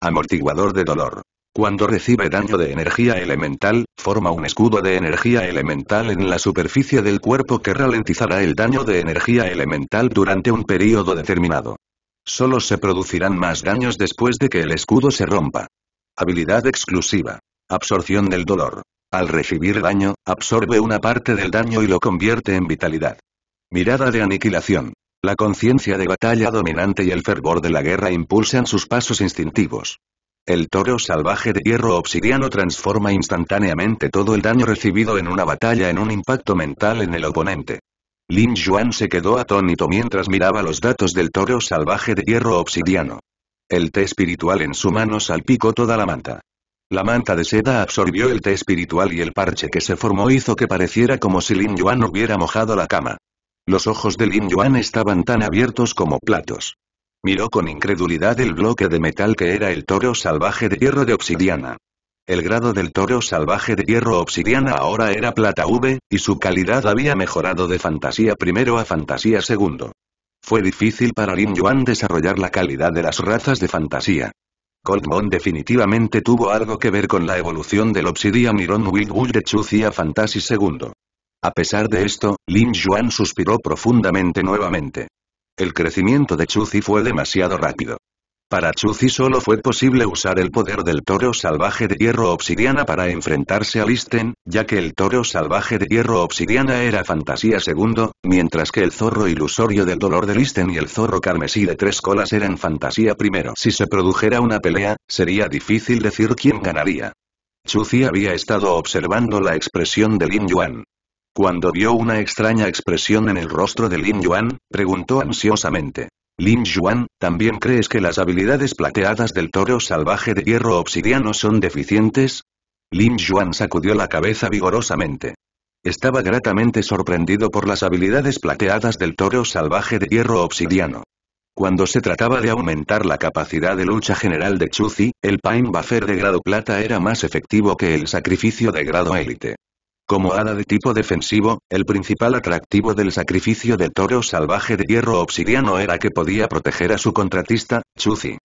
Amortiguador de dolor. Cuando recibe daño de energía elemental, forma un escudo de energía elemental en la superficie del cuerpo que ralentizará el daño de energía elemental durante un período determinado. Solo se producirán más daños después de que el escudo se rompa. Habilidad exclusiva. Absorción del dolor. Al recibir daño, absorbe una parte del daño y lo convierte en vitalidad. Mirada de aniquilación. La conciencia de batalla dominante y el fervor de la guerra impulsan sus pasos instintivos. El toro salvaje de hierro obsidiano transforma instantáneamente todo el daño recibido en una batalla en un impacto mental en el oponente. Lin Yuan se quedó atónito mientras miraba los datos del toro salvaje de hierro obsidiano. El té espiritual en su mano salpicó toda la manta. La manta de seda absorbió el té espiritual y el parche que se formó hizo que pareciera como si Lin Yuan hubiera mojado la cama. Los ojos de Lin Yuan estaban tan abiertos como platos. Miró con incredulidad el bloque de metal que era el toro salvaje de hierro de obsidiana. El grado del toro salvaje de hierro obsidiana ahora era plata V, y su calidad había mejorado de fantasía primero a fantasía segundo. Fue difícil para Lin Yuan desarrollar la calidad de las razas de fantasía. Cold definitivamente tuvo algo que ver con la evolución del Obsidian Iron Bull de a Fantasy II. A pesar de esto, Lin Yuan suspiró profundamente nuevamente. El crecimiento de Chuzi fue demasiado rápido. Para Chuzi solo fue posible usar el poder del toro salvaje de hierro obsidiana para enfrentarse a Listen, ya que el toro salvaje de hierro obsidiana era fantasía segundo, mientras que el zorro ilusorio del dolor de Listen y el zorro carmesí de tres colas eran fantasía primero. Si se produjera una pelea, sería difícil decir quién ganaría. Chuzi había estado observando la expresión de Lin Yuan. Cuando vio una extraña expresión en el rostro de Lin Yuan, preguntó ansiosamente. Lin Yuan, ¿también crees que las habilidades plateadas del toro salvaje de hierro obsidiano son deficientes? Lin Yuan sacudió la cabeza vigorosamente. Estaba gratamente sorprendido por las habilidades plateadas del toro salvaje de hierro obsidiano. Cuando se trataba de aumentar la capacidad de lucha general de Chuzi, el Pine Buffer de grado plata era más efectivo que el sacrificio de grado élite. Como hada de tipo defensivo, el principal atractivo del sacrificio del toro salvaje de hierro obsidiano era que podía proteger a su contratista, Chuzi.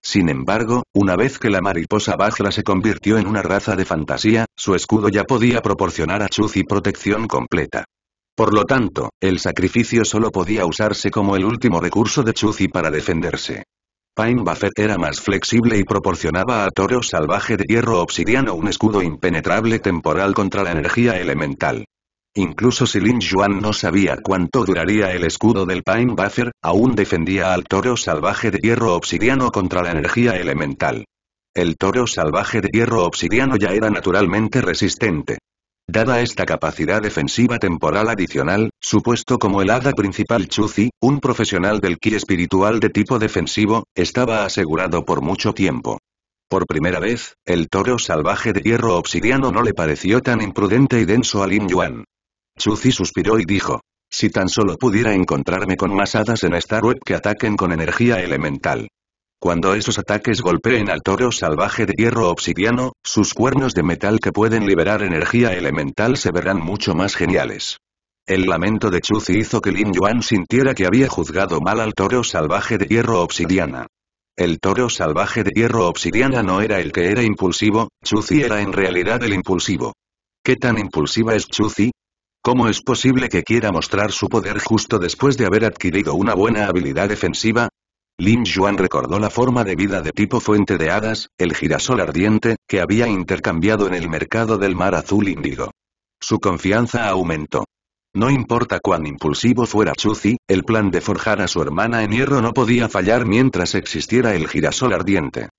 Sin embargo, una vez que la mariposa Bajla se convirtió en una raza de fantasía, su escudo ya podía proporcionar a Chuzi protección completa. Por lo tanto, el sacrificio solo podía usarse como el último recurso de Chuzi para defenderse. Pine Buffet era más flexible y proporcionaba a Toro Salvaje de Hierro Obsidiano un escudo impenetrable temporal contra la energía elemental. Incluso si Lin Yuan no sabía cuánto duraría el escudo del Pine Buffer, aún defendía al toro salvaje de hierro obsidiano contra la energía elemental. El toro salvaje de hierro obsidiano ya era naturalmente resistente. Dada esta capacidad defensiva temporal adicional, supuesto como el hada principal Chuzi, un profesional del ki espiritual de tipo defensivo, estaba asegurado por mucho tiempo. Por primera vez, el toro salvaje de hierro obsidiano no le pareció tan imprudente y denso a Lin Yuan. Chuzi suspiró y dijo, si tan solo pudiera encontrarme con más hadas en esta Web que ataquen con energía elemental. Cuando esos ataques golpeen al toro salvaje de hierro obsidiano, sus cuernos de metal que pueden liberar energía elemental se verán mucho más geniales. El lamento de Chuzi hizo que Lin Yuan sintiera que había juzgado mal al toro salvaje de hierro obsidiana. El toro salvaje de hierro obsidiana no era el que era impulsivo, Chuzi era en realidad el impulsivo. ¿Qué tan impulsiva es Chuzi? ¿Cómo es posible que quiera mostrar su poder justo después de haber adquirido una buena habilidad defensiva? Lin Juan recordó la forma de vida de tipo fuente de hadas, el girasol ardiente, que había intercambiado en el mercado del mar azul índigo. Su confianza aumentó. No importa cuán impulsivo fuera Chuzi, el plan de forjar a su hermana en hierro no podía fallar mientras existiera el girasol ardiente.